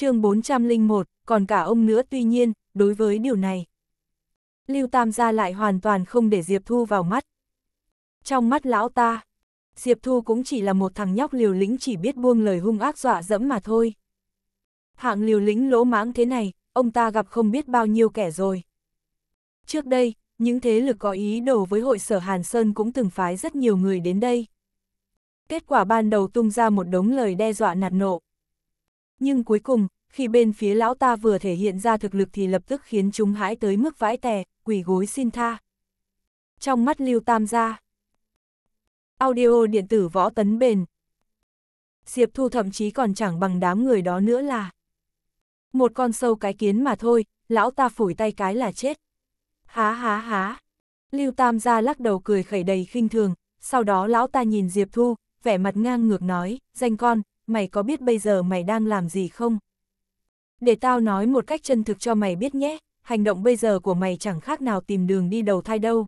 chương 401, còn cả ông nữa tuy nhiên, đối với điều này. Lưu Tam gia lại hoàn toàn không để Diệp Thu vào mắt. Trong mắt lão ta, Diệp Thu cũng chỉ là một thằng nhóc liều lĩnh chỉ biết buông lời hung ác dọa dẫm mà thôi. Hạng liều lĩnh lỗ mãng thế này, ông ta gặp không biết bao nhiêu kẻ rồi. Trước đây, những thế lực có ý đồ với hội sở Hàn Sơn cũng từng phái rất nhiều người đến đây. Kết quả ban đầu tung ra một đống lời đe dọa nạt nộ nhưng cuối cùng, khi bên phía lão ta vừa thể hiện ra thực lực thì lập tức khiến chúng hãi tới mức vãi tè, quỳ gối xin tha. Trong mắt Lưu Tam gia. Audio điện tử võ tấn bền. Diệp Thu thậm chí còn chẳng bằng đám người đó nữa là. Một con sâu cái kiến mà thôi, lão ta phủi tay cái là chết. Há há há. Lưu Tam gia lắc đầu cười khẩy đầy khinh thường, sau đó lão ta nhìn Diệp Thu, vẻ mặt ngang ngược nói, danh con, mày có biết bây giờ mày đang làm gì không? Để tao nói một cách chân thực cho mày biết nhé, hành động bây giờ của mày chẳng khác nào tìm đường đi đầu thai đâu.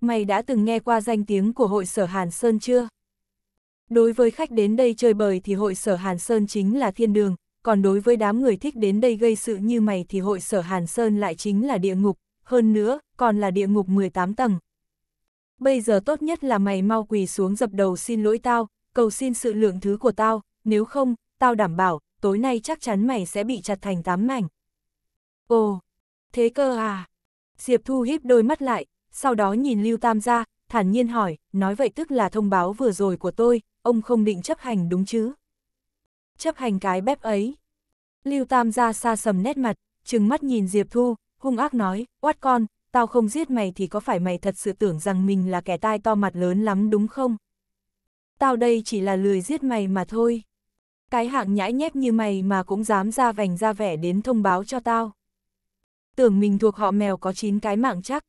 Mày đã từng nghe qua danh tiếng của hội sở Hàn Sơn chưa? Đối với khách đến đây chơi bời thì hội sở Hàn Sơn chính là thiên đường, còn đối với đám người thích đến đây gây sự như mày thì hội sở Hàn Sơn lại chính là địa ngục, hơn nữa, còn là địa ngục 18 tầng. Bây giờ tốt nhất là mày mau quỳ xuống dập đầu xin lỗi tao, cầu xin sự lượng thứ của tao, nếu không, tao đảm bảo, tối nay chắc chắn mày sẽ bị chặt thành tám mảnh. Ồ, thế cơ à? Diệp Thu híp đôi mắt lại, sau đó nhìn Lưu Tam ra, thản nhiên hỏi, nói vậy tức là thông báo vừa rồi của tôi, ông không định chấp hành đúng chứ? Chấp hành cái bếp ấy. Lưu Tam ra xa sầm nét mặt, trừng mắt nhìn Diệp Thu, hung ác nói, oát con, tao không giết mày thì có phải mày thật sự tưởng rằng mình là kẻ tai to mặt lớn lắm đúng không? tao đây chỉ là lười giết mày mà thôi. Cái hạng nhãi nhép như mày mà cũng dám ra vành ra vẻ đến thông báo cho tao. Tưởng mình thuộc họ mèo có 9 cái mạng chắc.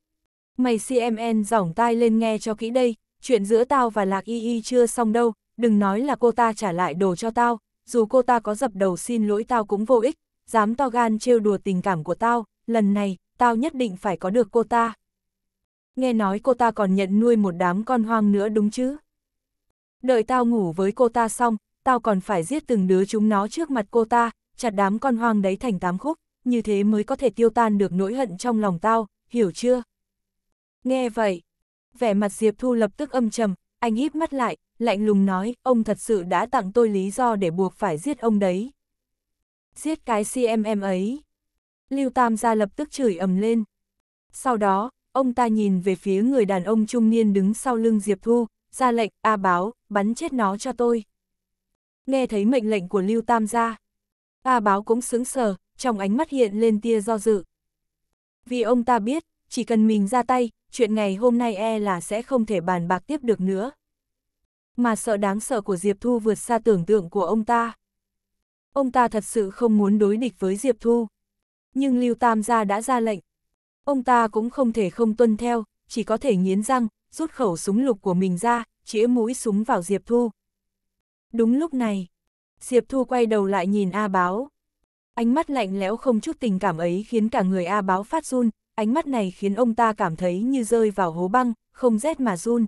Mày CMN giỏng tai lên nghe cho kỹ đây, chuyện giữa tao và Lạc Y Y chưa xong đâu, đừng nói là cô ta trả lại đồ cho tao, dù cô ta có dập đầu xin lỗi tao cũng vô ích, dám to gan trêu đùa tình cảm của tao, lần này, tao nhất định phải có được cô ta. Nghe nói cô ta còn nhận nuôi một đám con hoang nữa đúng chứ? đợi tao ngủ với cô ta xong, tao còn phải giết từng đứa chúng nó trước mặt cô ta, chặt đám con hoang đấy thành tám khúc, như thế mới có thể tiêu tan được nỗi hận trong lòng tao, hiểu chưa? Nghe vậy, vẻ mặt Diệp Thu lập tức âm trầm, anh híp mắt lại, lạnh lùng nói, ông thật sự đã tặng tôi lý do để buộc phải giết ông đấy. Giết cái CMM ấy. Lưu Tam gia lập tức chửi ầm lên. Sau đó, ông ta nhìn về phía người đàn ông trung niên đứng sau lưng Diệp Thu, ra lệnh, A báo, bắn chết nó cho tôi. Nghe thấy mệnh lệnh của Lưu Tam gia, A báo cũng sướng sờ, trong ánh mắt hiện lên tia do dự. Vì ông ta biết, chỉ cần mình ra tay, chuyện ngày hôm nay e là sẽ không thể bàn bạc tiếp được nữa. Mà sợ đáng sợ của Diệp Thu vượt xa tưởng tượng của ông ta. Ông ta thật sự không muốn đối địch với Diệp Thu. Nhưng Lưu Tam gia đã ra lệnh. Ông ta cũng không thể không tuân theo, chỉ có thể nghiến răng, rút khẩu súng lục của mình ra, chĩa mũi súng vào Diệp Thu. Đúng lúc này, Diệp Thu quay đầu lại nhìn A Báo. Ánh mắt lạnh lẽo không chút tình cảm ấy khiến cả người A Báo phát run, ánh mắt này khiến ông ta cảm thấy như rơi vào hố băng, không rét mà run.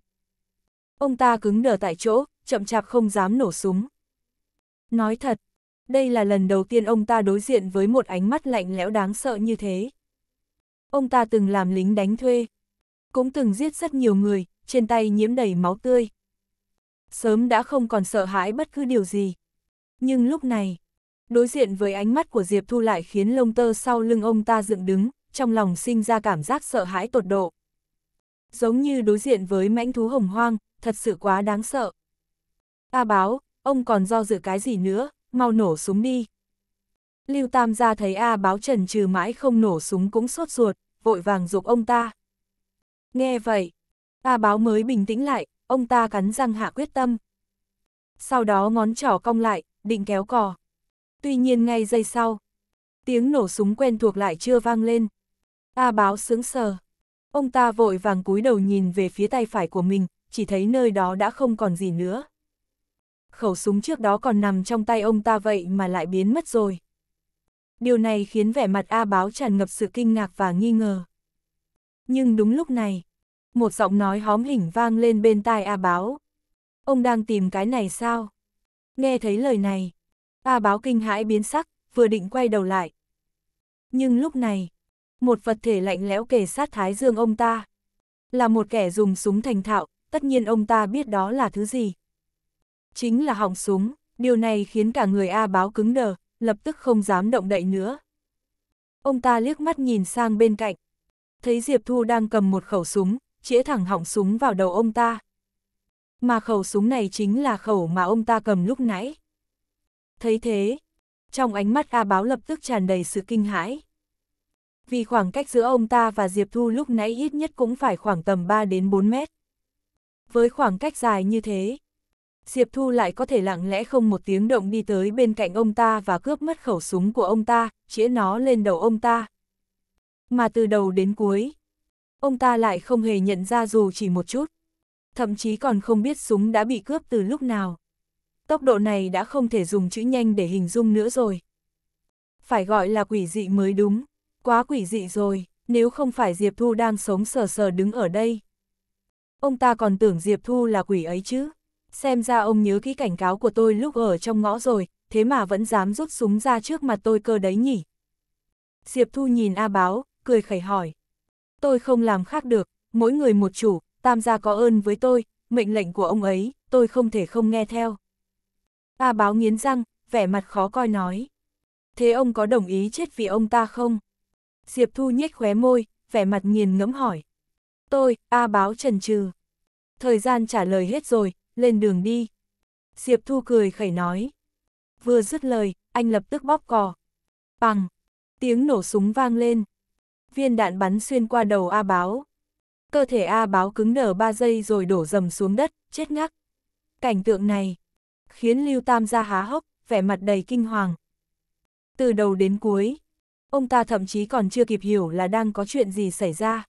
Ông ta cứng đờ tại chỗ, chậm chạp không dám nổ súng. Nói thật, đây là lần đầu tiên ông ta đối diện với một ánh mắt lạnh lẽo đáng sợ như thế. Ông ta từng làm lính đánh thuê, cũng từng giết rất nhiều người, trên tay nhiễm đầy máu tươi. Sớm đã không còn sợ hãi bất cứ điều gì. Nhưng lúc này, đối diện với ánh mắt của Diệp Thu lại khiến lông tơ sau lưng ông ta dựng đứng, trong lòng sinh ra cảm giác sợ hãi tột độ. Giống như đối diện với mãnh thú hồng hoang, thật sự quá đáng sợ. Ta báo, ông còn do dự cái gì nữa, mau nổ súng đi. Lưu Tam gia thấy A báo trần trừ mãi không nổ súng cũng sốt ruột, vội vàng dục ông ta. Nghe vậy, A báo mới bình tĩnh lại, ông ta cắn răng hạ quyết tâm. Sau đó ngón trỏ cong lại, định kéo cò. Tuy nhiên ngay giây sau, tiếng nổ súng quen thuộc lại chưa vang lên. A báo sướng sờ. Ông ta vội vàng cúi đầu nhìn về phía tay phải của mình, chỉ thấy nơi đó đã không còn gì nữa. Khẩu súng trước đó còn nằm trong tay ông ta vậy mà lại biến mất rồi. Điều này khiến vẻ mặt A báo tràn ngập sự kinh ngạc và nghi ngờ. Nhưng đúng lúc này, một giọng nói hóm hỉnh vang lên bên tai A Báo. Ông đang tìm cái này sao? Nghe thấy lời này, A Báo kinh hãi biến sắc, vừa định quay đầu lại. Nhưng lúc này, một vật thể lạnh lẽo kề sát thái dương ông ta. Là một kẻ dùng súng thành thạo, tất nhiên ông ta biết đó là thứ gì. Chính là hỏng súng, điều này khiến cả người A báo cứng đờ, lập tức không dám động đậy nữa. Ông ta liếc mắt nhìn sang bên cạnh, thấy Diệp Thu đang cầm một khẩu súng, chĩa thẳng họng súng vào đầu ông ta. Mà khẩu súng này chính là khẩu mà ông ta cầm lúc nãy. Thấy thế, trong ánh mắt A Báo lập tức tràn đầy sự kinh hãi. Vì khoảng cách giữa ông ta và Diệp Thu lúc nãy ít nhất cũng phải khoảng tầm 3 đến 4 mét. Với khoảng cách dài như thế, Diệp Thu lại có thể lặng lẽ không một tiếng động đi tới bên cạnh ông ta và cướp mất khẩu súng của ông ta, chĩa nó lên đầu ông ta. Mà từ đầu đến cuối, ông ta lại không hề nhận ra dù chỉ một chút. Thậm chí còn không biết súng đã bị cướp từ lúc nào. Tốc độ này đã không thể dùng chữ nhanh để hình dung nữa rồi. Phải gọi là quỷ dị mới đúng. Quá quỷ dị rồi, nếu không phải Diệp Thu đang sống sờ sờ đứng ở đây. Ông ta còn tưởng Diệp Thu là quỷ ấy chứ. Xem ra ông nhớ kỹ cảnh cáo của tôi lúc ở trong ngõ rồi, thế mà vẫn dám rút súng ra trước mặt tôi cơ đấy nhỉ. Diệp Thu nhìn A Báo, cười khẩy hỏi. Tôi không làm khác được, mỗi người một chủ, tam gia có ơn với tôi, mệnh lệnh của ông ấy, tôi không thể không nghe theo. A báo nghiến răng, vẻ mặt khó coi nói. Thế ông có đồng ý chết vì ông ta không? Diệp Thu nhếch khóe môi, vẻ mặt nghiền ngẫm hỏi. Tôi, A báo trần trừ. Thời gian trả lời hết rồi, lên đường đi. Diệp Thu cười khẩy nói. Vừa dứt lời, anh lập tức bóp cò. Bằng. Tiếng nổ súng vang lên viên đạn bắn xuyên qua đầu A báo. Cơ thể A báo cứng nở 3 giây rồi đổ dầm xuống đất, chết ngắc. Cảnh tượng này khiến Lưu Tam ra há hốc, vẻ mặt đầy kinh hoàng. Từ đầu đến cuối, ông ta thậm chí còn chưa kịp hiểu là đang có chuyện gì xảy ra.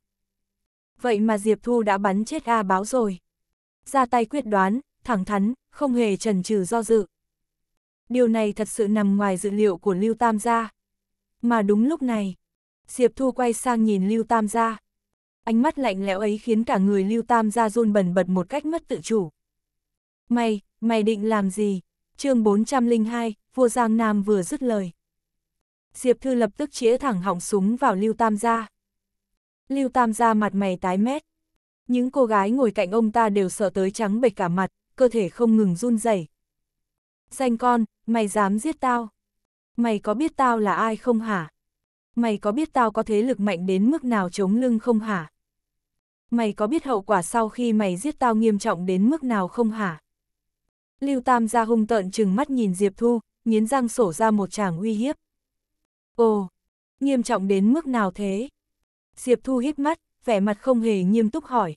Vậy mà Diệp Thu đã bắn chết A báo rồi. Ra tay quyết đoán, thẳng thắn, không hề chần chừ do dự. Điều này thật sự nằm ngoài dự liệu của Lưu Tam gia. Mà đúng lúc này, Diệp Thu quay sang nhìn Lưu Tam gia. Ánh mắt lạnh lẽo ấy khiến cả người Lưu Tam gia run bẩn bật một cách mất tự chủ. Mày, mày định làm gì? chương 402, vua Giang Nam vừa dứt lời. Diệp Thư lập tức chĩa thẳng họng súng vào Lưu Tam gia. Lưu Tam gia mặt mày tái mét. Những cô gái ngồi cạnh ông ta đều sợ tới trắng bệch cả mặt, cơ thể không ngừng run rẩy. Danh con, mày dám giết tao? Mày có biết tao là ai không hả? mày có biết tao có thế lực mạnh đến mức nào chống lưng không hả? Mày có biết hậu quả sau khi mày giết tao nghiêm trọng đến mức nào không hả? Lưu Tam ra hung tợn chừng mắt nhìn Diệp Thu, nghiến răng sổ ra một tràng uy hiếp. Ồ, nghiêm trọng đến mức nào thế? Diệp Thu hít mắt, vẻ mặt không hề nghiêm túc hỏi.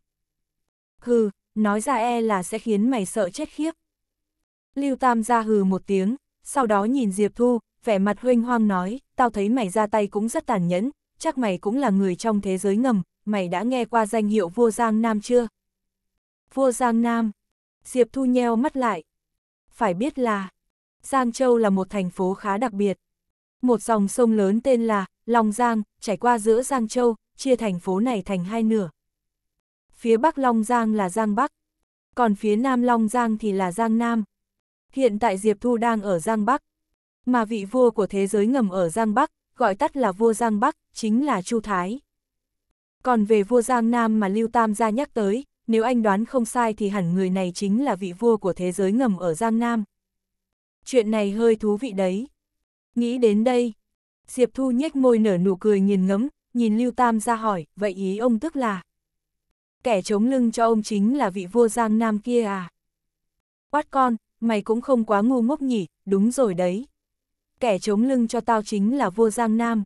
Hừ, nói ra e là sẽ khiến mày sợ chết khiếp. Lưu Tam ra hừ một tiếng, sau đó nhìn Diệp Thu, vẻ mặt huynh hoang nói, tao thấy mày ra tay cũng rất tàn nhẫn, chắc mày cũng là người trong thế giới ngầm, mày đã nghe qua danh hiệu vua Giang Nam chưa? Vua Giang Nam, Diệp Thu nheo mắt lại. Phải biết là, Giang Châu là một thành phố khá đặc biệt. Một dòng sông lớn tên là Long Giang, chảy qua giữa Giang Châu, chia thành phố này thành hai nửa. Phía Bắc Long Giang là Giang Bắc, còn phía Nam Long Giang thì là Giang Nam. Hiện tại Diệp Thu đang ở Giang Bắc, mà vị vua của thế giới ngầm ở Giang Bắc, gọi tắt là vua Giang Bắc, chính là Chu Thái. Còn về vua Giang Nam mà Lưu Tam gia nhắc tới, nếu anh đoán không sai thì hẳn người này chính là vị vua của thế giới ngầm ở Giang Nam. Chuyện này hơi thú vị đấy. Nghĩ đến đây, Diệp Thu nhếch môi nở nụ cười nghiền ngẫm, nhìn Lưu Tam ra hỏi, vậy ý ông tức là? Kẻ chống lưng cho ông chính là vị vua Giang Nam kia à? Quát con, mày cũng không quá ngu ngốc nhỉ, đúng rồi đấy kẻ chống lưng cho tao chính là vua Giang Nam.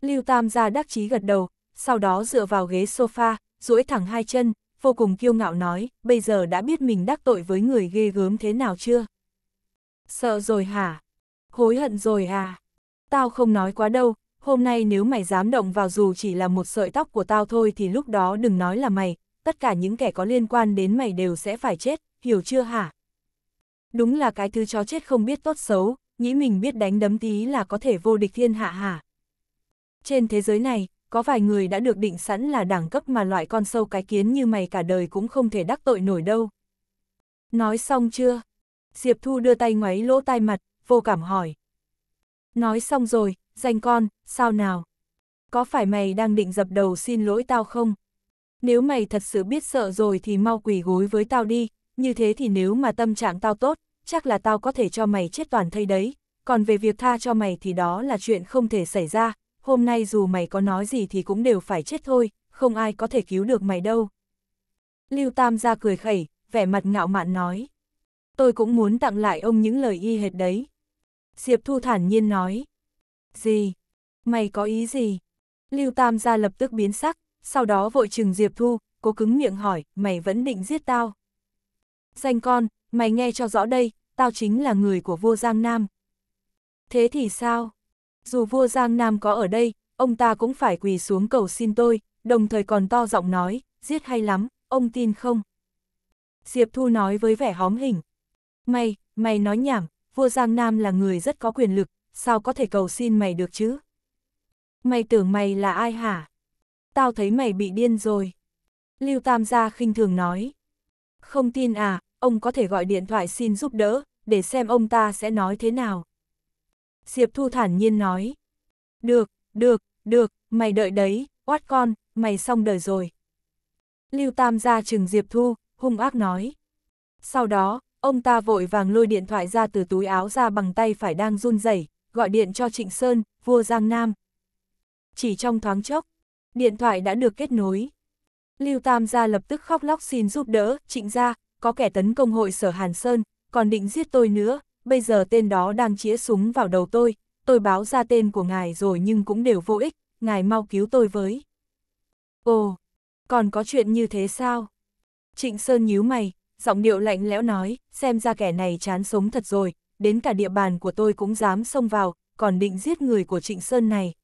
Lưu Tam gia đắc chí gật đầu, sau đó dựa vào ghế sofa, duỗi thẳng hai chân, vô cùng kiêu ngạo nói, bây giờ đã biết mình đắc tội với người ghê gớm thế nào chưa? Sợ rồi hả? Hối hận rồi à? Tao không nói quá đâu, hôm nay nếu mày dám động vào dù chỉ là một sợi tóc của tao thôi thì lúc đó đừng nói là mày, tất cả những kẻ có liên quan đến mày đều sẽ phải chết, hiểu chưa hả? Đúng là cái thứ chó chết không biết tốt xấu, nghĩ mình biết đánh đấm tí là có thể vô địch thiên hạ hả. Trên thế giới này, có vài người đã được định sẵn là đẳng cấp mà loại con sâu cái kiến như mày cả đời cũng không thể đắc tội nổi đâu. Nói xong chưa? Diệp Thu đưa tay ngoáy lỗ tai mặt, vô cảm hỏi. Nói xong rồi, danh con, sao nào? Có phải mày đang định dập đầu xin lỗi tao không? Nếu mày thật sự biết sợ rồi thì mau quỳ gối với tao đi, như thế thì nếu mà tâm trạng tao tốt, chắc là tao có thể cho mày chết toàn thây đấy, còn về việc tha cho mày thì đó là chuyện không thể xảy ra, hôm nay dù mày có nói gì thì cũng đều phải chết thôi, không ai có thể cứu được mày đâu. Lưu Tam ra cười khẩy, vẻ mặt ngạo mạn nói. Tôi cũng muốn tặng lại ông những lời y hệt đấy. Diệp Thu thản nhiên nói. Gì? Mày có ý gì? Lưu Tam gia lập tức biến sắc, sau đó vội chừng Diệp Thu, cố cứng miệng hỏi, mày vẫn định giết tao. Danh con, mày nghe cho rõ đây, tao chính là người của vua Giang Nam. Thế thì sao? Dù vua Giang Nam có ở đây, ông ta cũng phải quỳ xuống cầu xin tôi, đồng thời còn to giọng nói, giết hay lắm, ông tin không? Diệp Thu nói với vẻ hóm hình. Mày, mày nói nhảm, vua Giang Nam là người rất có quyền lực, sao có thể cầu xin mày được chứ? Mày tưởng mày là ai hả? Tao thấy mày bị điên rồi. Lưu Tam gia khinh thường nói. Không tin à, ông có thể gọi điện thoại xin giúp đỡ, để xem ông ta sẽ nói thế nào. Diệp Thu thản nhiên nói. Được, được, được, mày đợi đấy, oát con, mày xong đời rồi. Lưu Tam ra chừng Diệp Thu, hung ác nói. Sau đó, ông ta vội vàng lôi điện thoại ra từ túi áo ra bằng tay phải đang run rẩy, gọi điện cho Trịnh Sơn, vua Giang Nam. Chỉ trong thoáng chốc, điện thoại đã được kết nối. Lưu Tam gia lập tức khóc lóc xin giúp đỡ, Trịnh gia, có kẻ tấn công hội sở Hàn Sơn, còn định giết tôi nữa, bây giờ tên đó đang chĩa súng vào đầu tôi, tôi báo ra tên của ngài rồi nhưng cũng đều vô ích, ngài mau cứu tôi với. Ồ, còn có chuyện như thế sao? Trịnh Sơn nhíu mày, giọng điệu lạnh lẽo nói, xem ra kẻ này chán sống thật rồi, đến cả địa bàn của tôi cũng dám xông vào, còn định giết người của Trịnh Sơn này.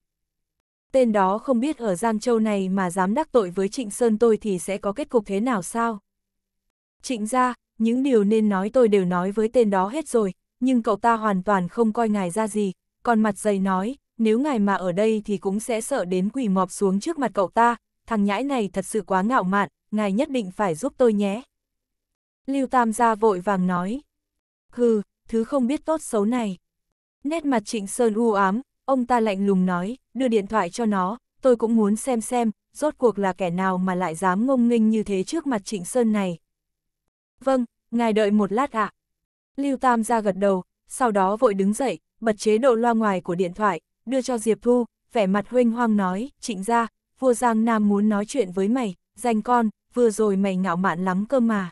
Tên đó không biết ở Giang Châu này mà dám đắc tội với Trịnh Sơn tôi thì sẽ có kết cục thế nào sao? Trịnh ra, những điều nên nói tôi đều nói với tên đó hết rồi, nhưng cậu ta hoàn toàn không coi ngài ra gì, còn mặt dày nói, nếu ngài mà ở đây thì cũng sẽ sợ đến quỷ mọp xuống trước mặt cậu ta, thằng nhãi này thật sự quá ngạo mạn, ngài nhất định phải giúp tôi nhé. Lưu Tam gia vội vàng nói, hừ, thứ không biết tốt xấu này. Nét mặt trịnh Sơn u ám, ông ta lạnh lùng nói, đưa điện thoại cho nó, tôi cũng muốn xem xem, rốt cuộc là kẻ nào mà lại dám ngông nghênh như thế trước mặt trịnh Sơn này, Vâng, ngài đợi một lát ạ. À. Lưu Tam ra gật đầu, sau đó vội đứng dậy, bật chế độ loa ngoài của điện thoại, đưa cho Diệp Thu, vẻ mặt huynh hoang nói, trịnh ra, vua Giang Nam muốn nói chuyện với mày, danh con, vừa rồi mày ngạo mạn lắm cơ mà.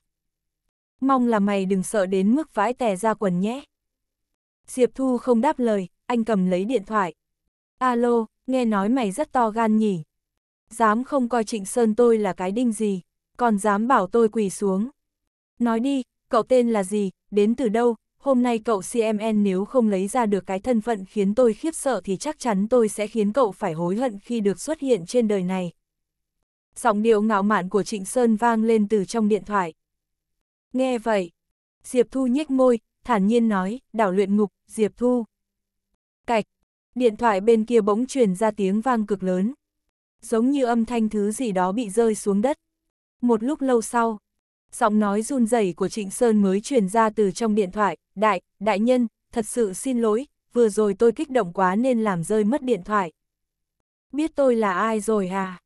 Mong là mày đừng sợ đến mức vãi tè ra quần nhé. Diệp Thu không đáp lời, anh cầm lấy điện thoại. Alo, nghe nói mày rất to gan nhỉ. Dám không coi Trịnh Sơn tôi là cái đinh gì, còn dám bảo tôi quỳ xuống. Nói đi, cậu tên là gì, đến từ đâu, hôm nay cậu CMN nếu không lấy ra được cái thân phận khiến tôi khiếp sợ thì chắc chắn tôi sẽ khiến cậu phải hối hận khi được xuất hiện trên đời này. Giọng điệu ngạo mạn của Trịnh Sơn vang lên từ trong điện thoại. Nghe vậy, Diệp Thu nhếch môi, thản nhiên nói, đảo luyện ngục, Diệp Thu. Cạch, điện thoại bên kia bỗng truyền ra tiếng vang cực lớn. Giống như âm thanh thứ gì đó bị rơi xuống đất. Một lúc lâu sau, giọng nói run rẩy của Trịnh Sơn mới truyền ra từ trong điện thoại, đại, đại nhân, thật sự xin lỗi, vừa rồi tôi kích động quá nên làm rơi mất điện thoại. Biết tôi là ai rồi à?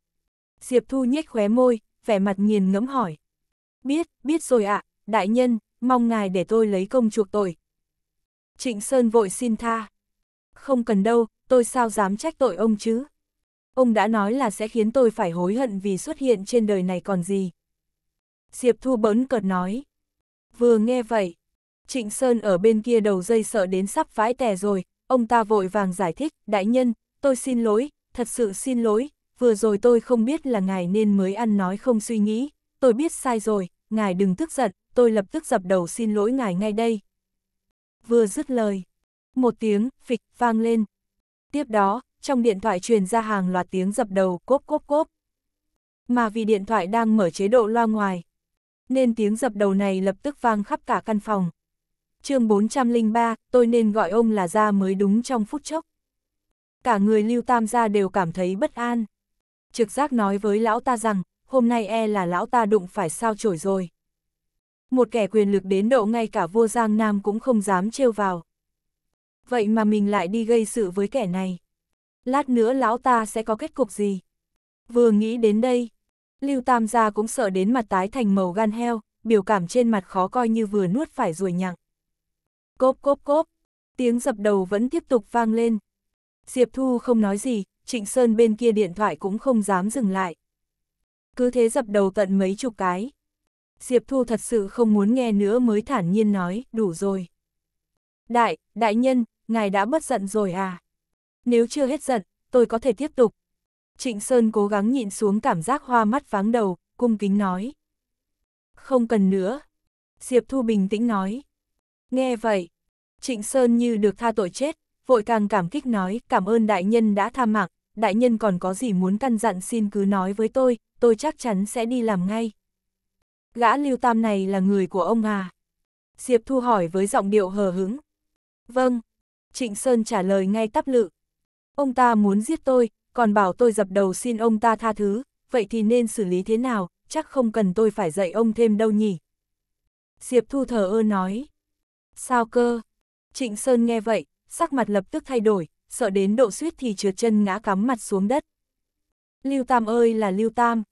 Diệp Thu nhếch khóe môi, vẻ mặt nghiền ngẫm hỏi. Biết, biết rồi ạ, à, đại nhân, mong ngài để tôi lấy công chuộc tội. Trịnh Sơn vội xin tha. Không cần đâu, tôi sao dám trách tội ông chứ? Ông đã nói là sẽ khiến tôi phải hối hận vì xuất hiện trên đời này còn gì. Diệp Thu bỡn cợt nói. Vừa nghe vậy, Trịnh Sơn ở bên kia đầu dây sợ đến sắp vãi tè rồi, ông ta vội vàng giải thích, đại nhân, tôi xin lỗi, thật sự xin lỗi, vừa rồi tôi không biết là ngài nên mới ăn nói không suy nghĩ, tôi biết sai rồi, ngài đừng tức giận, tôi lập tức dập đầu xin lỗi ngài ngay đây. Vừa dứt lời, một tiếng phịch vang lên. Tiếp đó, trong điện thoại truyền ra hàng loạt tiếng dập đầu cốp cốp cốp. Mà vì điện thoại đang mở chế độ loa ngoài, nên tiếng dập đầu này lập tức vang khắp cả căn phòng. chương 403, tôi nên gọi ông là ra mới đúng trong phút chốc. Cả người Lưu Tam gia đều cảm thấy bất an. Trực giác nói với lão ta rằng, hôm nay e là lão ta đụng phải sao chổi rồi. Một kẻ quyền lực đến độ ngay cả vua Giang Nam cũng không dám trêu vào. Vậy mà mình lại đi gây sự với kẻ này. Lát nữa lão ta sẽ có kết cục gì? Vừa nghĩ đến đây, Lưu Tam gia cũng sợ đến mặt tái thành màu gan heo, biểu cảm trên mặt khó coi như vừa nuốt phải ruồi nhặng. Cốp cốp cốp, tiếng dập đầu vẫn tiếp tục vang lên. Diệp Thu không nói gì, Trịnh Sơn bên kia điện thoại cũng không dám dừng lại. Cứ thế dập đầu tận mấy chục cái. Diệp Thu thật sự không muốn nghe nữa mới thản nhiên nói, đủ rồi. Đại, đại nhân, ngài đã bất giận rồi à? Nếu chưa hết giận, tôi có thể tiếp tục, Trịnh Sơn cố gắng nhịn xuống cảm giác hoa mắt váng đầu, cung kính nói. Không cần nữa. Diệp Thu bình tĩnh nói. Nghe vậy, Trịnh Sơn như được tha tội chết, vội càng cảm kích nói cảm ơn đại nhân đã tha mạng, đại nhân còn có gì muốn căn dặn xin cứ nói với tôi, tôi chắc chắn sẽ đi làm ngay. Gã lưu tam này là người của ông à? Diệp Thu hỏi với giọng điệu hờ hứng. Vâng, Trịnh Sơn trả lời ngay tắp lự. Ông ta muốn giết tôi, còn bảo tôi dập đầu xin ông ta tha thứ, vậy thì nên xử lý thế nào, chắc không cần tôi phải dạy ông thêm đâu nhỉ. Diệp Thu thờ ơ nói. Sao cơ? Trịnh Sơn nghe vậy, sắc mặt lập tức thay đổi, sợ đến độ suýt thì trượt chân ngã cắm mặt xuống đất. Lưu Tam ơi là Lưu Tam.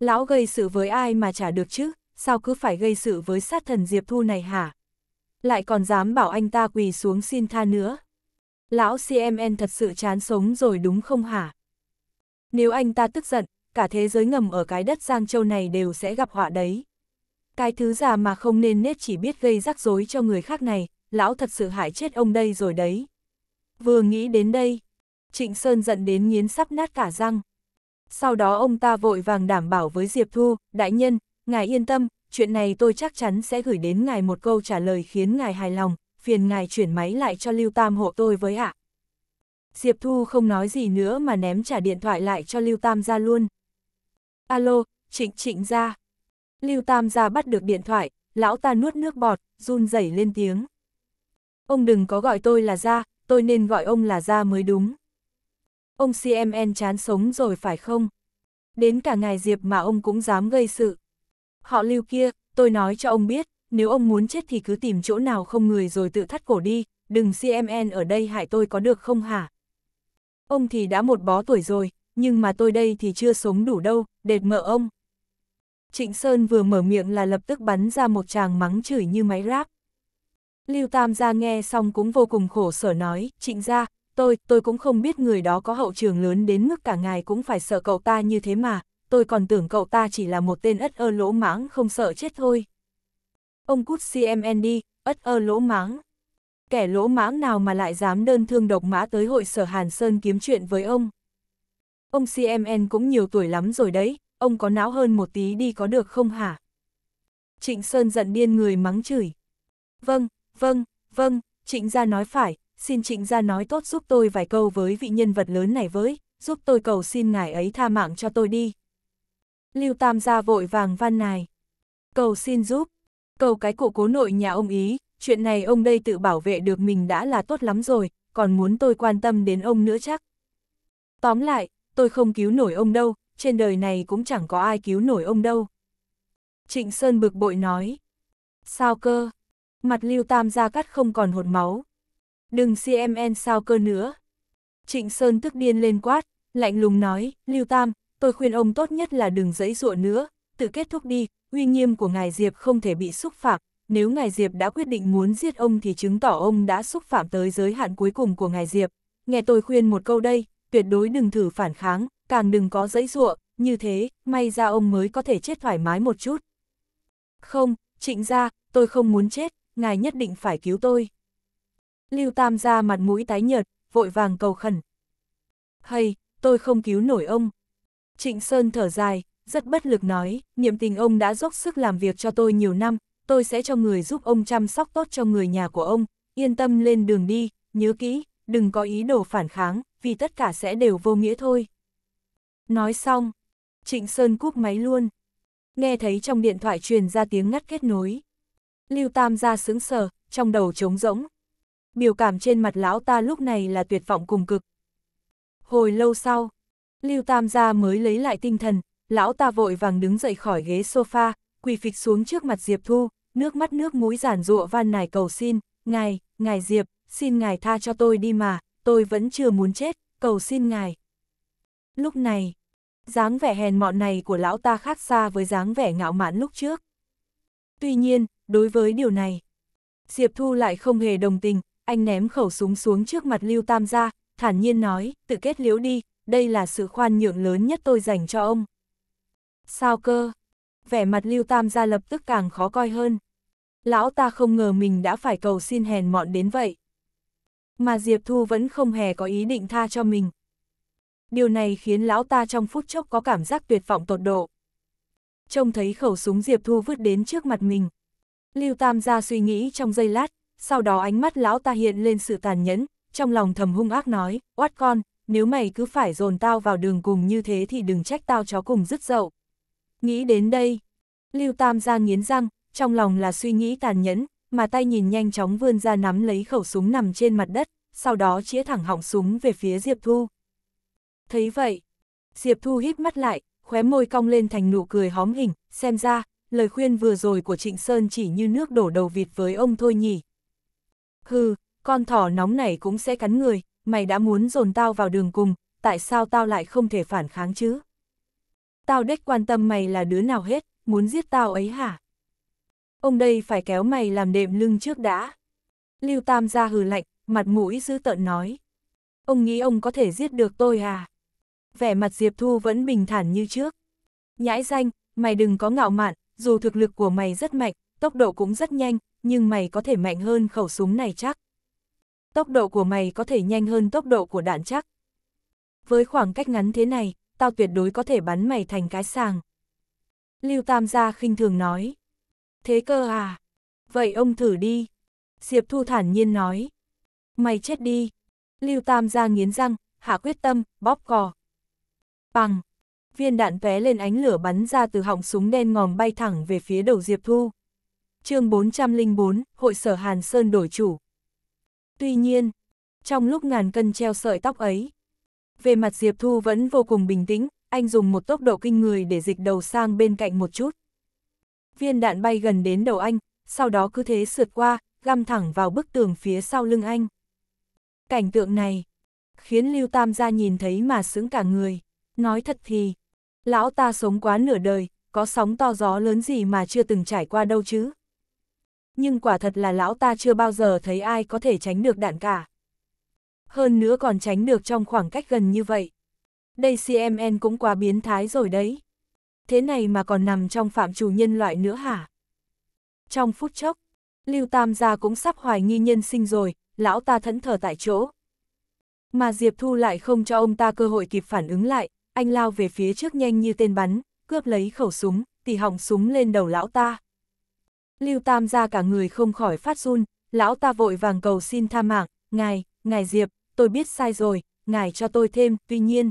Lão gây sự với ai mà chả được chứ, sao cứ phải gây sự với sát thần Diệp Thu này hả? Lại còn dám bảo anh ta quỳ xuống xin tha nữa lão CMN thật sự chán sống rồi đúng không hả? Nếu anh ta tức giận, cả thế giới ngầm ở cái đất Giang Châu này đều sẽ gặp họa đấy. Cái thứ già mà không nên nết chỉ biết gây rắc rối cho người khác này, lão thật sự hại chết ông đây rồi đấy. Vừa nghĩ đến đây, Trịnh Sơn giận đến nghiến sắp nát cả răng. Sau đó ông ta vội vàng đảm bảo với Diệp Thu, đại nhân, ngài yên tâm, chuyện này tôi chắc chắn sẽ gửi đến ngài một câu trả lời khiến ngài hài lòng, phiền ngài chuyển máy lại cho Lưu Tam hộ tôi với ạ. Diệp Thu không nói gì nữa mà ném trả điện thoại lại cho Lưu Tam ra luôn. Alo, trịnh trịnh ra. Lưu Tam ra bắt được điện thoại, lão ta nuốt nước bọt, run rẩy lên tiếng. Ông đừng có gọi tôi là ra, tôi nên gọi ông là ra mới đúng. Ông CMN chán sống rồi phải không? Đến cả ngài Diệp mà ông cũng dám gây sự. Họ lưu kia, tôi nói cho ông biết, nếu ông muốn chết thì cứ tìm chỗ nào không người rồi tự thắt cổ đi, đừng CMN ở đây hại tôi có được không hả? Ông thì đã một bó tuổi rồi, nhưng mà tôi đây thì chưa sống đủ đâu, đệt mợ ông. Trịnh Sơn vừa mở miệng là lập tức bắn ra một tràng mắng chửi như máy ráp. Lưu Tam gia nghe xong cũng vô cùng khổ sở nói, trịnh gia, tôi, tôi cũng không biết người đó có hậu trường lớn đến mức cả ngài cũng phải sợ cậu ta như thế mà, tôi còn tưởng cậu ta chỉ là một tên ất ơ lỗ mãng không sợ chết thôi. Ông cút cmn đi ất ơ lỗ máng. Kẻ lỗ máng nào mà lại dám đơn thương độc mã tới hội sở Hàn Sơn kiếm chuyện với ông. Ông CMN cũng nhiều tuổi lắm rồi đấy, ông có não hơn một tí đi có được không hả? Trịnh Sơn giận điên người mắng chửi. Vâng, vâng, vâng, trịnh gia nói phải, xin trịnh gia nói tốt giúp tôi vài câu với vị nhân vật lớn này với, giúp tôi cầu xin ngài ấy tha mạng cho tôi đi. Lưu Tam gia vội vàng van nài. Cầu xin giúp, Cầu cái cổ cố nội nhà ông ý, chuyện này ông đây tự bảo vệ được mình đã là tốt lắm rồi, còn muốn tôi quan tâm đến ông nữa chắc. Tóm lại, tôi không cứu nổi ông đâu, trên đời này cũng chẳng có ai cứu nổi ông đâu. Trịnh Sơn bực bội nói. Sao cơ? Mặt lưu tam gia cắt không còn hột máu. Đừng CMN sao cơ nữa. Trịnh Sơn tức điên lên quát, lạnh lùng nói, lưu tam, tôi khuyên ông tốt nhất là đừng dẫy dụa nữa, tự kết thúc đi, uy nghiêm của Ngài Diệp không thể bị xúc phạm, nếu Ngài Diệp đã quyết định muốn giết ông thì chứng tỏ ông đã xúc phạm tới giới hạn cuối cùng của Ngài Diệp. Nghe tôi khuyên một câu đây, tuyệt đối đừng thử phản kháng, càng đừng có dãy ruộng, như thế, may ra ông mới có thể chết thoải mái một chút. Không, trịnh ra, tôi không muốn chết, ngài nhất định phải cứu tôi. Lưu Tam ra mặt mũi tái nhợt, vội vàng cầu khẩn. Hay, tôi không cứu nổi ông. Trịnh Sơn thở dài, rất bất lực nói, niệm tình ông đã dốc sức làm việc cho tôi nhiều năm, tôi sẽ cho người giúp ông chăm sóc tốt cho người nhà của ông, yên tâm lên đường đi, nhớ kỹ, đừng có ý đồ phản kháng, vì tất cả sẽ đều vô nghĩa thôi. Nói xong, Trịnh Sơn cúp máy luôn. Nghe thấy trong điện thoại truyền ra tiếng ngắt kết nối. Lưu Tam ra sững sờ, trong đầu trống rỗng. Biểu cảm trên mặt lão ta lúc này là tuyệt vọng cùng cực. Hồi lâu sau, Lưu Tam gia mới lấy lại tinh thần, lão ta vội vàng đứng dậy khỏi ghế sofa, quỳ phịch xuống trước mặt Diệp Thu, nước mắt nước mũi giản rụa van nài cầu xin, ngài, ngài Diệp, xin ngài tha cho tôi đi mà, tôi vẫn chưa muốn chết, cầu xin ngài. Lúc này, dáng vẻ hèn mọn này của lão ta khác xa với dáng vẻ ngạo mạn lúc trước. Tuy nhiên, đối với điều này, Diệp Thu lại không hề đồng tình, anh ném khẩu súng xuống trước mặt Lưu Tam gia, thản nhiên nói, tự kết liễu đi, đây là sự khoan nhượng lớn nhất tôi dành cho ông. Sao cơ? Vẻ mặt Lưu Tam gia lập tức càng khó coi hơn. Lão ta không ngờ mình đã phải cầu xin hèn mọn đến vậy. Mà Diệp Thu vẫn không hề có ý định tha cho mình. Điều này khiến lão ta trong phút chốc có cảm giác tuyệt vọng tột độ. Trông thấy khẩu súng Diệp Thu vứt đến trước mặt mình. Lưu Tam gia suy nghĩ trong giây lát, sau đó ánh mắt lão ta hiện lên sự tàn nhẫn, trong lòng thầm hung ác nói, oát con, nếu mày cứ phải dồn tao vào đường cùng như thế thì đừng trách tao chó cùng dứt dậu. Nghĩ đến đây, Lưu Tam ra nghiến răng, trong lòng là suy nghĩ tàn nhẫn, mà tay nhìn nhanh chóng vươn ra nắm lấy khẩu súng nằm trên mặt đất, sau đó chĩa thẳng họng súng về phía Diệp Thu. Thấy vậy, Diệp Thu hít mắt lại, khóe môi cong lên thành nụ cười hóm hình, xem ra, lời khuyên vừa rồi của Trịnh Sơn chỉ như nước đổ đầu vịt với ông thôi nhỉ. Hừ, con thỏ nóng này cũng sẽ cắn người, mày đã muốn dồn tao vào đường cùng, tại sao tao lại không thể phản kháng chứ? Tao đếch quan tâm mày là đứa nào hết, muốn giết tao ấy hả? Ông đây phải kéo mày làm đệm lưng trước đã. Lưu Tam ra hừ lạnh, mặt mũi dữ tợn nói. Ông nghĩ ông có thể giết được tôi à? Vẻ mặt Diệp Thu vẫn bình thản như trước. Nhãi danh, mày đừng có ngạo mạn, dù thực lực của mày rất mạnh, tốc độ cũng rất nhanh, nhưng mày có thể mạnh hơn khẩu súng này chắc. Tốc độ của mày có thể nhanh hơn tốc độ của đạn chắc. Với khoảng cách ngắn thế này, tao tuyệt đối có thể bắn mày thành cái sàng. Lưu Tam gia khinh thường nói. Thế cơ à? Vậy ông thử đi. Diệp Thu thản nhiên nói. Mày chết đi. Lưu Tam gia nghiến răng, hạ quyết tâm, bóp cò. Bằng. Viên đạn vé lên ánh lửa bắn ra từ họng súng đen ngòm bay thẳng về phía đầu Diệp Thu. chương 404, Hội sở Hàn Sơn đổi chủ. Tuy nhiên, trong lúc ngàn cân treo sợi tóc ấy, về mặt Diệp Thu vẫn vô cùng bình tĩnh, anh dùng một tốc độ kinh người để dịch đầu sang bên cạnh một chút. Viên đạn bay gần đến đầu anh, sau đó cứ thế sượt qua, găm thẳng vào bức tường phía sau lưng anh. Cảnh tượng này khiến Lưu Tam gia nhìn thấy mà sững cả người. Nói thật thì, lão ta sống quá nửa đời, có sóng to gió lớn gì mà chưa từng trải qua đâu chứ. Nhưng quả thật là lão ta chưa bao giờ thấy ai có thể tránh được đạn cả hơn nữa còn tránh được trong khoảng cách gần như vậy. Đây CMN cũng quá biến thái rồi đấy. Thế này mà còn nằm trong phạm chủ nhân loại nữa hả? Trong phút chốc, Lưu Tam gia cũng sắp hoài nghi nhân sinh rồi, lão ta thẫn thờ tại chỗ. Mà Diệp Thu lại không cho ông ta cơ hội kịp phản ứng lại, anh lao về phía trước nhanh như tên bắn, cướp lấy khẩu súng, tỉ hỏng súng lên đầu lão ta. Lưu Tam gia cả người không khỏi phát run, lão ta vội vàng cầu xin tha mạng, ngài, ngài Diệp, tôi biết sai rồi, ngài cho tôi thêm, tuy nhiên.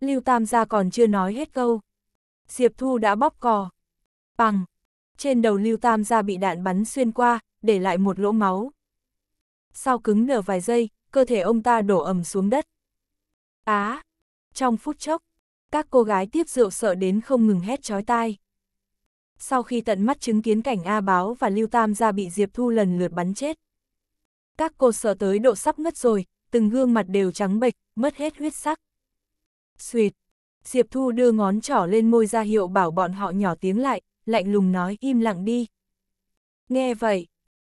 Lưu Tam gia còn chưa nói hết câu. Diệp Thu đã bóp cò. Bằng. Trên đầu Lưu Tam gia bị đạn bắn xuyên qua, để lại một lỗ máu. Sau cứng nở vài giây, cơ thể ông ta đổ ẩm xuống đất. Á! trong phút chốc, các cô gái tiếp rượu sợ đến không ngừng hét chói tai. Sau khi tận mắt chứng kiến cảnh A Báo và Lưu Tam gia bị Diệp Thu lần lượt bắn chết. Các cô sợ tới độ sắp ngất rồi, từng gương mặt đều trắng bệch, mất hết huyết sắc. Xuyệt, Diệp Thu đưa ngón trỏ lên môi ra hiệu bảo bọn họ nhỏ tiếng lại, lạnh lùng nói im lặng đi. Nghe vậy,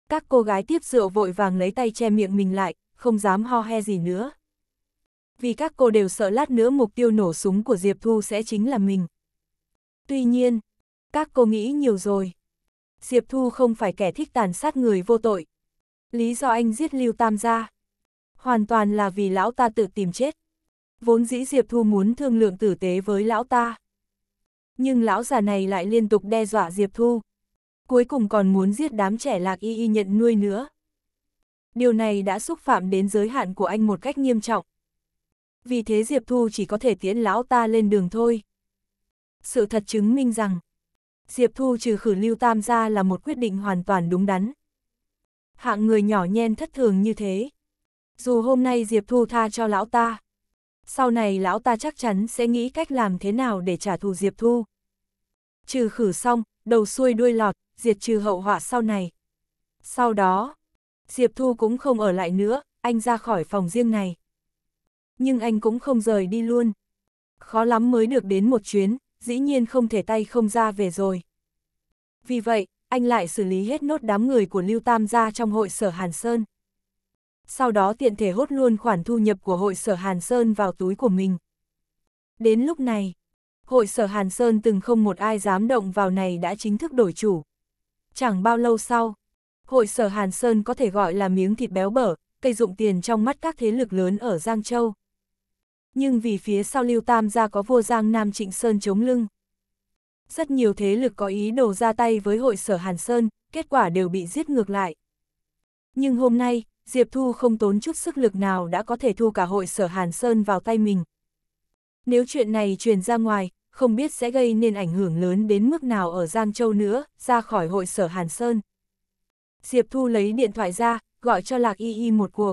các cô gái tiếp rượu vội vàng lấy tay che miệng mình lại, không dám ho he gì nữa. Vì các cô đều sợ lát nữa mục tiêu nổ súng của Diệp Thu sẽ chính là mình. Tuy nhiên, các cô nghĩ nhiều rồi. Diệp Thu không phải kẻ thích tàn sát người vô tội. Lý do anh giết Lưu Tam gia hoàn toàn là vì lão ta tự tìm chết. Vốn dĩ Diệp Thu muốn thương lượng tử tế với lão ta. Nhưng lão già này lại liên tục đe dọa Diệp Thu. Cuối cùng còn muốn giết đám trẻ lạc y y nhận nuôi nữa. Điều này đã xúc phạm đến giới hạn của anh một cách nghiêm trọng. Vì thế Diệp Thu chỉ có thể tiễn lão ta lên đường thôi. Sự thật chứng minh rằng, Diệp Thu trừ khử lưu tam ra là một quyết định hoàn toàn đúng đắn. Hạng người nhỏ nhen thất thường như thế, dù hôm nay Diệp Thu tha cho lão ta. Sau này lão ta chắc chắn sẽ nghĩ cách làm thế nào để trả thù Diệp Thu. Trừ khử xong, đầu xuôi đuôi lọt, diệt trừ hậu họa sau này. Sau đó, Diệp Thu cũng không ở lại nữa, anh ra khỏi phòng riêng này. Nhưng anh cũng không rời đi luôn. Khó lắm mới được đến một chuyến, dĩ nhiên không thể tay không ra về rồi. Vì vậy, anh lại xử lý hết nốt đám người của Lưu Tam gia trong hội sở Hàn Sơn sau đó tiện thể hốt luôn khoản thu nhập của hội sở Hàn Sơn vào túi của mình. Đến lúc này, hội sở Hàn Sơn từng không một ai dám động vào này đã chính thức đổi chủ. Chẳng bao lâu sau, hội sở Hàn Sơn có thể gọi là miếng thịt béo bở, cây dụng tiền trong mắt các thế lực lớn ở Giang Châu. Nhưng vì phía sau Lưu Tam gia có vua Giang Nam Trịnh Sơn chống lưng. Rất nhiều thế lực có ý đồ ra tay với hội sở Hàn Sơn, kết quả đều bị giết ngược lại. Nhưng hôm nay, Diệp Thu không tốn chút sức lực nào đã có thể thu cả hội sở Hàn Sơn vào tay mình. Nếu chuyện này truyền ra ngoài, không biết sẽ gây nên ảnh hưởng lớn đến mức nào ở Giang Châu nữa, ra khỏi hội sở Hàn Sơn. Diệp Thu lấy điện thoại ra, gọi cho Lạc Y Y một cuộc.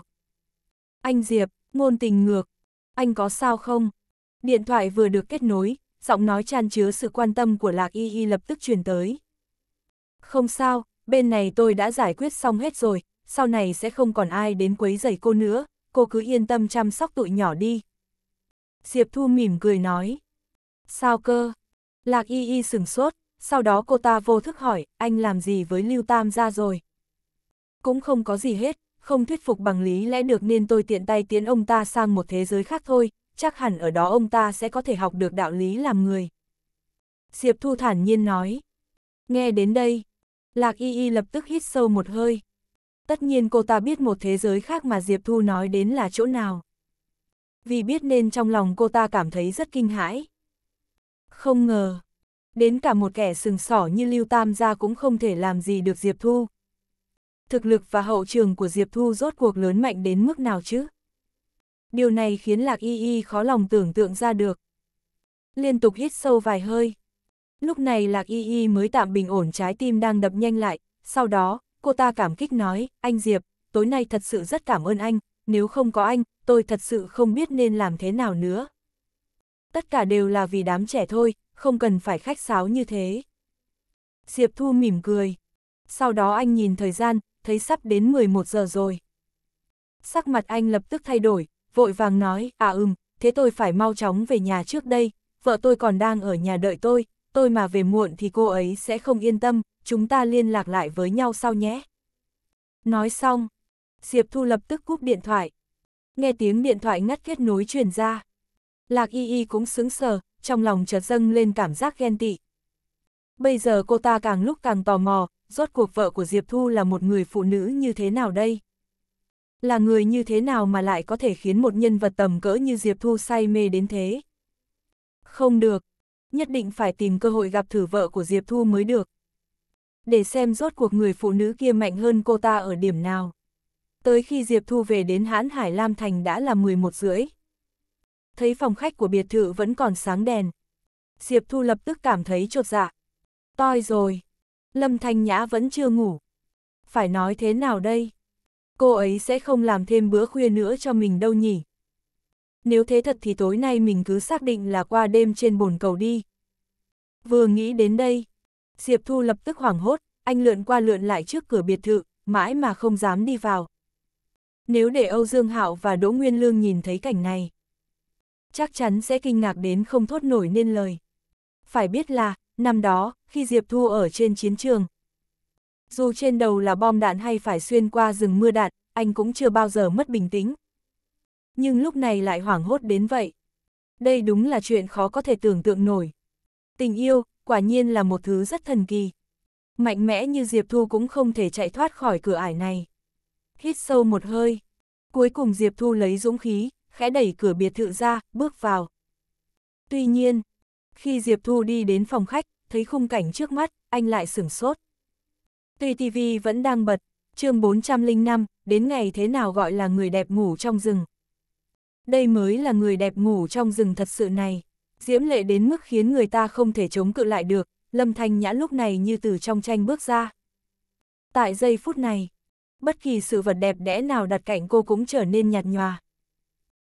Anh Diệp, ngôn tình ngược, anh có sao không? Điện thoại vừa được kết nối, giọng nói tràn chứa sự quan tâm của Lạc Y Y lập tức truyền tới. Không sao, bên này tôi đã giải quyết xong hết rồi, sau này sẽ không còn ai đến quấy rầy cô nữa, cô cứ yên tâm chăm sóc tụi nhỏ đi. Diệp Thu mỉm cười nói. Sao cơ? Lạc y y sừng sốt, sau đó cô ta vô thức hỏi, anh làm gì với Lưu Tam ra rồi? Cũng không có gì hết, không thuyết phục bằng lý lẽ được nên tôi tiện tay tiến ông ta sang một thế giới khác thôi, chắc hẳn ở đó ông ta sẽ có thể học được đạo lý làm người. Diệp Thu thản nhiên nói. Nghe đến đây, Lạc y y lập tức hít sâu một hơi. Tất nhiên cô ta biết một thế giới khác mà Diệp Thu nói đến là chỗ nào. Vì biết nên trong lòng cô ta cảm thấy rất kinh hãi. Không ngờ, đến cả một kẻ sừng sỏ như Lưu Tam gia cũng không thể làm gì được Diệp Thu. Thực lực và hậu trường của Diệp Thu rốt cuộc lớn mạnh đến mức nào chứ? Điều này khiến Lạc Y Y khó lòng tưởng tượng ra được. Liên tục hít sâu vài hơi. Lúc này Lạc Y Y mới tạm bình ổn trái tim đang đập nhanh lại, sau đó, cô ta cảm kích nói, anh Diệp, tối nay thật sự rất cảm ơn anh, nếu không có anh, tôi thật sự không biết nên làm thế nào nữa. Tất cả đều là vì đám trẻ thôi, không cần phải khách sáo như thế. Diệp Thu mỉm cười. Sau đó anh nhìn thời gian, thấy sắp đến 11 giờ rồi. Sắc mặt anh lập tức thay đổi, vội vàng nói, à ừm, thế tôi phải mau chóng về nhà trước đây, vợ tôi còn đang ở nhà đợi tôi, tôi mà về muộn thì cô ấy sẽ không yên tâm, chúng ta liên lạc lại với nhau sau nhé. Nói xong, Diệp Thu lập tức cúp điện thoại. Nghe tiếng điện thoại ngắt kết nối truyền ra. Lạc Y Y cũng sững sờ, trong lòng chợt dâng lên cảm giác ghen tị. Bây giờ cô ta càng lúc càng tò mò, rốt cuộc vợ của Diệp Thu là một người phụ nữ như thế nào đây? Là người như thế nào mà lại có thể khiến một nhân vật tầm cỡ như Diệp Thu say mê đến thế? Không được, nhất định phải tìm cơ hội gặp thử vợ của Diệp Thu mới được. Để xem rốt cuộc người phụ nữ kia mạnh hơn cô ta ở điểm nào. Tới khi Diệp Thu về đến hãn Hải Lam Thành đã là 11 rưỡi. Thấy phòng khách của biệt thự vẫn còn sáng đèn. Diệp Thu lập tức cảm thấy trột dạ. Toi rồi. Lâm Thanh Nhã vẫn chưa ngủ. Phải nói thế nào đây? Cô ấy sẽ không làm thêm bữa khuya nữa cho mình đâu nhỉ? nếu thế thật thì tối nay mình cứ xác định là qua đêm trên bồn cầu đi. Vừa nghĩ đến đây, Diệp Thu lập tức hoảng hốt, anh lượn qua lượn lại trước cửa biệt thự, mãi mà không dám đi vào. Nếu để Âu Dương Hạo và Đỗ Nguyên Lương nhìn thấy cảnh này, chắc chắn sẽ kinh ngạc đến không thốt nổi nên lời. Phải biết là, năm đó, khi Diệp Thu ở trên chiến trường, dù trên đầu là bom đạn hay phải xuyên qua rừng mưa đạn, anh cũng chưa bao giờ mất bình tĩnh nhưng lúc này lại hoảng hốt đến vậy. Đây đúng là chuyện khó có thể tưởng tượng nổi. Tình yêu, quả nhiên là một thứ rất thần kỳ. Mạnh mẽ như Diệp Thu cũng không thể chạy thoát khỏi cửa ải này. Hít sâu một hơi. Cuối cùng Diệp Thu lấy dũng khí, khẽ đẩy cửa biệt thự ra, bước vào. Tuy nhiên, khi Diệp Thu đi đến phòng khách, thấy khung cảnh trước mắt, anh lại sửng sốt. Tuy TV vẫn đang bật, chương 405, đến ngày thế nào gọi là người đẹp ngủ trong rừng, đây mới là người đẹp ngủ trong rừng thật sự này. Diễm lệ đến mức khiến người ta không thể chống cự lại được, Lâm Thanh Nhã lúc này như từ trong tranh bước ra. Tại giây phút này, bất kỳ sự vật đẹp đẽ nào đặt cạnh cô cũng trở nên nhạt nhòa.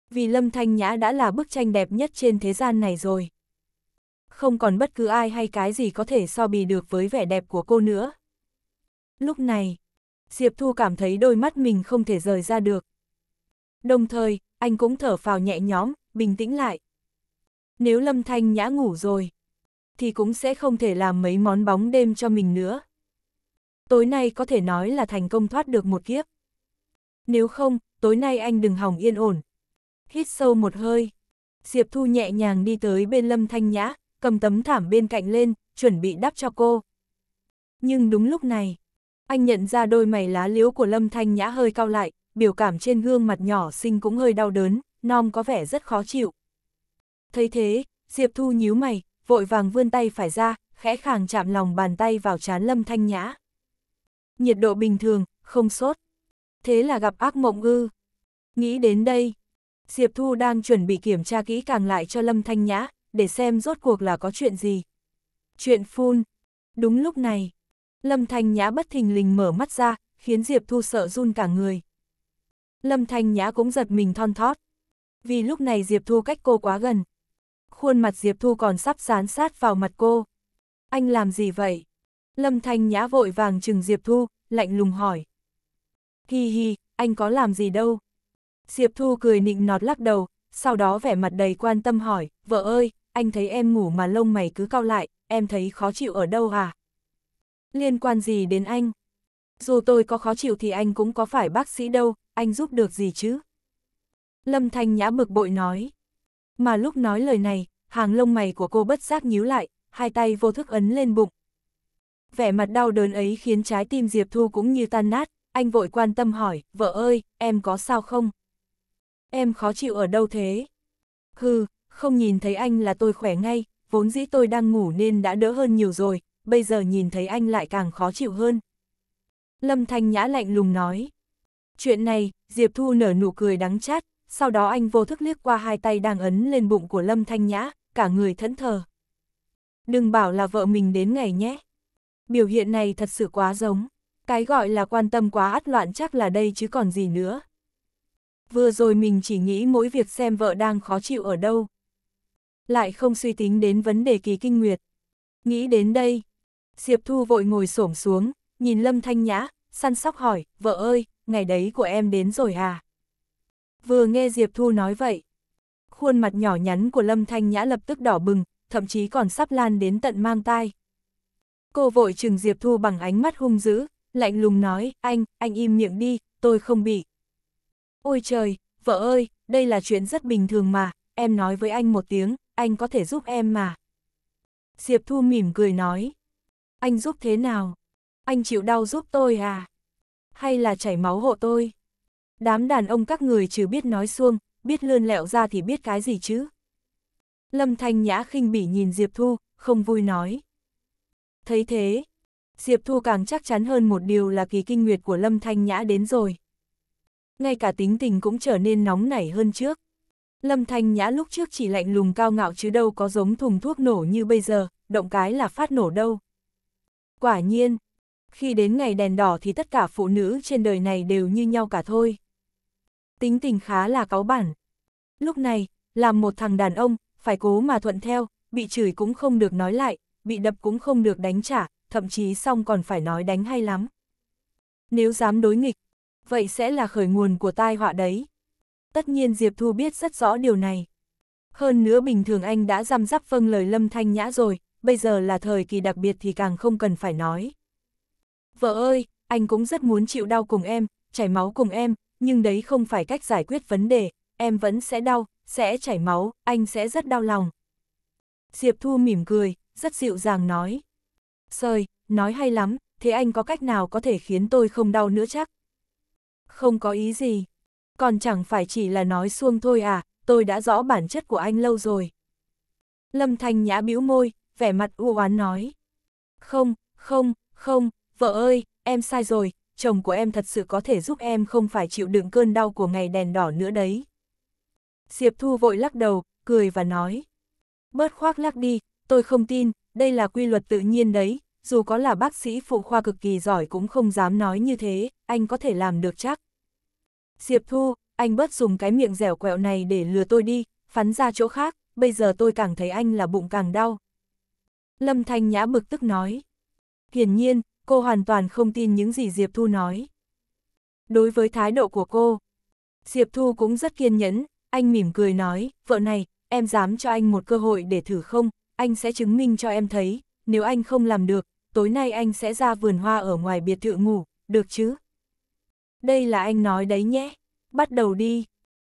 Vì Lâm Thanh Nhã đã là bức tranh đẹp nhất trên thế gian này rồi. Không còn bất cứ ai hay cái gì có thể so bì được với vẻ đẹp của cô nữa. Lúc này, Diệp Thu cảm thấy đôi mắt mình không thể rời ra được. Đồng thời, anh cũng thở phào nhẹ nhõm, bình tĩnh lại. Nếu Lâm Thanh Nhã ngủ rồi, thì cũng sẽ không thể làm mấy món bóng đêm cho mình nữa. Tối nay có thể nói là thành công thoát được một kiếp. Nếu không, tối nay anh đừng hỏng yên ổn. Hít sâu một hơi, Diệp Thu nhẹ nhàng đi tới bên Lâm Thanh Nhã, cầm tấm thảm bên cạnh lên, chuẩn bị đắp cho cô. Nhưng đúng lúc này, anh nhận ra đôi mày lá liễu của Lâm Thanh Nhã hơi cao lại, biểu cảm trên gương mặt nhỏ xinh cũng hơi đau đớn, non có vẻ rất khó chịu. Thấy thế, Diệp Thu nhíu mày, vội vàng vươn tay phải ra, khẽ khàng chạm lòng bàn tay vào trán Lâm Thanh Nhã. Nhiệt độ bình thường, không sốt. Thế là gặp ác mộng ư. Nghĩ đến đây, Diệp Thu đang chuẩn bị kiểm tra kỹ càng lại cho Lâm Thanh Nhã, để xem rốt cuộc là có chuyện gì. Chuyện phun. Đúng lúc này, Lâm Thanh Nhã bất thình lình mở mắt ra, khiến Diệp Thu sợ run cả người. Lâm Thanh Nhã cũng giật mình thon thót. Vì lúc này Diệp Thu cách cô quá gần. Khuôn mặt Diệp Thu còn sắp sán sát vào mặt cô. Anh làm gì vậy? Lâm Thanh Nhã vội vàng chừng Diệp Thu, lạnh lùng hỏi. Hi hi, anh có làm gì đâu? Diệp Thu cười nịnh nọt lắc đầu, sau đó vẻ mặt đầy quan tâm hỏi, vợ ơi, anh thấy em ngủ mà lông mày cứ cau lại, em thấy khó chịu ở đâu à? Liên quan gì đến anh? Dù tôi có khó chịu thì anh cũng có phải bác sĩ đâu, anh giúp được gì chứ? Lâm Thanh Nhã bực bội nói. Mà lúc nói lời này, hàng lông mày của cô bất giác nhíu lại, hai tay vô thức ấn lên bụng. Vẻ mặt đau đớn ấy khiến trái tim Diệp Thu cũng như tan nát, anh vội quan tâm hỏi, vợ ơi, em có sao không? Em khó chịu ở đâu thế? Hừ, không nhìn thấy anh là tôi khỏe ngay, vốn dĩ tôi đang ngủ nên đã đỡ hơn nhiều rồi, bây giờ nhìn thấy anh lại càng khó chịu hơn. Lâm Thanh Nhã lạnh lùng nói. Chuyện này, Diệp Thu nở nụ cười đắng chát, sau đó anh vô thức liếc qua hai tay đang ấn lên bụng của Lâm Thanh Nhã, cả người thẫn thờ. Đừng bảo là vợ mình đến ngày nhé. Biểu hiện này thật sự quá giống. Cái gọi là quan tâm quá át loạn chắc là đây chứ còn gì nữa. Vừa rồi mình chỉ nghĩ mỗi việc xem vợ đang khó chịu ở đâu. Lại không suy tính đến vấn đề kỳ kinh nguyệt. Nghĩ đến đây, Diệp Thu vội ngồi xổm xuống, nhìn Lâm Thanh Nhã, săn sóc hỏi, vợ ơi, ngày đấy của em đến rồi à? Vừa nghe Diệp Thu nói vậy, khuôn mặt nhỏ nhắn của Lâm Thanh Nhã lập tức đỏ bừng, thậm chí còn sắp lan đến tận mang tai. Cô vội chừng Diệp Thu bằng ánh mắt hung dữ, lạnh lùng nói, anh, anh im miệng đi, tôi không bị. Ôi trời, vợ ơi, đây là chuyện rất bình thường mà, em nói với anh một tiếng, anh có thể giúp em mà. Diệp Thu mỉm cười nói, anh giúp thế nào? Anh chịu đau giúp tôi à? hay là chảy máu hộ tôi. Đám đàn ông các người chứ biết nói xuông, biết lươn lẹo ra thì biết cái gì chứ. Lâm Thanh Nhã khinh bỉ nhìn Diệp Thu, không vui nói. Thấy thế, Diệp Thu càng chắc chắn hơn một điều là kỳ kinh nguyệt của Lâm Thanh Nhã đến rồi. Ngay cả tính tình cũng trở nên nóng nảy hơn trước. Lâm Thanh Nhã lúc trước chỉ lạnh lùng cao ngạo chứ đâu có giống thùng thuốc nổ như bây giờ, động cái là phát nổ đâu. Quả nhiên, khi đến ngày đèn đỏ thì tất cả phụ nữ trên đời này đều như nhau cả thôi. Tính tình khá là cáu bản. Lúc này, làm một thằng đàn ông, phải cố mà thuận theo, bị chửi cũng không được nói lại, bị đập cũng không được đánh trả, thậm chí xong còn phải nói đánh hay lắm. Nếu dám đối nghịch, vậy sẽ là khởi nguồn của tai họa đấy. Tất nhiên Diệp Thu biết rất rõ điều này. Hơn nữa bình thường anh đã răm rắp vâng lời Lâm Thanh Nhã rồi, bây giờ là thời kỳ đặc biệt thì càng không cần phải nói. Vợ ơi, anh cũng rất muốn chịu đau cùng em, chảy máu cùng em, nhưng đấy không phải cách giải quyết vấn đề, em vẫn sẽ đau, sẽ chảy máu, anh sẽ rất đau lòng. Diệp Thu mỉm cười, rất dịu dàng nói. Sời, nói hay lắm, thế anh có cách nào có thể khiến tôi không đau nữa chắc? Không có ý gì. Còn chẳng phải chỉ là nói xuông thôi à, tôi đã rõ bản chất của anh lâu rồi. Lâm Thanh Nhã bĩu môi, vẻ mặt u oán nói. Không, không, không, Vợ ơi, em sai rồi, chồng của em thật sự có thể giúp em không phải chịu đựng cơn đau của ngày đèn đỏ nữa đấy. Diệp Thu vội lắc đầu, cười và nói. Bớt khoác lắc đi, tôi không tin, đây là quy luật tự nhiên đấy, dù có là bác sĩ phụ khoa cực kỳ giỏi cũng không dám nói như thế, anh có thể làm được chắc. Diệp Thu, anh bớt dùng cái miệng dẻo quẹo này để lừa tôi đi, phắn ra chỗ khác, bây giờ tôi càng thấy anh là bụng càng đau. Lâm Thanh Nhã bực tức nói. Hiển nhiên, cô hoàn toàn không tin những gì Diệp Thu nói. Đối với thái độ của cô, Diệp Thu cũng rất kiên nhẫn, anh mỉm cười nói, vợ này, em dám cho anh một cơ hội để thử không, anh sẽ chứng minh cho em thấy, nếu anh không làm được, tối nay anh sẽ ra vườn hoa ở ngoài biệt thự ngủ, được chứ? Đây là anh nói đấy nhé, bắt đầu đi.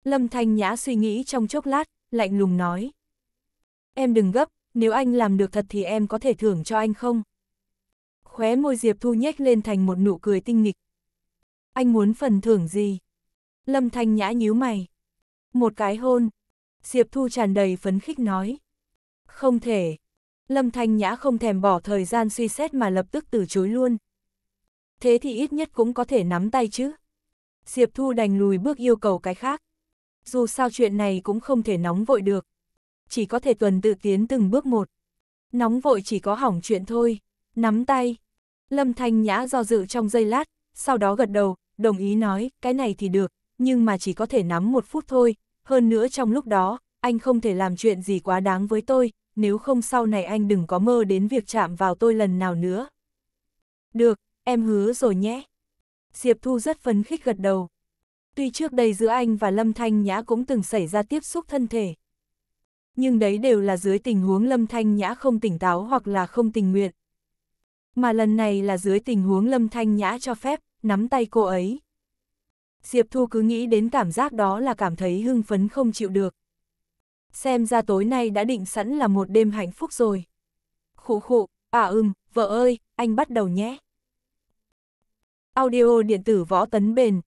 Lâm Thanh Nhã suy nghĩ trong chốc lát, lạnh lùng nói. Em đừng gấp, nếu anh làm được thật thì em có thể thưởng cho anh không? khóe môi Diệp Thu nhếch lên thành một nụ cười tinh nghịch. Anh muốn phần thưởng gì? Lâm Thanh Nhã nhíu mày. Một cái hôn. Diệp Thu tràn đầy phấn khích nói. Không thể. Lâm Thanh Nhã không thèm bỏ thời gian suy xét mà lập tức từ chối luôn. Thế thì ít nhất cũng có thể nắm tay chứ. Diệp Thu đành lùi bước yêu cầu cái khác. Dù sao chuyện này cũng không thể nóng vội được. Chỉ có thể tuần tự tiến từng bước một. Nóng vội chỉ có hỏng chuyện thôi. Nắm tay, Lâm Thanh Nhã do dự trong giây lát, sau đó gật đầu, đồng ý nói, cái này thì được, nhưng mà chỉ có thể nắm một phút thôi, hơn nữa trong lúc đó, anh không thể làm chuyện gì quá đáng với tôi, nếu không sau này anh đừng có mơ đến việc chạm vào tôi lần nào nữa. Được, em hứa rồi nhé. Diệp Thu rất phấn khích gật đầu. Tuy trước đây giữa anh và Lâm Thanh Nhã cũng từng xảy ra tiếp xúc thân thể. Nhưng đấy đều là dưới tình huống Lâm Thanh Nhã không tỉnh táo hoặc là không tình nguyện, mà lần này là dưới tình huống Lâm Thanh Nhã cho phép, nắm tay cô ấy. Diệp Thu cứ nghĩ đến cảm giác đó là cảm thấy hưng phấn không chịu được. Xem ra tối nay đã định sẵn là một đêm hạnh phúc rồi. Khụ khụ, à ừm, vợ ơi, anh bắt đầu nhé. Audio điện tử võ tấn bền.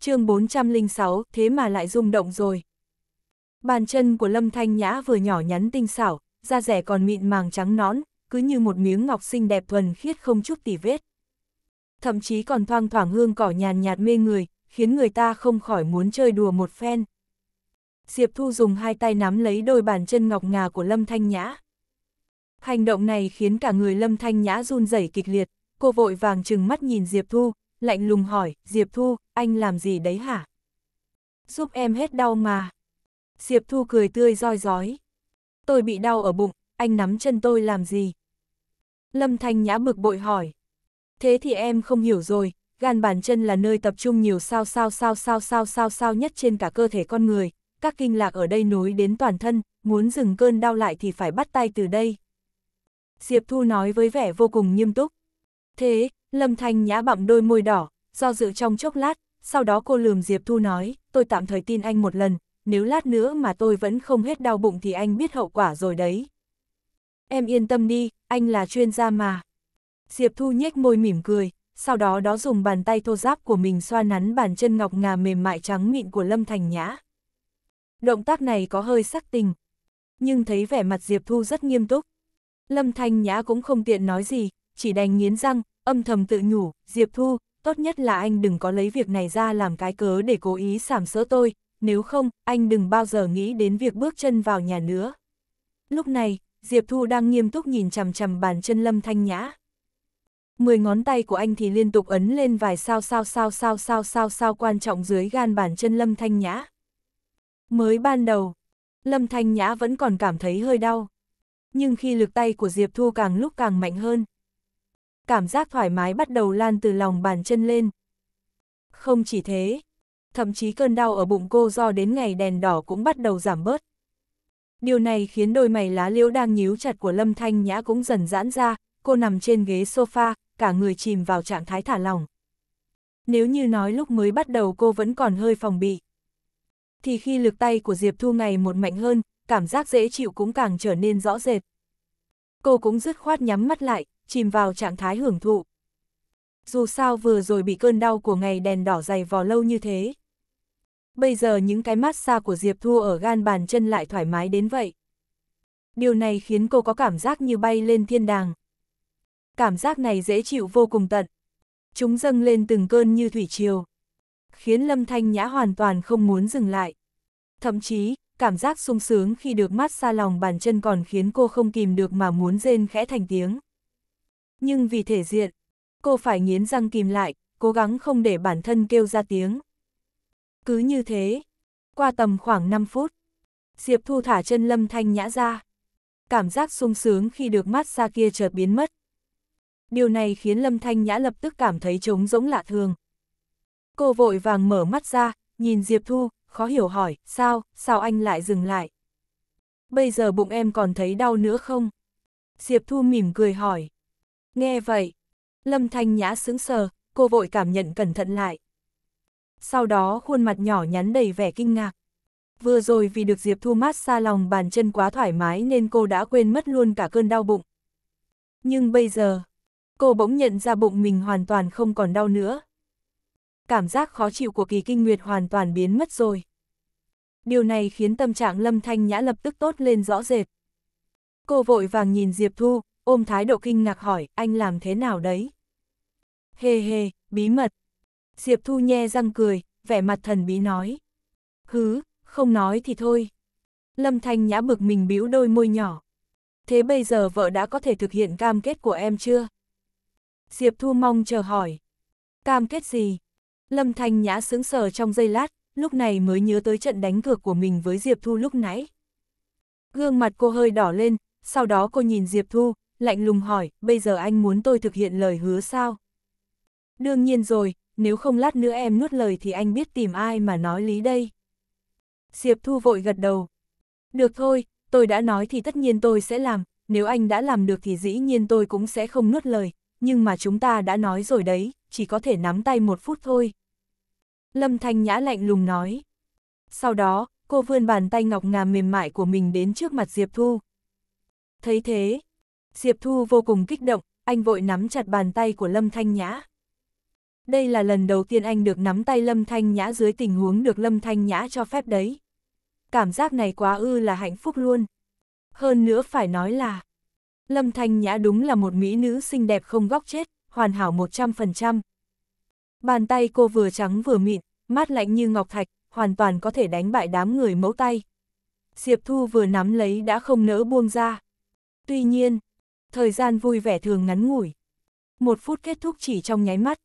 chương 406, thế mà lại rung động rồi. Bàn chân của Lâm Thanh Nhã vừa nhỏ nhắn tinh xảo, da rẻ còn mịn màng trắng nõn, cứ như một miếng ngọc xinh đẹp thuần khiết không chút tỉ vết. Thậm chí còn thoang thoảng hương cỏ nhàn nhạt mê người, khiến người ta không khỏi muốn chơi đùa một phen. Diệp Thu dùng hai tay nắm lấy đôi bàn chân ngọc ngà của Lâm Thanh Nhã. Hành động này khiến cả người Lâm Thanh Nhã run rẩy kịch liệt, cô vội vàng trừng mắt nhìn Diệp Thu, lạnh lùng hỏi, Diệp Thu, anh làm gì đấy hả? Giúp em hết đau mà. Diệp Thu cười tươi roi rói. Tôi bị đau ở bụng, anh nắm chân tôi làm gì? Lâm Thanh Nhã bực bội hỏi. Thế thì em không hiểu rồi, gan bàn chân là nơi tập trung nhiều sao sao sao sao sao sao sao nhất trên cả cơ thể con người, các kinh lạc ở đây nối đến toàn thân, muốn dừng cơn đau lại thì phải bắt tay từ đây. Diệp Thu nói với vẻ vô cùng nghiêm túc. Thế, Lâm Thanh Nhã bặm đôi môi đỏ, do dự trong chốc lát, sau đó cô lườm Diệp Thu nói, tôi tạm thời tin anh một lần, nếu lát nữa mà tôi vẫn không hết đau bụng thì anh biết hậu quả rồi đấy em yên tâm đi, anh là chuyên gia mà. Diệp Thu nhếch môi mỉm cười, sau đó đó dùng bàn tay thô giáp của mình xoa nắn bàn chân ngọc ngà mềm mại trắng mịn của Lâm Thành Nhã. Động tác này có hơi sắc tình, nhưng thấy vẻ mặt Diệp Thu rất nghiêm túc. Lâm Thành Nhã cũng không tiện nói gì, chỉ đành nghiến răng, âm thầm tự nhủ, Diệp Thu, tốt nhất là anh đừng có lấy việc này ra làm cái cớ để cố ý sảm sỡ tôi, nếu không, anh đừng bao giờ nghĩ đến việc bước chân vào nhà nữa. Lúc này, Diệp Thu đang nghiêm túc nhìn chằm chằm bàn chân Lâm Thanh Nhã. Mười ngón tay của anh thì liên tục ấn lên vài sao sao sao sao sao sao sao quan trọng dưới gan bàn chân Lâm Thanh Nhã. Mới ban đầu, Lâm Thanh Nhã vẫn còn cảm thấy hơi đau. Nhưng khi lực tay của Diệp Thu càng lúc càng mạnh hơn, cảm giác thoải mái bắt đầu lan từ lòng bàn chân lên. Không chỉ thế, thậm chí cơn đau ở bụng cô do đến ngày đèn đỏ cũng bắt đầu giảm bớt. Điều này khiến đôi mày lá liễu đang nhíu chặt của Lâm Thanh Nhã cũng dần giãn ra, cô nằm trên ghế sofa, cả người chìm vào trạng thái thả lỏng. Nếu như nói lúc mới bắt đầu cô vẫn còn hơi phòng bị, thì khi lực tay của Diệp Thu ngày một mạnh hơn, cảm giác dễ chịu cũng càng trở nên rõ rệt. Cô cũng dứt khoát nhắm mắt lại, chìm vào trạng thái hưởng thụ. Dù sao vừa rồi bị cơn đau của ngày đèn đỏ dày vò lâu như thế, Bây giờ những cái massage của Diệp Thu ở gan bàn chân lại thoải mái đến vậy. Điều này khiến cô có cảm giác như bay lên thiên đàng. Cảm giác này dễ chịu vô cùng tận. Chúng dâng lên từng cơn như thủy triều. Khiến Lâm Thanh Nhã hoàn toàn không muốn dừng lại. Thậm chí, cảm giác sung sướng khi được massage lòng bàn chân còn khiến cô không kìm được mà muốn rên khẽ thành tiếng. Nhưng vì thể diện, cô phải nghiến răng kìm lại, cố gắng không để bản thân kêu ra tiếng. Cứ như thế, qua tầm khoảng 5 phút, Diệp Thu thả chân Lâm Thanh Nhã ra. Cảm giác sung sướng khi được mắt xa kia chợt biến mất. Điều này khiến Lâm Thanh Nhã lập tức cảm thấy trống rỗng lạ thường. Cô vội vàng mở mắt ra, nhìn Diệp Thu, khó hiểu hỏi, sao, sao anh lại dừng lại? Bây giờ bụng em còn thấy đau nữa không? Diệp Thu mỉm cười hỏi. Nghe vậy, Lâm Thanh Nhã sững sờ, cô vội cảm nhận cẩn thận lại sau đó khuôn mặt nhỏ nhắn đầy vẻ kinh ngạc. Vừa rồi vì được Diệp Thu mát xa lòng bàn chân quá thoải mái nên cô đã quên mất luôn cả cơn đau bụng. Nhưng bây giờ, cô bỗng nhận ra bụng mình hoàn toàn không còn đau nữa. Cảm giác khó chịu của kỳ kinh nguyệt hoàn toàn biến mất rồi. Điều này khiến tâm trạng Lâm Thanh Nhã lập tức tốt lên rõ rệt. Cô vội vàng nhìn Diệp Thu, ôm thái độ kinh ngạc hỏi, anh làm thế nào đấy? Hê hê, bí mật, Diệp Thu nhe răng cười, vẻ mặt thần bí nói. Hứ, không nói thì thôi. Lâm Thanh Nhã bực mình bĩu đôi môi nhỏ. Thế bây giờ vợ đã có thể thực hiện cam kết của em chưa? Diệp Thu mong chờ hỏi. Cam kết gì? Lâm Thanh Nhã sững sờ trong giây lát, lúc này mới nhớ tới trận đánh cược của mình với Diệp Thu lúc nãy. Gương mặt cô hơi đỏ lên, sau đó cô nhìn Diệp Thu, lạnh lùng hỏi, bây giờ anh muốn tôi thực hiện lời hứa sao? Đương nhiên rồi, nếu không lát nữa em nuốt lời thì anh biết tìm ai mà nói lý đây. Diệp Thu vội gật đầu. Được thôi, tôi đã nói thì tất nhiên tôi sẽ làm, nếu anh đã làm được thì dĩ nhiên tôi cũng sẽ không nuốt lời, nhưng mà chúng ta đã nói rồi đấy, chỉ có thể nắm tay một phút thôi. Lâm Thanh Nhã lạnh lùng nói. Sau đó, cô vươn bàn tay ngọc ngà mềm mại của mình đến trước mặt Diệp Thu. Thấy thế, Diệp Thu vô cùng kích động, anh vội nắm chặt bàn tay của Lâm Thanh Nhã đây là lần đầu tiên anh được nắm tay Lâm Thanh Nhã dưới tình huống được Lâm Thanh Nhã cho phép đấy. Cảm giác này quá ư là hạnh phúc luôn. Hơn nữa phải nói là, Lâm Thanh Nhã đúng là một mỹ nữ xinh đẹp không góc chết, hoàn hảo 100%. Bàn tay cô vừa trắng vừa mịn, mát lạnh như ngọc thạch, hoàn toàn có thể đánh bại đám người mẫu tay. Diệp Thu vừa nắm lấy đã không nỡ buông ra. Tuy nhiên, thời gian vui vẻ thường ngắn ngủi. Một phút kết thúc chỉ trong nháy mắt.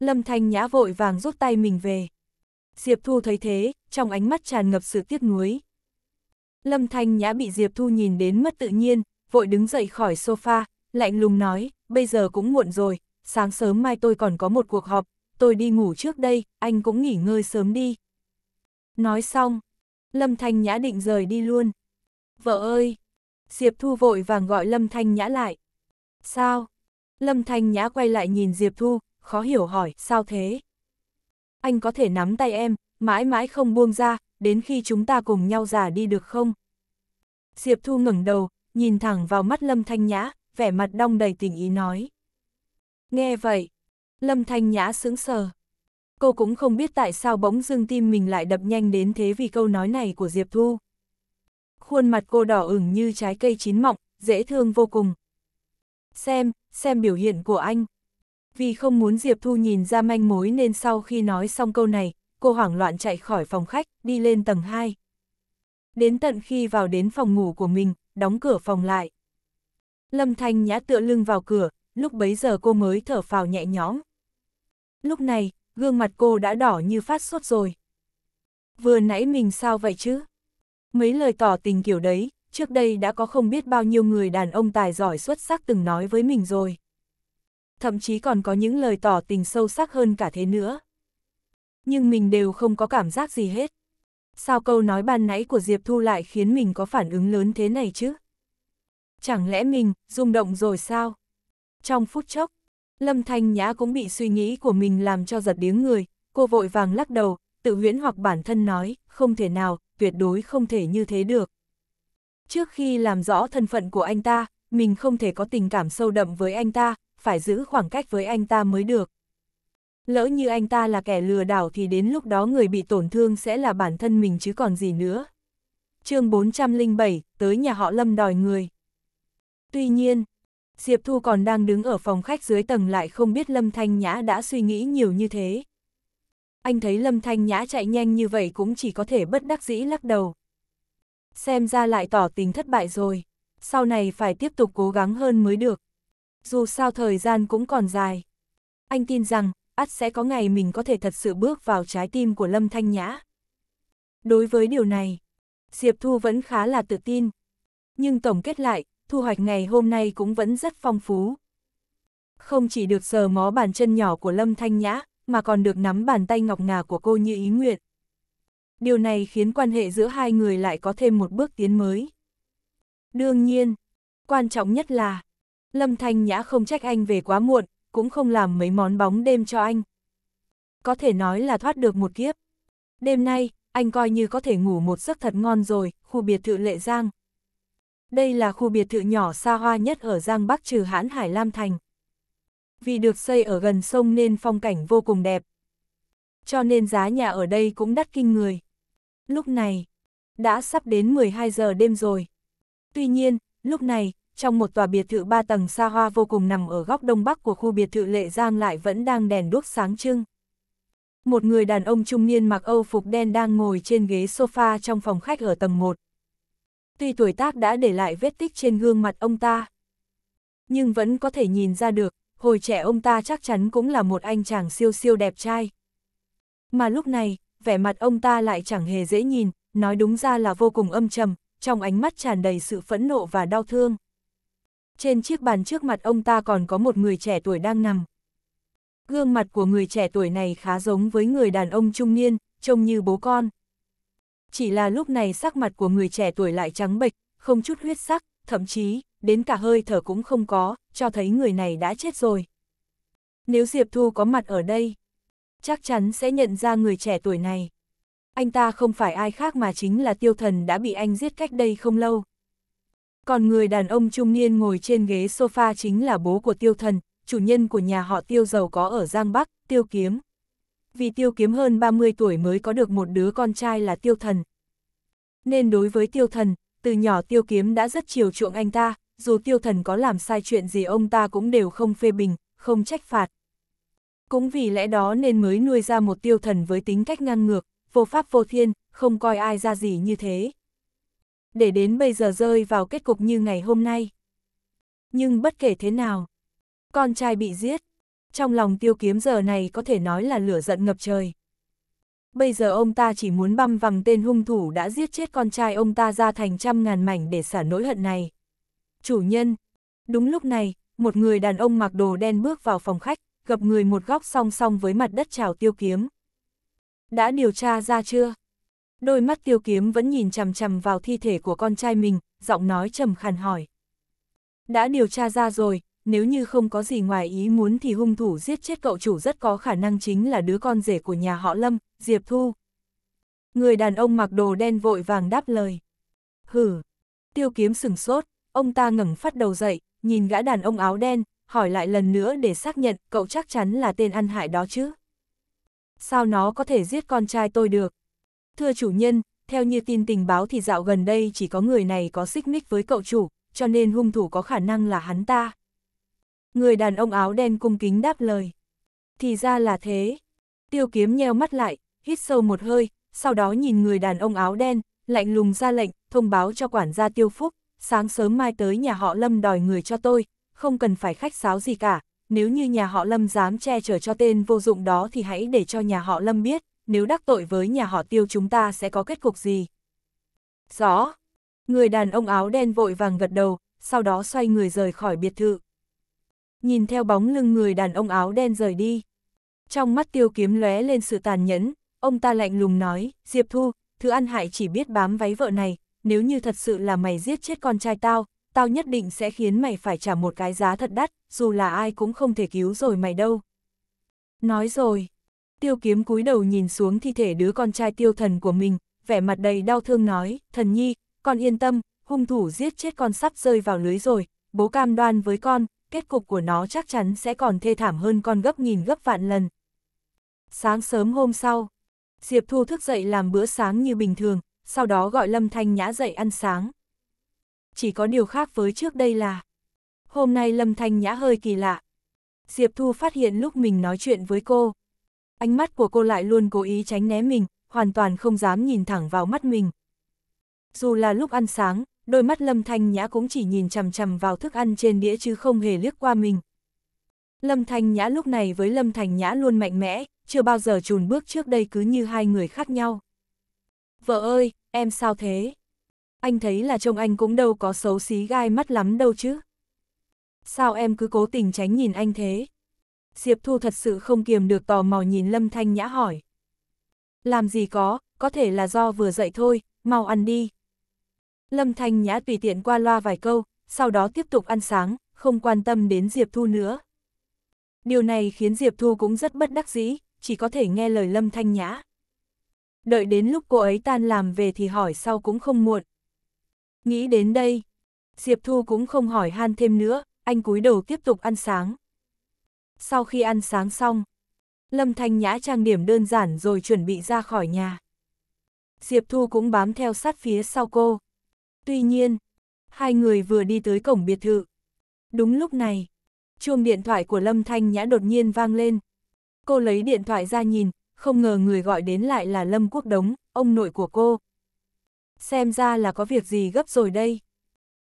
Lâm Thanh Nhã vội vàng rút tay mình về. Diệp Thu thấy thế, trong ánh mắt tràn ngập sự tiếc nuối. Lâm Thanh Nhã bị Diệp Thu nhìn đến mất tự nhiên, vội đứng dậy khỏi sofa, lạnh lùng nói, bây giờ cũng muộn rồi, sáng sớm mai tôi còn có một cuộc họp, tôi đi ngủ trước đây, anh cũng nghỉ ngơi sớm đi. Nói xong, Lâm Thanh Nhã định rời đi luôn. Vợ ơi! Diệp Thu vội vàng gọi Lâm Thanh Nhã lại. Sao? Lâm Thanh Nhã quay lại nhìn Diệp Thu, khó hiểu hỏi, sao thế? Anh có thể nắm tay em, mãi mãi không buông ra, đến khi chúng ta cùng nhau già đi được không? Diệp Thu ngẩng đầu, nhìn thẳng vào mắt Lâm Thanh Nhã, vẻ mặt đong đầy tình ý nói. Nghe vậy, Lâm Thanh Nhã sững sờ. Cô cũng không biết tại sao bỗng dưng tim mình lại đập nhanh đến thế vì câu nói này của Diệp Thu. Khuôn mặt cô đỏ ửng như trái cây chín mọng, dễ thương vô cùng. Xem, xem biểu hiện của anh. Vì không muốn Diệp Thu nhìn ra manh mối nên sau khi nói xong câu này, cô hoảng loạn chạy khỏi phòng khách, đi lên tầng 2. Đến tận khi vào đến phòng ngủ của mình, đóng cửa phòng lại. Lâm Thanh Nhã tựa lưng vào cửa, lúc bấy giờ cô mới thở phào nhẹ nhõm. Lúc này, gương mặt cô đã đỏ như phát sốt rồi. Vừa nãy mình sao vậy chứ? Mấy lời tỏ tình kiểu đấy, trước đây đã có không biết bao nhiêu người đàn ông tài giỏi xuất sắc từng nói với mình rồi thậm chí còn có những lời tỏ tình sâu sắc hơn cả thế nữa. Nhưng mình đều không có cảm giác gì hết. Sao câu nói ban nãy của Diệp Thu lại khiến mình có phản ứng lớn thế này chứ? Chẳng lẽ mình rung động rồi sao? Trong phút chốc, Lâm Thanh Nhã cũng bị suy nghĩ của mình làm cho giật điếng người, cô vội vàng lắc đầu, tự huyễn hoặc bản thân nói, không thể nào, tuyệt đối không thể như thế được. Trước khi làm rõ thân phận của anh ta, mình không thể có tình cảm sâu đậm với anh ta, phải giữ khoảng cách với anh ta mới được. Lỡ như anh ta là kẻ lừa đảo thì đến lúc đó người bị tổn thương sẽ là bản thân mình chứ còn gì nữa. chương 407, tới nhà họ Lâm đòi người. Tuy nhiên, Diệp Thu còn đang đứng ở phòng khách dưới tầng lại không biết Lâm Thanh Nhã đã suy nghĩ nhiều như thế. Anh thấy Lâm Thanh Nhã chạy nhanh như vậy cũng chỉ có thể bất đắc dĩ lắc đầu. Xem ra lại tỏ tình thất bại rồi, sau này phải tiếp tục cố gắng hơn mới được dù sao thời gian cũng còn dài. Anh tin rằng, ắt sẽ có ngày mình có thể thật sự bước vào trái tim của Lâm Thanh Nhã. Đối với điều này, Diệp Thu vẫn khá là tự tin. Nhưng tổng kết lại, thu hoạch ngày hôm nay cũng vẫn rất phong phú. Không chỉ được sờ mó bàn chân nhỏ của Lâm Thanh Nhã, mà còn được nắm bàn tay ngọc ngà của cô như ý nguyện. Điều này khiến quan hệ giữa hai người lại có thêm một bước tiến mới. Đương nhiên, quan trọng nhất là, Lâm Thanh Nhã không trách anh về quá muộn, cũng không làm mấy món bóng đêm cho anh. Có thể nói là thoát được một kiếp. Đêm nay, anh coi như có thể ngủ một giấc thật ngon rồi, khu biệt thự Lệ Giang. Đây là khu biệt thự nhỏ xa hoa nhất ở Giang Bắc trừ hãn Hải Lam Thành. Vì được xây ở gần sông nên phong cảnh vô cùng đẹp. Cho nên giá nhà ở đây cũng đắt kinh người. Lúc này, đã sắp đến 12 giờ đêm rồi. Tuy nhiên, lúc này, trong một tòa biệt thự ba tầng xa hoa vô cùng nằm ở góc đông bắc của khu biệt thự Lệ Giang lại vẫn đang đèn đuốc sáng trưng. Một người đàn ông trung niên mặc Âu phục đen đang ngồi trên ghế sofa trong phòng khách ở tầng 1. Tuy tuổi tác đã để lại vết tích trên gương mặt ông ta, nhưng vẫn có thể nhìn ra được, hồi trẻ ông ta chắc chắn cũng là một anh chàng siêu siêu đẹp trai. Mà lúc này, vẻ mặt ông ta lại chẳng hề dễ nhìn, nói đúng ra là vô cùng âm trầm, trong ánh mắt tràn đầy sự phẫn nộ và đau thương trên chiếc bàn trước mặt ông ta còn có một người trẻ tuổi đang nằm. Gương mặt của người trẻ tuổi này khá giống với người đàn ông trung niên, trông như bố con. Chỉ là lúc này sắc mặt của người trẻ tuổi lại trắng bệch, không chút huyết sắc, thậm chí, đến cả hơi thở cũng không có, cho thấy người này đã chết rồi. Nếu Diệp Thu có mặt ở đây, chắc chắn sẽ nhận ra người trẻ tuổi này. Anh ta không phải ai khác mà chính là tiêu thần đã bị anh giết cách đây không lâu còn người đàn ông trung niên ngồi trên ghế sofa chính là bố của tiêu thần, chủ nhân của nhà họ tiêu giàu có ở Giang Bắc, tiêu kiếm. Vì tiêu kiếm hơn 30 tuổi mới có được một đứa con trai là tiêu thần. Nên đối với tiêu thần, từ nhỏ tiêu kiếm đã rất chiều chuộng anh ta, dù tiêu thần có làm sai chuyện gì ông ta cũng đều không phê bình, không trách phạt. Cũng vì lẽ đó nên mới nuôi ra một tiêu thần với tính cách ngang ngược, vô pháp vô thiên, không coi ai ra gì như thế để đến bây giờ rơi vào kết cục như ngày hôm nay. Nhưng bất kể thế nào, con trai bị giết, trong lòng tiêu kiếm giờ này có thể nói là lửa giận ngập trời. Bây giờ ông ta chỉ muốn băm vằng tên hung thủ đã giết chết con trai ông ta ra thành trăm ngàn mảnh để xả nỗi hận này. Chủ nhân, đúng lúc này, một người đàn ông mặc đồ đen bước vào phòng khách, gặp người một góc song song với mặt đất chào tiêu kiếm. Đã điều tra ra chưa? Đôi mắt tiêu kiếm vẫn nhìn chằm chằm vào thi thể của con trai mình, giọng nói trầm khàn hỏi. Đã điều tra ra rồi, nếu như không có gì ngoài ý muốn thì hung thủ giết chết cậu chủ rất có khả năng chính là đứa con rể của nhà họ Lâm, Diệp Thu. Người đàn ông mặc đồ đen vội vàng đáp lời. Hử! Tiêu kiếm sừng sốt, ông ta ngẩng phát đầu dậy, nhìn gã đàn ông áo đen, hỏi lại lần nữa để xác nhận cậu chắc chắn là tên ăn hại đó chứ. Sao nó có thể giết con trai tôi được? Thưa chủ nhân, theo như tin tình báo thì dạo gần đây chỉ có người này có xích mích với cậu chủ, cho nên hung thủ có khả năng là hắn ta. Người đàn ông áo đen cung kính đáp lời. Thì ra là thế. Tiêu kiếm nheo mắt lại, hít sâu một hơi, sau đó nhìn người đàn ông áo đen, lạnh lùng ra lệnh, thông báo cho quản gia tiêu phúc, sáng sớm mai tới nhà họ Lâm đòi người cho tôi, không cần phải khách sáo gì cả, nếu như nhà họ Lâm dám che chở cho tên vô dụng đó thì hãy để cho nhà họ Lâm biết, nếu đắc tội với nhà họ tiêu chúng ta sẽ có kết cục gì? Rõ. Người đàn ông áo đen vội vàng gật đầu, sau đó xoay người rời khỏi biệt thự. Nhìn theo bóng lưng người đàn ông áo đen rời đi. Trong mắt tiêu kiếm lóe lên sự tàn nhẫn, ông ta lạnh lùng nói, Diệp Thu, thứ ăn hại chỉ biết bám váy vợ này, nếu như thật sự là mày giết chết con trai tao, tao nhất định sẽ khiến mày phải trả một cái giá thật đắt, dù là ai cũng không thể cứu rồi mày đâu. Nói rồi, Tiêu kiếm cúi đầu nhìn xuống thi thể đứa con trai tiêu thần của mình, vẻ mặt đầy đau thương nói, thần nhi, con yên tâm, hung thủ giết chết con sắp rơi vào lưới rồi, bố cam đoan với con, kết cục của nó chắc chắn sẽ còn thê thảm hơn con gấp nghìn gấp vạn lần. Sáng sớm hôm sau, Diệp Thu thức dậy làm bữa sáng như bình thường, sau đó gọi Lâm Thanh Nhã dậy ăn sáng. Chỉ có điều khác với trước đây là, hôm nay Lâm Thanh Nhã hơi kỳ lạ. Diệp Thu phát hiện lúc mình nói chuyện với cô, ánh mắt của cô lại luôn cố ý tránh né mình, hoàn toàn không dám nhìn thẳng vào mắt mình. Dù là lúc ăn sáng, đôi mắt Lâm Thanh Nhã cũng chỉ nhìn chằm chằm vào thức ăn trên đĩa chứ không hề liếc qua mình. Lâm Thanh Nhã lúc này với Lâm Thanh Nhã luôn mạnh mẽ, chưa bao giờ chùn bước trước đây cứ như hai người khác nhau. Vợ ơi, em sao thế? Anh thấy là trông anh cũng đâu có xấu xí gai mắt lắm đâu chứ. Sao em cứ cố tình tránh nhìn anh thế? Diệp Thu thật sự không kiềm được tò mò nhìn Lâm Thanh Nhã hỏi. Làm gì có, có thể là do vừa dậy thôi, mau ăn đi. Lâm Thanh Nhã tùy tiện qua loa vài câu, sau đó tiếp tục ăn sáng, không quan tâm đến Diệp Thu nữa. Điều này khiến Diệp Thu cũng rất bất đắc dĩ, chỉ có thể nghe lời Lâm Thanh Nhã. Đợi đến lúc cô ấy tan làm về thì hỏi sau cũng không muộn. Nghĩ đến đây, Diệp Thu cũng không hỏi han thêm nữa, anh cúi đầu tiếp tục ăn sáng. Sau khi ăn sáng xong, Lâm Thanh Nhã trang điểm đơn giản rồi chuẩn bị ra khỏi nhà. Diệp Thu cũng bám theo sát phía sau cô. Tuy nhiên, hai người vừa đi tới cổng biệt thự. Đúng lúc này, chuông điện thoại của Lâm Thanh Nhã đột nhiên vang lên. Cô lấy điện thoại ra nhìn, không ngờ người gọi đến lại là Lâm Quốc Đống, ông nội của cô. Xem ra là có việc gì gấp rồi đây.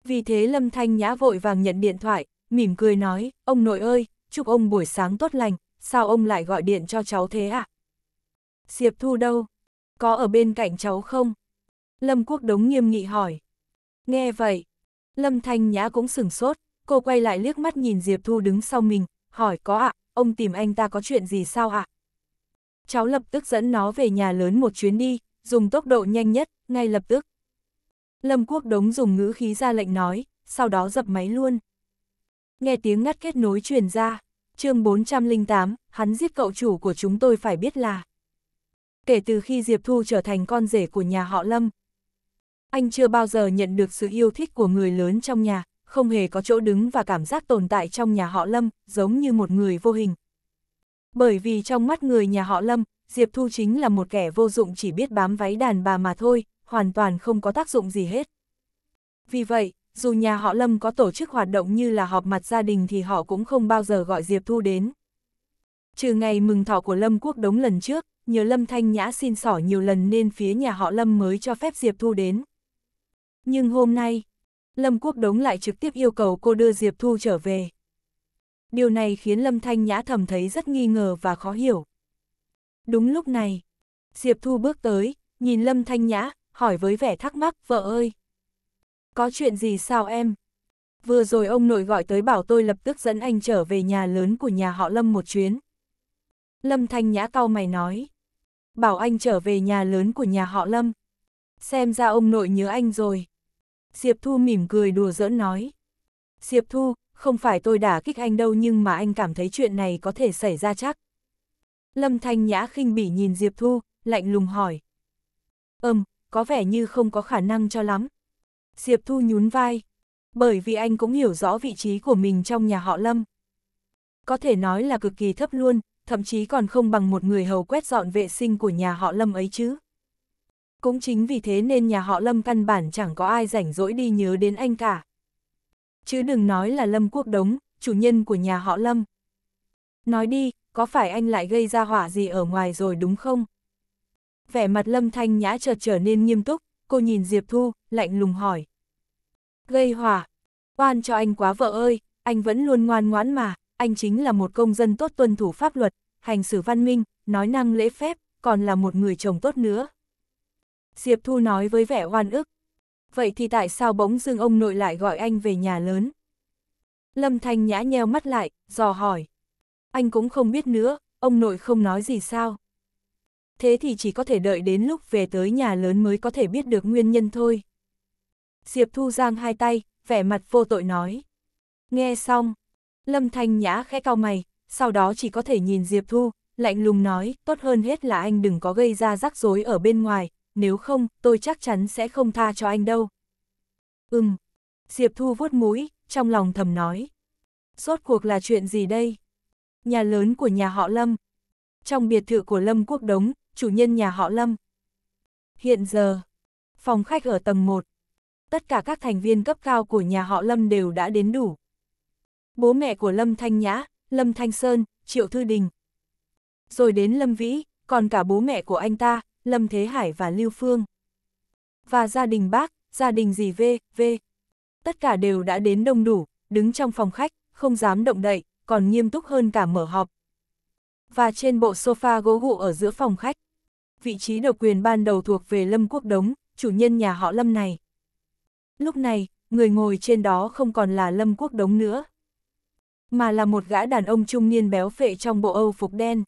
Vì thế Lâm Thanh Nhã vội vàng nhận điện thoại, mỉm cười nói, ông nội ơi, chúc ông buổi sáng tốt lành, sao ông lại gọi điện cho cháu thế ạ? À? Diệp Thu đâu? Có ở bên cạnh cháu không? Lâm Quốc Đống nghiêm nghị hỏi. Nghe vậy, Lâm Thanh Nhã cũng sửng sốt, cô quay lại liếc mắt nhìn Diệp Thu đứng sau mình, hỏi có ạ, à, ông tìm anh ta có chuyện gì sao ạ? À? Cháu lập tức dẫn nó về nhà lớn một chuyến đi, dùng tốc độ nhanh nhất, ngay lập tức. Lâm Quốc Đống dùng ngữ khí ra lệnh nói, sau đó dập máy luôn nghe tiếng ngắt kết nối truyền ra. chương 408, hắn giết cậu chủ của chúng tôi phải biết là. Kể từ khi Diệp Thu trở thành con rể của nhà họ Lâm, anh chưa bao giờ nhận được sự yêu thích của người lớn trong nhà, không hề có chỗ đứng và cảm giác tồn tại trong nhà họ Lâm, giống như một người vô hình. Bởi vì trong mắt người nhà họ Lâm, Diệp Thu chính là một kẻ vô dụng chỉ biết bám váy đàn bà mà thôi, hoàn toàn không có tác dụng gì hết. Vì vậy, dù nhà họ Lâm có tổ chức hoạt động như là họp mặt gia đình thì họ cũng không bao giờ gọi Diệp Thu đến. Trừ ngày mừng thọ của Lâm Quốc Đống lần trước, nhờ Lâm Thanh Nhã xin sỏ nhiều lần nên phía nhà họ Lâm mới cho phép Diệp Thu đến. Nhưng hôm nay, Lâm Quốc Đống lại trực tiếp yêu cầu cô đưa Diệp Thu trở về. Điều này khiến Lâm Thanh Nhã thầm thấy rất nghi ngờ và khó hiểu. Đúng lúc này, Diệp Thu bước tới, nhìn Lâm Thanh Nhã, hỏi với vẻ thắc mắc, vợ ơi, có chuyện gì sao em? Vừa rồi ông nội gọi tới bảo tôi lập tức dẫn anh trở về nhà lớn của nhà họ Lâm một chuyến. Lâm Thanh Nhã cau mày nói. Bảo anh trở về nhà lớn của nhà họ Lâm. Xem ra ông nội nhớ anh rồi. Diệp Thu mỉm cười đùa giỡn nói. Diệp Thu, không phải tôi đả kích anh đâu nhưng mà anh cảm thấy chuyện này có thể xảy ra chắc. Lâm Thanh Nhã khinh bỉ nhìn Diệp Thu, lạnh lùng hỏi. Ừm, có vẻ như không có khả năng cho lắm, Diệp Thu nhún vai, bởi vì anh cũng hiểu rõ vị trí của mình trong nhà họ Lâm. Có thể nói là cực kỳ thấp luôn, thậm chí còn không bằng một người hầu quét dọn vệ sinh của nhà họ Lâm ấy chứ. Cũng chính vì thế nên nhà họ Lâm căn bản chẳng có ai rảnh rỗi đi nhớ đến anh cả. Chứ đừng nói là Lâm Quốc Đống, chủ nhân của nhà họ Lâm. Nói đi, có phải anh lại gây ra hỏa gì ở ngoài rồi đúng không? Vẻ mặt Lâm Thanh Nhã chợt trở nên nghiêm túc, cô nhìn Diệp Thu, lạnh lùng hỏi. Gây hỏa, oan cho anh quá vợ ơi, anh vẫn luôn ngoan ngoãn mà, anh chính là một công dân tốt tuân thủ pháp luật, hành xử văn minh, nói năng lễ phép, còn là một người chồng tốt nữa. Diệp Thu nói với vẻ oan ức. Vậy thì tại sao bỗng dưng ông nội lại gọi anh về nhà lớn? Lâm Thanh Nhã nheo mắt lại, dò hỏi. Anh cũng không biết nữa, ông nội không nói gì sao? thế thì chỉ có thể đợi đến lúc về tới nhà lớn mới có thể biết được nguyên nhân thôi. Diệp Thu Giang hai tay, vẻ mặt vô tội nói. Nghe xong, Lâm Thanh Nhã khẽ cau mày, sau đó chỉ có thể nhìn Diệp Thu, lạnh lùng nói, tốt hơn hết là anh đừng có gây ra rắc rối ở bên ngoài, nếu không, tôi chắc chắn sẽ không tha cho anh đâu. Ừm, Diệp Thu vuốt mũi, trong lòng thầm nói. Rốt cuộc là chuyện gì đây? Nhà lớn của nhà họ Lâm. Trong biệt thự của Lâm Quốc Đống, chủ nhân nhà họ Lâm. Hiện giờ, phòng khách ở tầng 1, tất cả các thành viên cấp cao của nhà họ Lâm đều đã đến đủ. Bố mẹ của Lâm Thanh Nhã, Lâm Thanh Sơn, Triệu Thư Đình. Rồi đến Lâm Vĩ, còn cả bố mẹ của anh ta, Lâm Thế Hải và Lưu Phương. Và gia đình bác, gia đình gì V, V. Tất cả đều đã đến đông đủ, đứng trong phòng khách, không dám động đậy, còn nghiêm túc hơn cả mở họp. Và trên bộ sofa gỗ gụ ở giữa phòng khách, vị trí độc quyền ban đầu thuộc về Lâm Quốc Đống, chủ nhân nhà họ Lâm này. Lúc này, người ngồi trên đó không còn là Lâm Quốc Đống nữa, mà là một gã đàn ông trung niên béo phệ trong bộ Âu phục đen.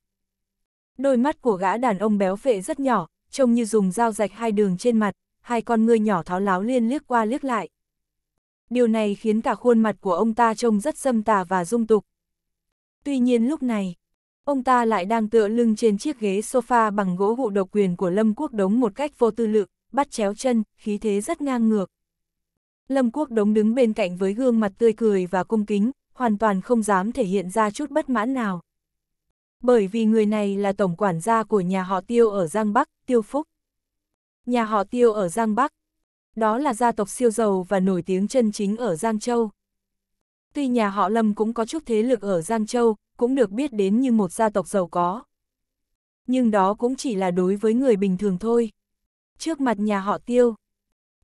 Đôi mắt của gã đàn ông béo phệ rất nhỏ, trông như dùng dao rạch hai đường trên mặt, hai con ngươi nhỏ tháo láo liên liếc qua liếc lại. Điều này khiến cả khuôn mặt của ông ta trông rất xâm tà và dung tục. Tuy nhiên lúc này, Ông ta lại đang tựa lưng trên chiếc ghế sofa bằng gỗ gụ độc quyền của Lâm Quốc Đống một cách vô tư lự, bắt chéo chân, khí thế rất ngang ngược. Lâm Quốc Đống đứng bên cạnh với gương mặt tươi cười và cung kính, hoàn toàn không dám thể hiện ra chút bất mãn nào. Bởi vì người này là tổng quản gia của nhà họ Tiêu ở Giang Bắc, Tiêu Phúc. Nhà họ Tiêu ở Giang Bắc. Đó là gia tộc siêu giàu và nổi tiếng chân chính ở Giang Châu. Tuy nhà họ Lâm cũng có chút thế lực ở Giang Châu, cũng được biết đến như một gia tộc giàu có. Nhưng đó cũng chỉ là đối với người bình thường thôi. Trước mặt nhà họ Tiêu,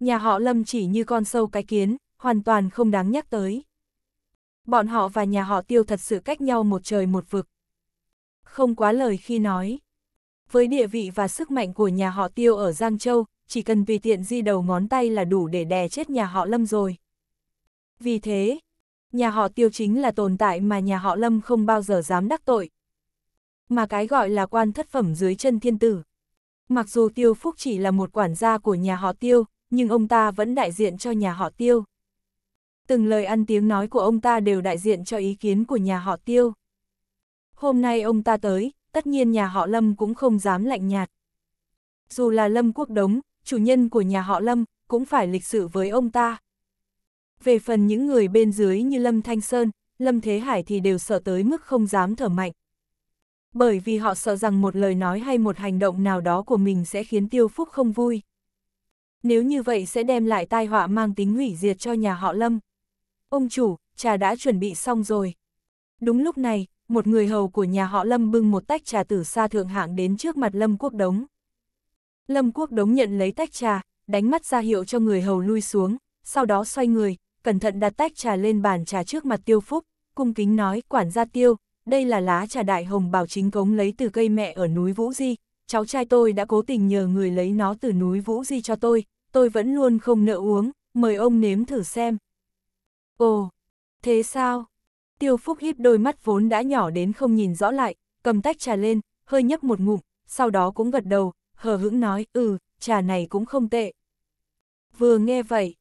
nhà họ Lâm chỉ như con sâu cái kiến, hoàn toàn không đáng nhắc tới. Bọn họ và nhà họ Tiêu thật sự cách nhau một trời một vực. Không quá lời khi nói. Với địa vị và sức mạnh của nhà họ Tiêu ở Giang Châu, chỉ cần vì tiện di đầu ngón tay là đủ để đè chết nhà họ Lâm rồi. Vì thế, nhà họ tiêu chính là tồn tại mà nhà họ lâm không bao giờ dám đắc tội. Mà cái gọi là quan thất phẩm dưới chân thiên tử. Mặc dù tiêu phúc chỉ là một quản gia của nhà họ tiêu, nhưng ông ta vẫn đại diện cho nhà họ tiêu. Từng lời ăn tiếng nói của ông ta đều đại diện cho ý kiến của nhà họ tiêu. Hôm nay ông ta tới, tất nhiên nhà họ lâm cũng không dám lạnh nhạt. Dù là lâm quốc đống, chủ nhân của nhà họ lâm, cũng phải lịch sự với ông ta. Về phần những người bên dưới như Lâm Thanh Sơn, Lâm Thế Hải thì đều sợ tới mức không dám thở mạnh. Bởi vì họ sợ rằng một lời nói hay một hành động nào đó của mình sẽ khiến Tiêu Phúc không vui. Nếu như vậy sẽ đem lại tai họa mang tính hủy diệt cho nhà họ Lâm. Ông chủ, trà đã chuẩn bị xong rồi. Đúng lúc này, một người hầu của nhà họ Lâm bưng một tách trà tử xa thượng hạng đến trước mặt Lâm Quốc Đống. Lâm Quốc Đống nhận lấy tách trà, đánh mắt ra hiệu cho người hầu lui xuống, sau đó xoay người, cẩn thận đặt tách trà lên bàn trà trước mặt tiêu phúc, cung kính nói, quản gia tiêu, đây là lá trà đại hồng bảo chính cống lấy từ cây mẹ ở núi Vũ Di, cháu trai tôi đã cố tình nhờ người lấy nó từ núi Vũ Di cho tôi, tôi vẫn luôn không nợ uống, mời ông nếm thử xem. Ồ, thế sao? Tiêu Phúc híp đôi mắt vốn đã nhỏ đến không nhìn rõ lại, cầm tách trà lên, hơi nhấp một ngụm, sau đó cũng gật đầu, hờ hững nói, ừ, trà này cũng không tệ. Vừa nghe vậy,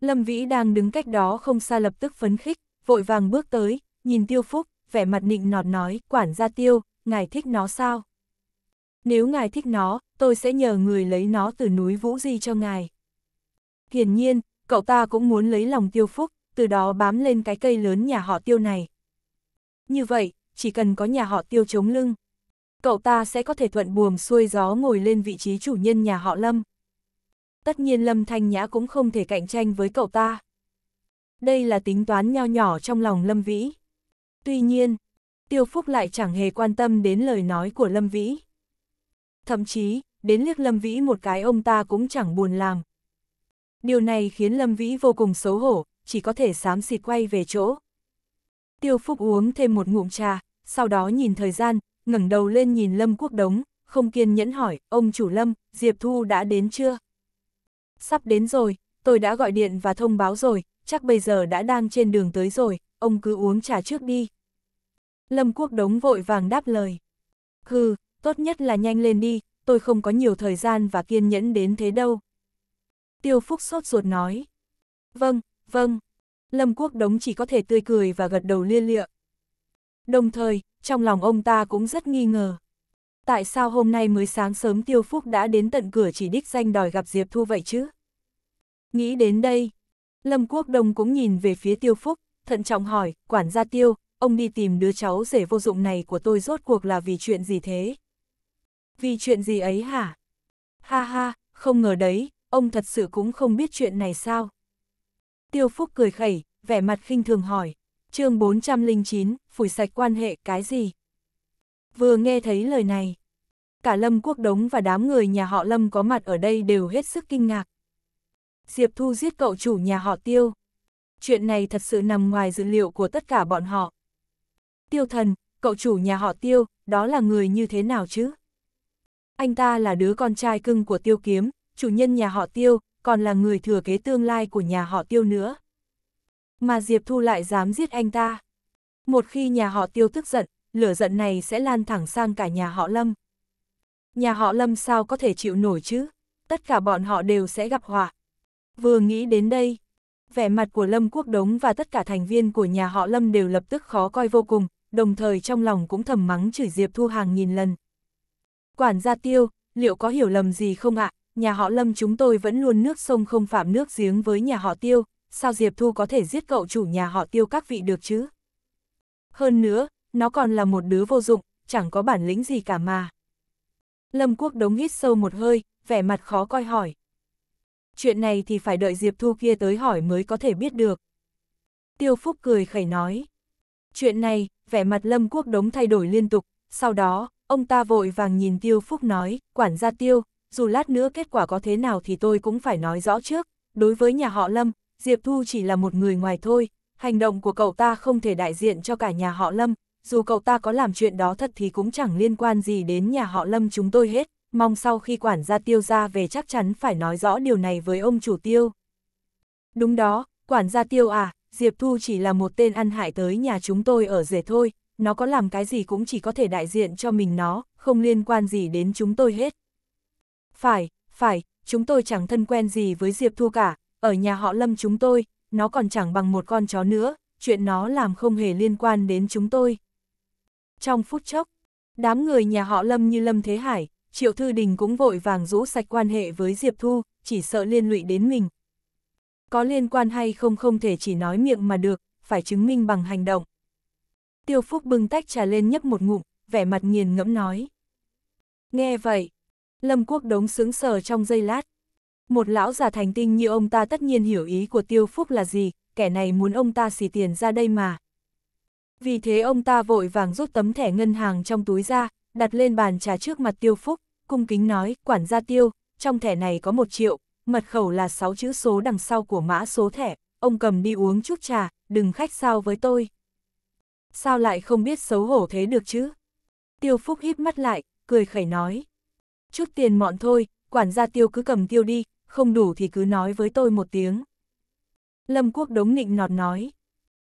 Lâm Vĩ đang đứng cách đó không xa lập tức phấn khích, vội vàng bước tới, nhìn Tiêu Phúc, vẻ mặt nịnh nọt nói, quản gia Tiêu, ngài thích nó sao? Nếu ngài thích nó, tôi sẽ nhờ người lấy nó từ núi Vũ Di cho ngài. Hiển nhiên, cậu ta cũng muốn lấy lòng Tiêu Phúc, từ đó bám lên cái cây lớn nhà họ Tiêu này. Như vậy, chỉ cần có nhà họ Tiêu chống lưng, cậu ta sẽ có thể thuận buồm xuôi gió ngồi lên vị trí chủ nhân nhà họ Lâm tất nhiên Lâm Thanh Nhã cũng không thể cạnh tranh với cậu ta. Đây là tính toán nho nhỏ trong lòng Lâm Vĩ. Tuy nhiên, Tiêu Phúc lại chẳng hề quan tâm đến lời nói của Lâm Vĩ. Thậm chí, đến liếc Lâm Vĩ một cái ông ta cũng chẳng buồn làm. Điều này khiến Lâm Vĩ vô cùng xấu hổ, chỉ có thể xám xịt quay về chỗ. Tiêu Phúc uống thêm một ngụm trà, sau đó nhìn thời gian, ngẩng đầu lên nhìn Lâm Quốc Đống, không kiên nhẫn hỏi, ông chủ Lâm, Diệp Thu đã đến chưa? sắp đến rồi, tôi đã gọi điện và thông báo rồi, chắc bây giờ đã đang trên đường tới rồi, ông cứ uống trà trước đi. Lâm Quốc Đống vội vàng đáp lời. Hừ, tốt nhất là nhanh lên đi, tôi không có nhiều thời gian và kiên nhẫn đến thế đâu. Tiêu Phúc sốt ruột nói. Vâng, vâng. Lâm Quốc Đống chỉ có thể tươi cười và gật đầu lia lịa. Đồng thời, trong lòng ông ta cũng rất nghi ngờ. Tại sao hôm nay mới sáng sớm Tiêu Phúc đã đến tận cửa chỉ đích danh đòi gặp Diệp Thu vậy chứ? Nghĩ đến đây, Lâm Quốc Đông cũng nhìn về phía Tiêu Phúc, thận trọng hỏi, quản gia Tiêu, ông đi tìm đứa cháu rể vô dụng này của tôi rốt cuộc là vì chuyện gì thế? Vì chuyện gì ấy hả? Ha ha, không ngờ đấy, ông thật sự cũng không biết chuyện này sao? Tiêu Phúc cười khẩy, vẻ mặt khinh thường hỏi, chương 409, phủi sạch quan hệ cái gì? Vừa nghe thấy lời này, cả Lâm Quốc Đống và đám người nhà họ Lâm có mặt ở đây đều hết sức kinh ngạc, Diệp Thu giết cậu chủ nhà họ Tiêu. Chuyện này thật sự nằm ngoài dữ liệu của tất cả bọn họ. Tiêu thần, cậu chủ nhà họ Tiêu, đó là người như thế nào chứ? Anh ta là đứa con trai cưng của Tiêu Kiếm, chủ nhân nhà họ Tiêu, còn là người thừa kế tương lai của nhà họ Tiêu nữa. Mà Diệp Thu lại dám giết anh ta. Một khi nhà họ Tiêu tức giận, lửa giận này sẽ lan thẳng sang cả nhà họ Lâm. Nhà họ Lâm sao có thể chịu nổi chứ? Tất cả bọn họ đều sẽ gặp họa, Vừa nghĩ đến đây, vẻ mặt của Lâm Quốc Đống và tất cả thành viên của nhà họ Lâm đều lập tức khó coi vô cùng, đồng thời trong lòng cũng thầm mắng chửi Diệp Thu hàng nghìn lần. Quản gia tiêu, liệu có hiểu lầm gì không ạ? Nhà họ Lâm chúng tôi vẫn luôn nước sông không phạm nước giếng với nhà họ tiêu, sao Diệp Thu có thể giết cậu chủ nhà họ tiêu các vị được chứ? Hơn nữa, nó còn là một đứa vô dụng, chẳng có bản lĩnh gì cả mà. Lâm Quốc Đống hít sâu một hơi, vẻ mặt khó coi hỏi chuyện này thì phải đợi Diệp Thu kia tới hỏi mới có thể biết được. Tiêu Phúc cười khẩy nói. Chuyện này, vẻ mặt Lâm Quốc Đống thay đổi liên tục, sau đó, ông ta vội vàng nhìn Tiêu Phúc nói, quản gia Tiêu, dù lát nữa kết quả có thế nào thì tôi cũng phải nói rõ trước, đối với nhà họ Lâm, Diệp Thu chỉ là một người ngoài thôi, hành động của cậu ta không thể đại diện cho cả nhà họ Lâm, dù cậu ta có làm chuyện đó thật thì cũng chẳng liên quan gì đến nhà họ Lâm chúng tôi hết mong sau khi quản gia tiêu ra về chắc chắn phải nói rõ điều này với ông chủ tiêu. Đúng đó, quản gia tiêu à, Diệp Thu chỉ là một tên ăn hại tới nhà chúng tôi ở rể thôi, nó có làm cái gì cũng chỉ có thể đại diện cho mình nó, không liên quan gì đến chúng tôi hết. Phải, phải, chúng tôi chẳng thân quen gì với Diệp Thu cả, ở nhà họ Lâm chúng tôi, nó còn chẳng bằng một con chó nữa, chuyện nó làm không hề liên quan đến chúng tôi. Trong phút chốc, đám người nhà họ Lâm như Lâm Thế Hải, Triệu Thư Đình cũng vội vàng rũ sạch quan hệ với Diệp Thu, chỉ sợ liên lụy đến mình. Có liên quan hay không không thể chỉ nói miệng mà được, phải chứng minh bằng hành động. Tiêu Phúc bưng tách trà lên nhấp một ngụm, vẻ mặt nghiền ngẫm nói. Nghe vậy, Lâm Quốc đống sướng sờ trong giây lát. Một lão già thành tinh như ông ta tất nhiên hiểu ý của Tiêu Phúc là gì, kẻ này muốn ông ta xì tiền ra đây mà. Vì thế ông ta vội vàng rút tấm thẻ ngân hàng trong túi ra, đặt lên bàn trà trước mặt Tiêu Phúc cung kính nói, quản gia tiêu, trong thẻ này có một triệu, mật khẩu là sáu chữ số đằng sau của mã số thẻ, ông cầm đi uống chút trà, đừng khách sao với tôi. Sao lại không biết xấu hổ thế được chứ? Tiêu Phúc híp mắt lại, cười khẩy nói. Chút tiền mọn thôi, quản gia tiêu cứ cầm tiêu đi, không đủ thì cứ nói với tôi một tiếng. Lâm Quốc đống nịnh nọt nói.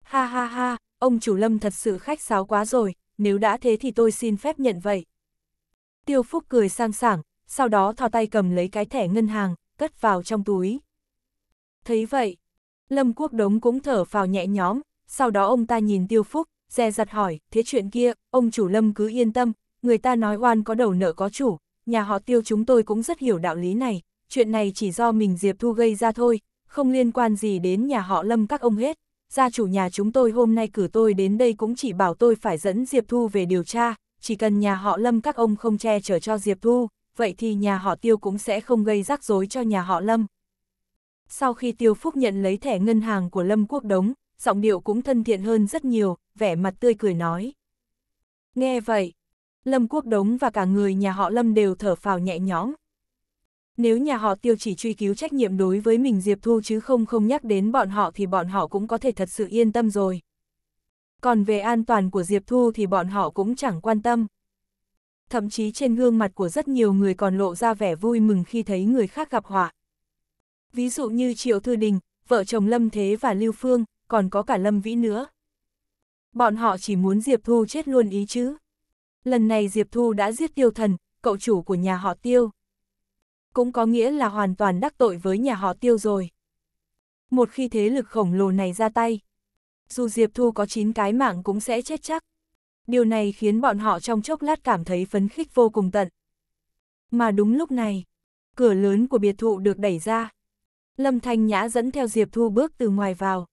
Ha ha ha, ông chủ Lâm thật sự khách sáo quá rồi, nếu đã thế thì tôi xin phép nhận vậy. Tiêu Phúc cười sang sảng, sau đó thò tay cầm lấy cái thẻ ngân hàng, cất vào trong túi. Thấy vậy, Lâm Quốc Đống cũng thở vào nhẹ nhõm, sau đó ông ta nhìn Tiêu Phúc, dè dặt hỏi, thế chuyện kia, ông chủ Lâm cứ yên tâm, người ta nói oan có đầu nợ có chủ, nhà họ Tiêu chúng tôi cũng rất hiểu đạo lý này, chuyện này chỉ do mình Diệp Thu gây ra thôi, không liên quan gì đến nhà họ Lâm các ông hết. Gia chủ nhà chúng tôi hôm nay cử tôi đến đây cũng chỉ bảo tôi phải dẫn Diệp Thu về điều tra, chỉ cần nhà họ Lâm các ông không che chở cho Diệp Thu, vậy thì nhà họ Tiêu cũng sẽ không gây rắc rối cho nhà họ Lâm. Sau khi Tiêu Phúc nhận lấy thẻ ngân hàng của Lâm Quốc Đống, giọng điệu cũng thân thiện hơn rất nhiều, vẻ mặt tươi cười nói. Nghe vậy, Lâm Quốc Đống và cả người nhà họ Lâm đều thở phào nhẹ nhõm. Nếu nhà họ Tiêu chỉ truy cứu trách nhiệm đối với mình Diệp Thu chứ không không nhắc đến bọn họ thì bọn họ cũng có thể thật sự yên tâm rồi. Còn về an toàn của Diệp Thu thì bọn họ cũng chẳng quan tâm. Thậm chí trên gương mặt của rất nhiều người còn lộ ra vẻ vui mừng khi thấy người khác gặp họa. Ví dụ như Triệu Thư Đình, vợ chồng Lâm Thế và Lưu Phương, còn có cả Lâm Vĩ nữa. Bọn họ chỉ muốn Diệp Thu chết luôn ý chứ. Lần này Diệp Thu đã giết tiêu thần, cậu chủ của nhà họ tiêu. Cũng có nghĩa là hoàn toàn đắc tội với nhà họ tiêu rồi. Một khi thế lực khổng lồ này ra tay, dù Diệp Thu có 9 cái mạng cũng sẽ chết chắc. Điều này khiến bọn họ trong chốc lát cảm thấy phấn khích vô cùng tận. Mà đúng lúc này, cửa lớn của biệt thụ được đẩy ra. Lâm Thanh Nhã dẫn theo Diệp Thu bước từ ngoài vào.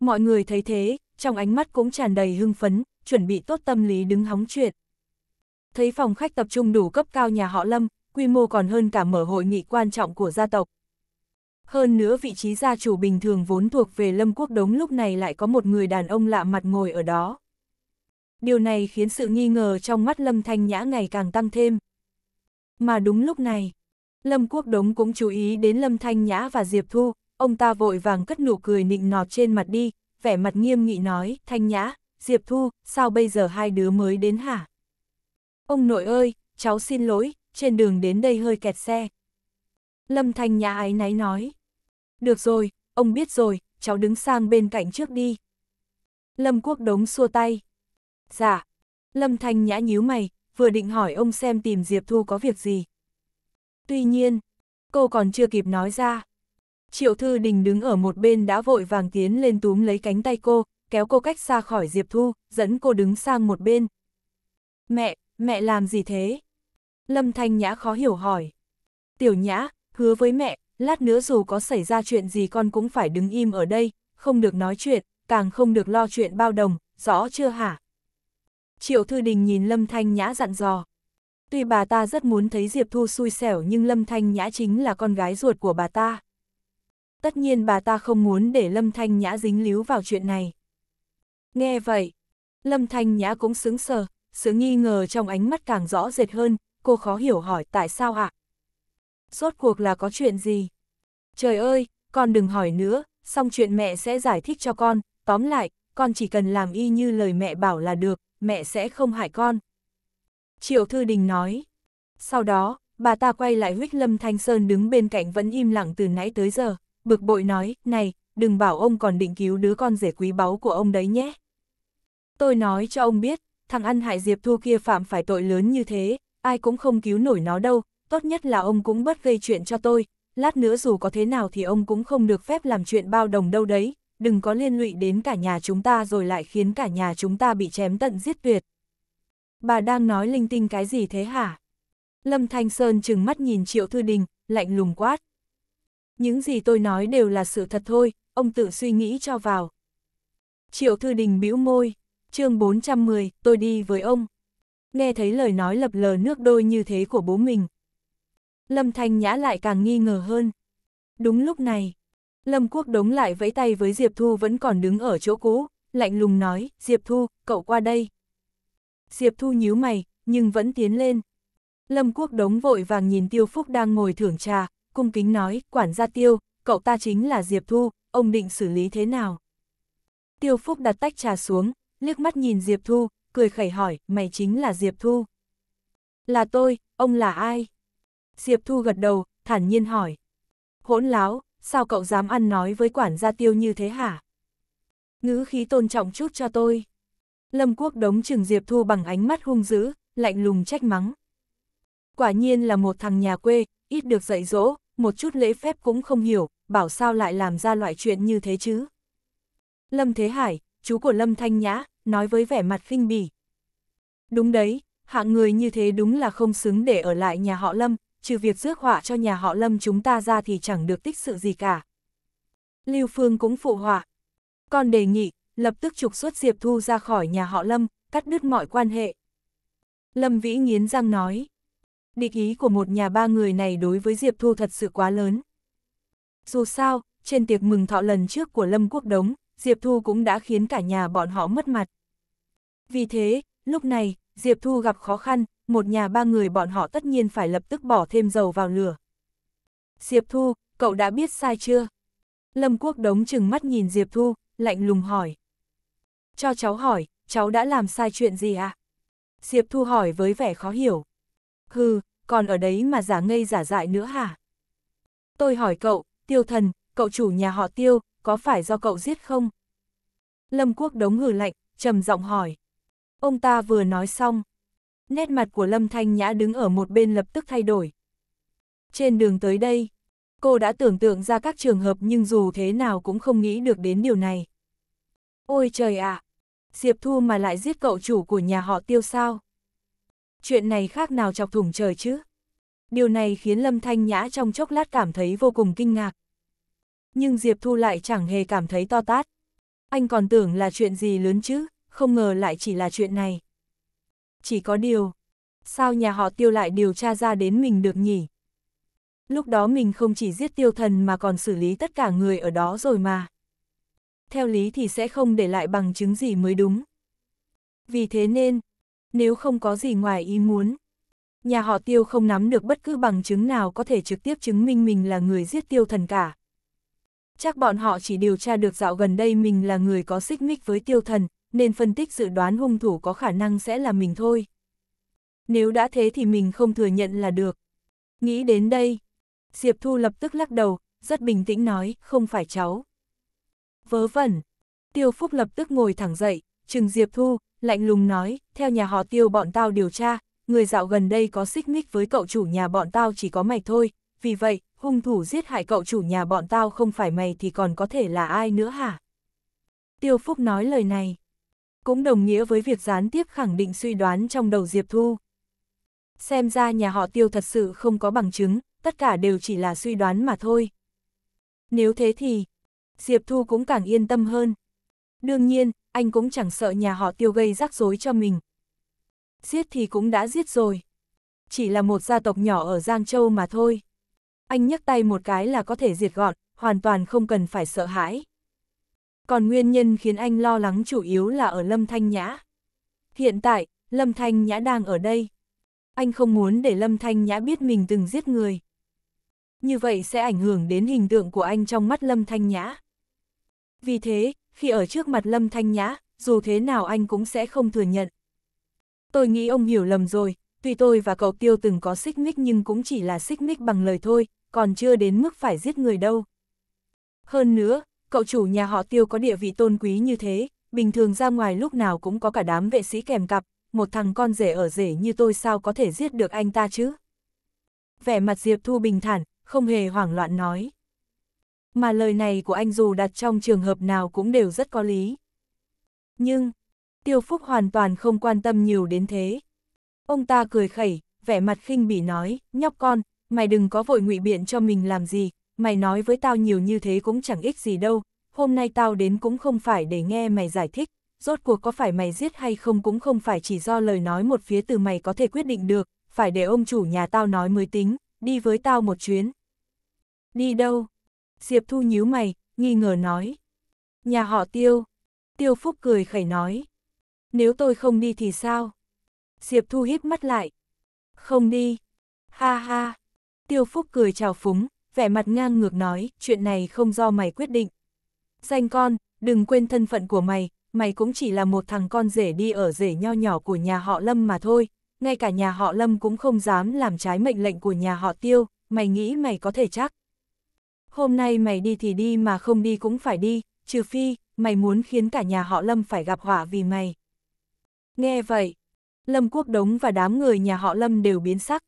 Mọi người thấy thế, trong ánh mắt cũng tràn đầy hưng phấn, chuẩn bị tốt tâm lý đứng hóng chuyện. Thấy phòng khách tập trung đủ cấp cao nhà họ Lâm, quy mô còn hơn cả mở hội nghị quan trọng của gia tộc, hơn nữa vị trí gia chủ bình thường vốn thuộc về Lâm Quốc Đống lúc này lại có một người đàn ông lạ mặt ngồi ở đó. Điều này khiến sự nghi ngờ trong mắt Lâm Thanh Nhã ngày càng tăng thêm. Mà đúng lúc này, Lâm Quốc Đống cũng chú ý đến Lâm Thanh Nhã và Diệp Thu, ông ta vội vàng cất nụ cười nịnh nọt trên mặt đi, vẻ mặt nghiêm nghị nói, Thanh Nhã, Diệp Thu, sao bây giờ hai đứa mới đến hả? Ông nội ơi, cháu xin lỗi, trên đường đến đây hơi kẹt xe. Lâm Thanh Nhã ái náy nói. Được rồi, ông biết rồi, cháu đứng sang bên cạnh trước đi. Lâm Quốc Đống xua tay. Dạ. Lâm Thanh Nhã nhíu mày, vừa định hỏi ông xem tìm Diệp Thu có việc gì. Tuy nhiên, cô còn chưa kịp nói ra. Triệu Thư Đình đứng ở một bên đã vội vàng tiến lên túm lấy cánh tay cô, kéo cô cách xa khỏi Diệp Thu, dẫn cô đứng sang một bên. Mẹ, mẹ làm gì thế? Lâm Thanh Nhã khó hiểu hỏi. Tiểu Nhã, hứa với mẹ, lát nữa dù có xảy ra chuyện gì con cũng phải đứng im ở đây, không được nói chuyện, càng không được lo chuyện bao đồng, rõ chưa hả? Triệu Thư Đình nhìn Lâm Thanh Nhã dặn dò. Tuy bà ta rất muốn thấy Diệp Thu xui xẻo nhưng Lâm Thanh Nhã chính là con gái ruột của bà ta. Tất nhiên bà ta không muốn để Lâm Thanh Nhã dính líu vào chuyện này. Nghe vậy, Lâm Thanh Nhã cũng sững sờ, sự nghi ngờ trong ánh mắt càng rõ rệt hơn, cô khó hiểu hỏi tại sao ạ? À? rốt cuộc là có chuyện gì? Trời ơi, con đừng hỏi nữa, xong chuyện mẹ sẽ giải thích cho con, tóm lại, con chỉ cần làm y như lời mẹ bảo là được, mẹ sẽ không hại con. Triệu Thư Đình nói. Sau đó, bà ta quay lại huyết Lâm Thanh Sơn đứng bên cạnh vẫn im lặng từ nãy tới giờ, bực bội nói, này, đừng bảo ông còn định cứu đứa con rể quý báu của ông đấy nhé. Tôi nói cho ông biết, thằng ăn hại Diệp Thu kia phạm phải tội lớn như thế, ai cũng không cứu nổi nó đâu, tốt nhất là ông cũng bất gây chuyện cho tôi, lát nữa dù có thế nào thì ông cũng không được phép làm chuyện bao đồng đâu đấy, đừng có liên lụy đến cả nhà chúng ta rồi lại khiến cả nhà chúng ta bị chém tận giết tuyệt. Bà đang nói linh tinh cái gì thế hả? Lâm Thanh Sơn trừng mắt nhìn Triệu Thư Đình, lạnh lùng quát. Những gì tôi nói đều là sự thật thôi, ông tự suy nghĩ cho vào. Triệu Thư Đình bĩu môi, chương 410, tôi đi với ông. Nghe thấy lời nói lập lờ nước đôi như thế của bố mình, Lâm Thanh Nhã lại càng nghi ngờ hơn. Đúng lúc này, Lâm Quốc Đống lại vẫy tay với Diệp Thu vẫn còn đứng ở chỗ cũ, lạnh lùng nói, Diệp Thu, cậu qua đây. Diệp Thu nhíu mày, nhưng vẫn tiến lên. Lâm Quốc Đống vội vàng nhìn Tiêu Phúc đang ngồi thưởng trà, cung kính nói, quản gia Tiêu, cậu ta chính là Diệp Thu, ông định xử lý thế nào? Tiêu Phúc đặt tách trà xuống, liếc mắt nhìn Diệp Thu, cười khẩy hỏi, mày chính là Diệp Thu. Là tôi, ông là ai? Diệp Thu gật đầu, thản nhiên hỏi. Hỗn láo, sao cậu dám ăn nói với quản gia tiêu như thế hả? Ngữ khí tôn trọng chút cho tôi. Lâm Quốc đống chừng Diệp Thu bằng ánh mắt hung dữ, lạnh lùng trách mắng. Quả nhiên là một thằng nhà quê, ít được dạy dỗ, một chút lễ phép cũng không hiểu, bảo sao lại làm ra loại chuyện như thế chứ. Lâm Thế Hải, chú của Lâm Thanh Nhã, nói với vẻ mặt khinh bỉ. Đúng đấy, hạng người như thế đúng là không xứng để ở lại nhà họ Lâm, trừ việc rước họa cho nhà họ Lâm chúng ta ra thì chẳng được tích sự gì cả. Lưu Phương cũng phụ họa. Còn đề nghị, lập tức trục xuất Diệp Thu ra khỏi nhà họ Lâm, cắt đứt mọi quan hệ. Lâm Vĩ nghiến răng nói. Địch ý của một nhà ba người này đối với Diệp Thu thật sự quá lớn. Dù sao, trên tiệc mừng thọ lần trước của Lâm Quốc Đống, Diệp Thu cũng đã khiến cả nhà bọn họ mất mặt. Vì thế, lúc này, Diệp Thu gặp khó khăn, một nhà ba người bọn họ tất nhiên phải lập tức bỏ thêm dầu vào lửa. Diệp Thu, cậu đã biết sai chưa? Lâm Quốc đống chừng mắt nhìn Diệp Thu, lạnh lùng hỏi. Cho cháu hỏi, cháu đã làm sai chuyện gì à? Diệp Thu hỏi với vẻ khó hiểu. Hừ, còn ở đấy mà giả ngây giả dại nữa hả? Tôi hỏi cậu, tiêu thần, cậu chủ nhà họ tiêu, có phải do cậu giết không? Lâm Quốc đống hừ lạnh, trầm giọng hỏi. Ông ta vừa nói xong, Nét mặt của Lâm Thanh Nhã đứng ở một bên lập tức thay đổi. Trên đường tới đây, cô đã tưởng tượng ra các trường hợp nhưng dù thế nào cũng không nghĩ được đến điều này. Ôi trời ạ! À, Diệp Thu mà lại giết cậu chủ của nhà họ tiêu sao? Chuyện này khác nào chọc thủng trời chứ? Điều này khiến Lâm Thanh Nhã trong chốc lát cảm thấy vô cùng kinh ngạc. Nhưng Diệp Thu lại chẳng hề cảm thấy to tát. Anh còn tưởng là chuyện gì lớn chứ, không ngờ lại chỉ là chuyện này chỉ có điều. Sao nhà họ tiêu lại điều tra ra đến mình được nhỉ? Lúc đó mình không chỉ giết tiêu thần mà còn xử lý tất cả người ở đó rồi mà. Theo lý thì sẽ không để lại bằng chứng gì mới đúng. Vì thế nên, nếu không có gì ngoài ý muốn, nhà họ tiêu không nắm được bất cứ bằng chứng nào có thể trực tiếp chứng minh mình là người giết tiêu thần cả. Chắc bọn họ chỉ điều tra được dạo gần đây mình là người có xích mích với tiêu thần, nên phân tích dự đoán hung thủ có khả năng sẽ là mình thôi. Nếu đã thế thì mình không thừa nhận là được. Nghĩ đến đây, Diệp Thu lập tức lắc đầu, rất bình tĩnh nói, không phải cháu. Vớ vẩn, Tiêu Phúc lập tức ngồi thẳng dậy, chừng Diệp Thu, lạnh lùng nói, theo nhà họ Tiêu bọn tao điều tra, người dạo gần đây có xích mích với cậu chủ nhà bọn tao chỉ có mày thôi, vì vậy, hung thủ giết hại cậu chủ nhà bọn tao không phải mày thì còn có thể là ai nữa hả? Tiêu Phúc nói lời này cũng đồng nghĩa với việc gián tiếp khẳng định suy đoán trong đầu Diệp Thu. Xem ra nhà họ tiêu thật sự không có bằng chứng, tất cả đều chỉ là suy đoán mà thôi. Nếu thế thì, Diệp Thu cũng càng yên tâm hơn. Đương nhiên, anh cũng chẳng sợ nhà họ tiêu gây rắc rối cho mình. Giết thì cũng đã giết rồi. Chỉ là một gia tộc nhỏ ở Giang Châu mà thôi. Anh nhấc tay một cái là có thể diệt gọn, hoàn toàn không cần phải sợ hãi còn nguyên nhân khiến anh lo lắng chủ yếu là ở Lâm Thanh Nhã. Hiện tại, Lâm Thanh Nhã đang ở đây. Anh không muốn để Lâm Thanh Nhã biết mình từng giết người. Như vậy sẽ ảnh hưởng đến hình tượng của anh trong mắt Lâm Thanh Nhã. Vì thế, khi ở trước mặt Lâm Thanh Nhã, dù thế nào anh cũng sẽ không thừa nhận. Tôi nghĩ ông hiểu lầm rồi, tuy tôi và cậu tiêu từng có xích mích nhưng cũng chỉ là xích mích bằng lời thôi, còn chưa đến mức phải giết người đâu. Hơn nữa, cậu chủ nhà họ tiêu có địa vị tôn quý như thế, bình thường ra ngoài lúc nào cũng có cả đám vệ sĩ kèm cặp, một thằng con rể ở rể như tôi sao có thể giết được anh ta chứ? Vẻ mặt Diệp Thu bình thản, không hề hoảng loạn nói. Mà lời này của anh dù đặt trong trường hợp nào cũng đều rất có lý. Nhưng, Tiêu Phúc hoàn toàn không quan tâm nhiều đến thế. Ông ta cười khẩy, vẻ mặt khinh bỉ nói, nhóc con, mày đừng có vội ngụy biện cho mình làm gì, mày nói với tao nhiều như thế cũng chẳng ích gì đâu, hôm nay tao đến cũng không phải để nghe mày giải thích, rốt cuộc có phải mày giết hay không cũng không phải chỉ do lời nói một phía từ mày có thể quyết định được, phải để ông chủ nhà tao nói mới tính, đi với tao một chuyến. Đi đâu? Diệp Thu nhíu mày, nghi ngờ nói. Nhà họ Tiêu. Tiêu Phúc cười khẩy nói. Nếu tôi không đi thì sao? Diệp Thu hít mắt lại. Không đi. Ha ha. Tiêu Phúc cười chào phúng, vẻ mặt ngang ngược nói, chuyện này không do mày quyết định. Danh con, đừng quên thân phận của mày, mày cũng chỉ là một thằng con rể đi ở rể nho nhỏ của nhà họ Lâm mà thôi, ngay cả nhà họ Lâm cũng không dám làm trái mệnh lệnh của nhà họ Tiêu, mày nghĩ mày có thể chắc. Hôm nay mày đi thì đi mà không đi cũng phải đi, trừ phi, mày muốn khiến cả nhà họ Lâm phải gặp họa vì mày. Nghe vậy, Lâm Quốc Đống và đám người nhà họ Lâm đều biến sắc.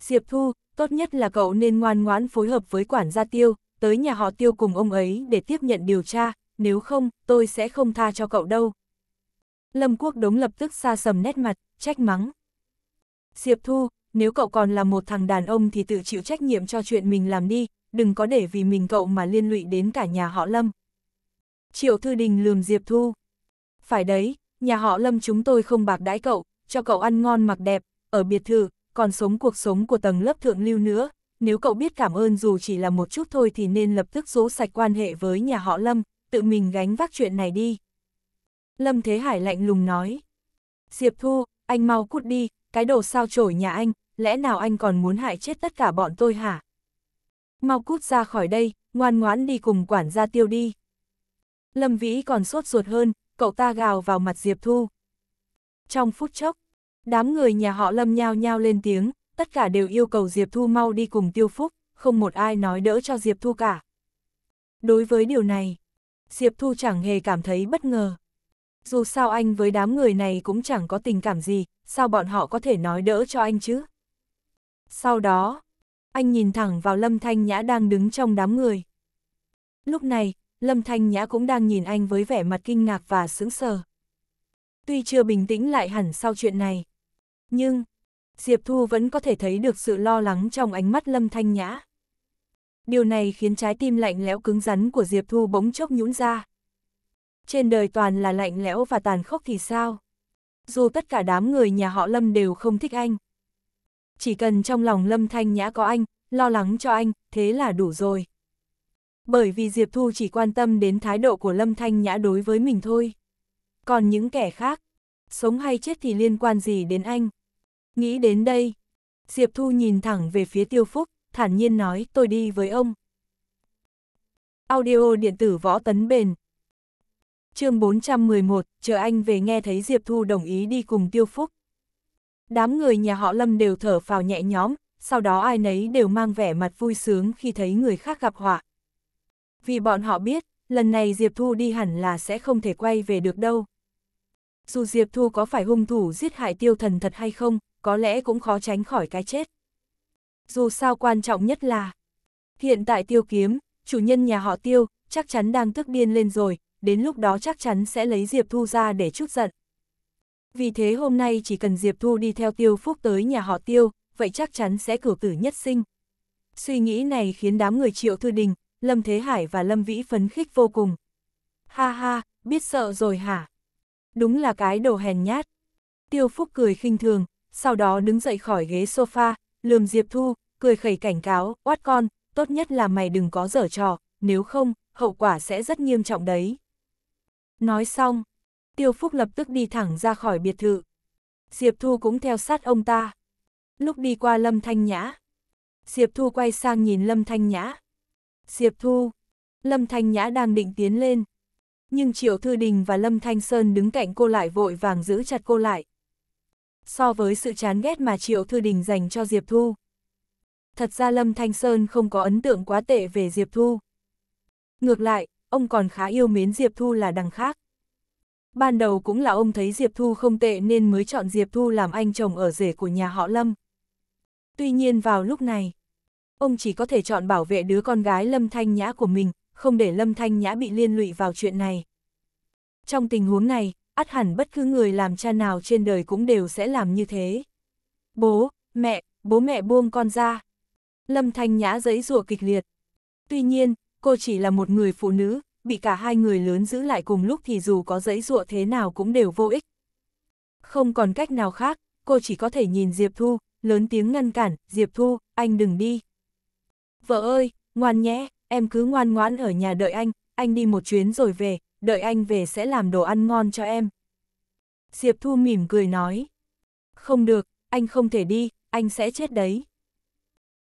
Diệp Thu, tốt nhất là cậu nên ngoan ngoãn phối hợp với quản gia tiêu, tới nhà họ tiêu cùng ông ấy để tiếp nhận điều tra, nếu không, tôi sẽ không tha cho cậu đâu. Lâm Quốc Đống lập tức xa sầm nét mặt, trách mắng. Diệp Thu, nếu cậu còn là một thằng đàn ông thì tự chịu trách nhiệm cho chuyện mình làm đi, đừng có để vì mình cậu mà liên lụy đến cả nhà họ Lâm. Triệu Thư Đình lườm Diệp Thu. Phải đấy, nhà họ Lâm chúng tôi không bạc đãi cậu, cho cậu ăn ngon mặc đẹp, ở biệt thự, còn sống cuộc sống của tầng lớp thượng lưu nữa, nếu cậu biết cảm ơn dù chỉ là một chút thôi thì nên lập tức dỗ sạch quan hệ với nhà họ Lâm, tự mình gánh vác chuyện này đi. Lâm Thế Hải lạnh lùng nói. Diệp Thu, anh mau cút đi, cái đồ sao chổi nhà anh, lẽ nào anh còn muốn hại chết tất cả bọn tôi hả? Mau cút ra khỏi đây, ngoan ngoãn đi cùng quản gia tiêu đi. Lâm Vĩ còn sốt ruột hơn, cậu ta gào vào mặt Diệp Thu. Trong phút chốc, Đám người nhà họ Lâm nhao nhao lên tiếng, tất cả đều yêu cầu Diệp Thu mau đi cùng Tiêu Phúc, không một ai nói đỡ cho Diệp Thu cả. Đối với điều này, Diệp Thu chẳng hề cảm thấy bất ngờ. Dù sao anh với đám người này cũng chẳng có tình cảm gì, sao bọn họ có thể nói đỡ cho anh chứ? Sau đó, anh nhìn thẳng vào Lâm Thanh Nhã đang đứng trong đám người. Lúc này, Lâm Thanh Nhã cũng đang nhìn anh với vẻ mặt kinh ngạc và sững sờ. Tuy chưa bình tĩnh lại hẳn sau chuyện này, nhưng, Diệp Thu vẫn có thể thấy được sự lo lắng trong ánh mắt Lâm Thanh Nhã. Điều này khiến trái tim lạnh lẽo cứng rắn của Diệp Thu bỗng chốc nhũn ra. Trên đời toàn là lạnh lẽo và tàn khốc thì sao? Dù tất cả đám người nhà họ Lâm đều không thích anh. Chỉ cần trong lòng Lâm Thanh Nhã có anh, lo lắng cho anh, thế là đủ rồi. Bởi vì Diệp Thu chỉ quan tâm đến thái độ của Lâm Thanh Nhã đối với mình thôi. Còn những kẻ khác, sống hay chết thì liên quan gì đến anh. Nghĩ đến đây, Diệp Thu nhìn thẳng về phía Tiêu Phúc, thản nhiên nói tôi đi với ông. Audio điện tử võ tấn bền chương 411, chờ anh về nghe thấy Diệp Thu đồng ý đi cùng Tiêu Phúc. Đám người nhà họ Lâm đều thở phào nhẹ nhõm, sau đó ai nấy đều mang vẻ mặt vui sướng khi thấy người khác gặp họa. Vì bọn họ biết, lần này Diệp Thu đi hẳn là sẽ không thể quay về được đâu. Dù Diệp Thu có phải hung thủ giết hại tiêu thần thật hay không, có lẽ cũng khó tránh khỏi cái chết. Dù sao quan trọng nhất là, hiện tại tiêu kiếm, chủ nhân nhà họ tiêu, chắc chắn đang tức điên lên rồi, đến lúc đó chắc chắn sẽ lấy Diệp Thu ra để chút giận. Vì thế hôm nay chỉ cần Diệp Thu đi theo tiêu phúc tới nhà họ tiêu, vậy chắc chắn sẽ cử tử nhất sinh. Suy nghĩ này khiến đám người triệu thư đình, Lâm Thế Hải và Lâm Vĩ phấn khích vô cùng. Ha ha, biết sợ rồi hả? đúng là cái đồ hèn nhát. Tiêu Phúc cười khinh thường, sau đó đứng dậy khỏi ghế sofa, lườm Diệp Thu, cười khẩy cảnh cáo, oát con, tốt nhất là mày đừng có dở trò, nếu không, hậu quả sẽ rất nghiêm trọng đấy. Nói xong, Tiêu Phúc lập tức đi thẳng ra khỏi biệt thự. Diệp Thu cũng theo sát ông ta. Lúc đi qua Lâm Thanh Nhã, Diệp Thu quay sang nhìn Lâm Thanh Nhã. Diệp Thu, Lâm Thanh Nhã đang định tiến lên, nhưng Triệu Thư Đình và Lâm Thanh Sơn đứng cạnh cô lại vội vàng giữ chặt cô lại. So với sự chán ghét mà Triệu Thư Đình dành cho Diệp Thu. Thật ra Lâm Thanh Sơn không có ấn tượng quá tệ về Diệp Thu. Ngược lại, ông còn khá yêu mến Diệp Thu là đằng khác. Ban đầu cũng là ông thấy Diệp Thu không tệ nên mới chọn Diệp Thu làm anh chồng ở rể của nhà họ Lâm. Tuy nhiên vào lúc này, ông chỉ có thể chọn bảo vệ đứa con gái Lâm Thanh Nhã của mình, không để Lâm Thanh Nhã bị liên lụy vào chuyện này. Trong tình huống này, ắt hẳn bất cứ người làm cha nào trên đời cũng đều sẽ làm như thế. Bố, mẹ, bố mẹ buông con ra. Lâm Thanh Nhã giấy rủa kịch liệt. Tuy nhiên, cô chỉ là một người phụ nữ, bị cả hai người lớn giữ lại cùng lúc thì dù có giấy rủa thế nào cũng đều vô ích. Không còn cách nào khác, cô chỉ có thể nhìn Diệp Thu, lớn tiếng ngăn cản, Diệp Thu, anh đừng đi. Vợ ơi, ngoan nhé, em cứ ngoan ngoãn ở nhà đợi anh, anh đi một chuyến rồi về, đợi anh về sẽ làm đồ ăn ngon cho em. Diệp Thu mỉm cười nói, không được, anh không thể đi, anh sẽ chết đấy.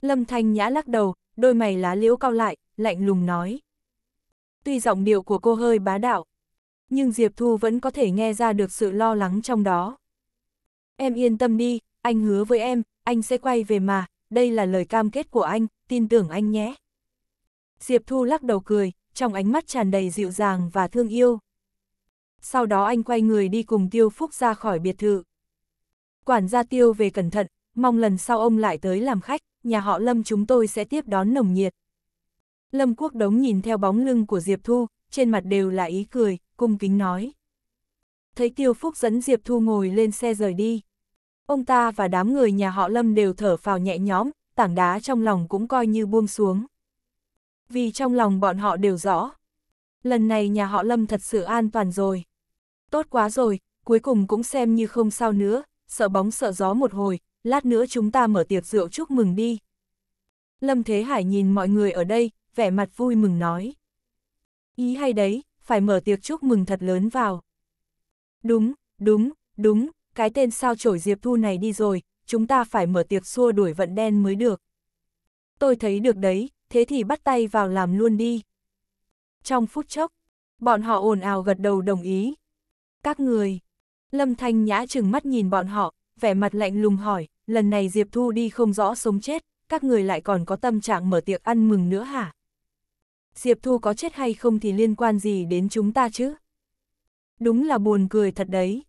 Lâm Thanh Nhã lắc đầu, đôi mày lá liễu cao lại, lạnh lùng nói. Tuy giọng điệu của cô hơi bá đạo, nhưng Diệp Thu vẫn có thể nghe ra được sự lo lắng trong đó. Em yên tâm đi, anh hứa với em, anh sẽ quay về mà, đây là lời cam kết của anh, tin tưởng anh nhé. Diệp Thu lắc đầu cười, trong ánh mắt tràn đầy dịu dàng và thương yêu. Sau đó anh quay người đi cùng Tiêu Phúc ra khỏi biệt thự. Quản gia Tiêu về cẩn thận, mong lần sau ông lại tới làm khách, nhà họ Lâm chúng tôi sẽ tiếp đón nồng nhiệt. Lâm Quốc Đống nhìn theo bóng lưng của Diệp Thu, trên mặt đều là ý cười, cung kính nói. Thấy Tiêu Phúc dẫn Diệp Thu ngồi lên xe rời đi. Ông ta và đám người nhà họ Lâm đều thở phào nhẹ nhõm, tảng đá trong lòng cũng coi như buông xuống vì trong lòng bọn họ đều rõ. Lần này nhà họ Lâm thật sự an toàn rồi. Tốt quá rồi, cuối cùng cũng xem như không sao nữa, sợ bóng sợ gió một hồi, lát nữa chúng ta mở tiệc rượu chúc mừng đi. Lâm Thế Hải nhìn mọi người ở đây, vẻ mặt vui mừng nói. Ý hay đấy, phải mở tiệc chúc mừng thật lớn vào. Đúng, đúng, đúng, cái tên sao chổi Diệp Thu này đi rồi, chúng ta phải mở tiệc xua đuổi vận đen mới được. Tôi thấy được đấy, thế thì bắt tay vào làm luôn đi. Trong phút chốc, bọn họ ồn ào gật đầu đồng ý. Các người, Lâm Thanh Nhã chừng mắt nhìn bọn họ, vẻ mặt lạnh lùng hỏi, lần này Diệp Thu đi không rõ sống chết, các người lại còn có tâm trạng mở tiệc ăn mừng nữa hả? Diệp Thu có chết hay không thì liên quan gì đến chúng ta chứ? Đúng là buồn cười thật đấy.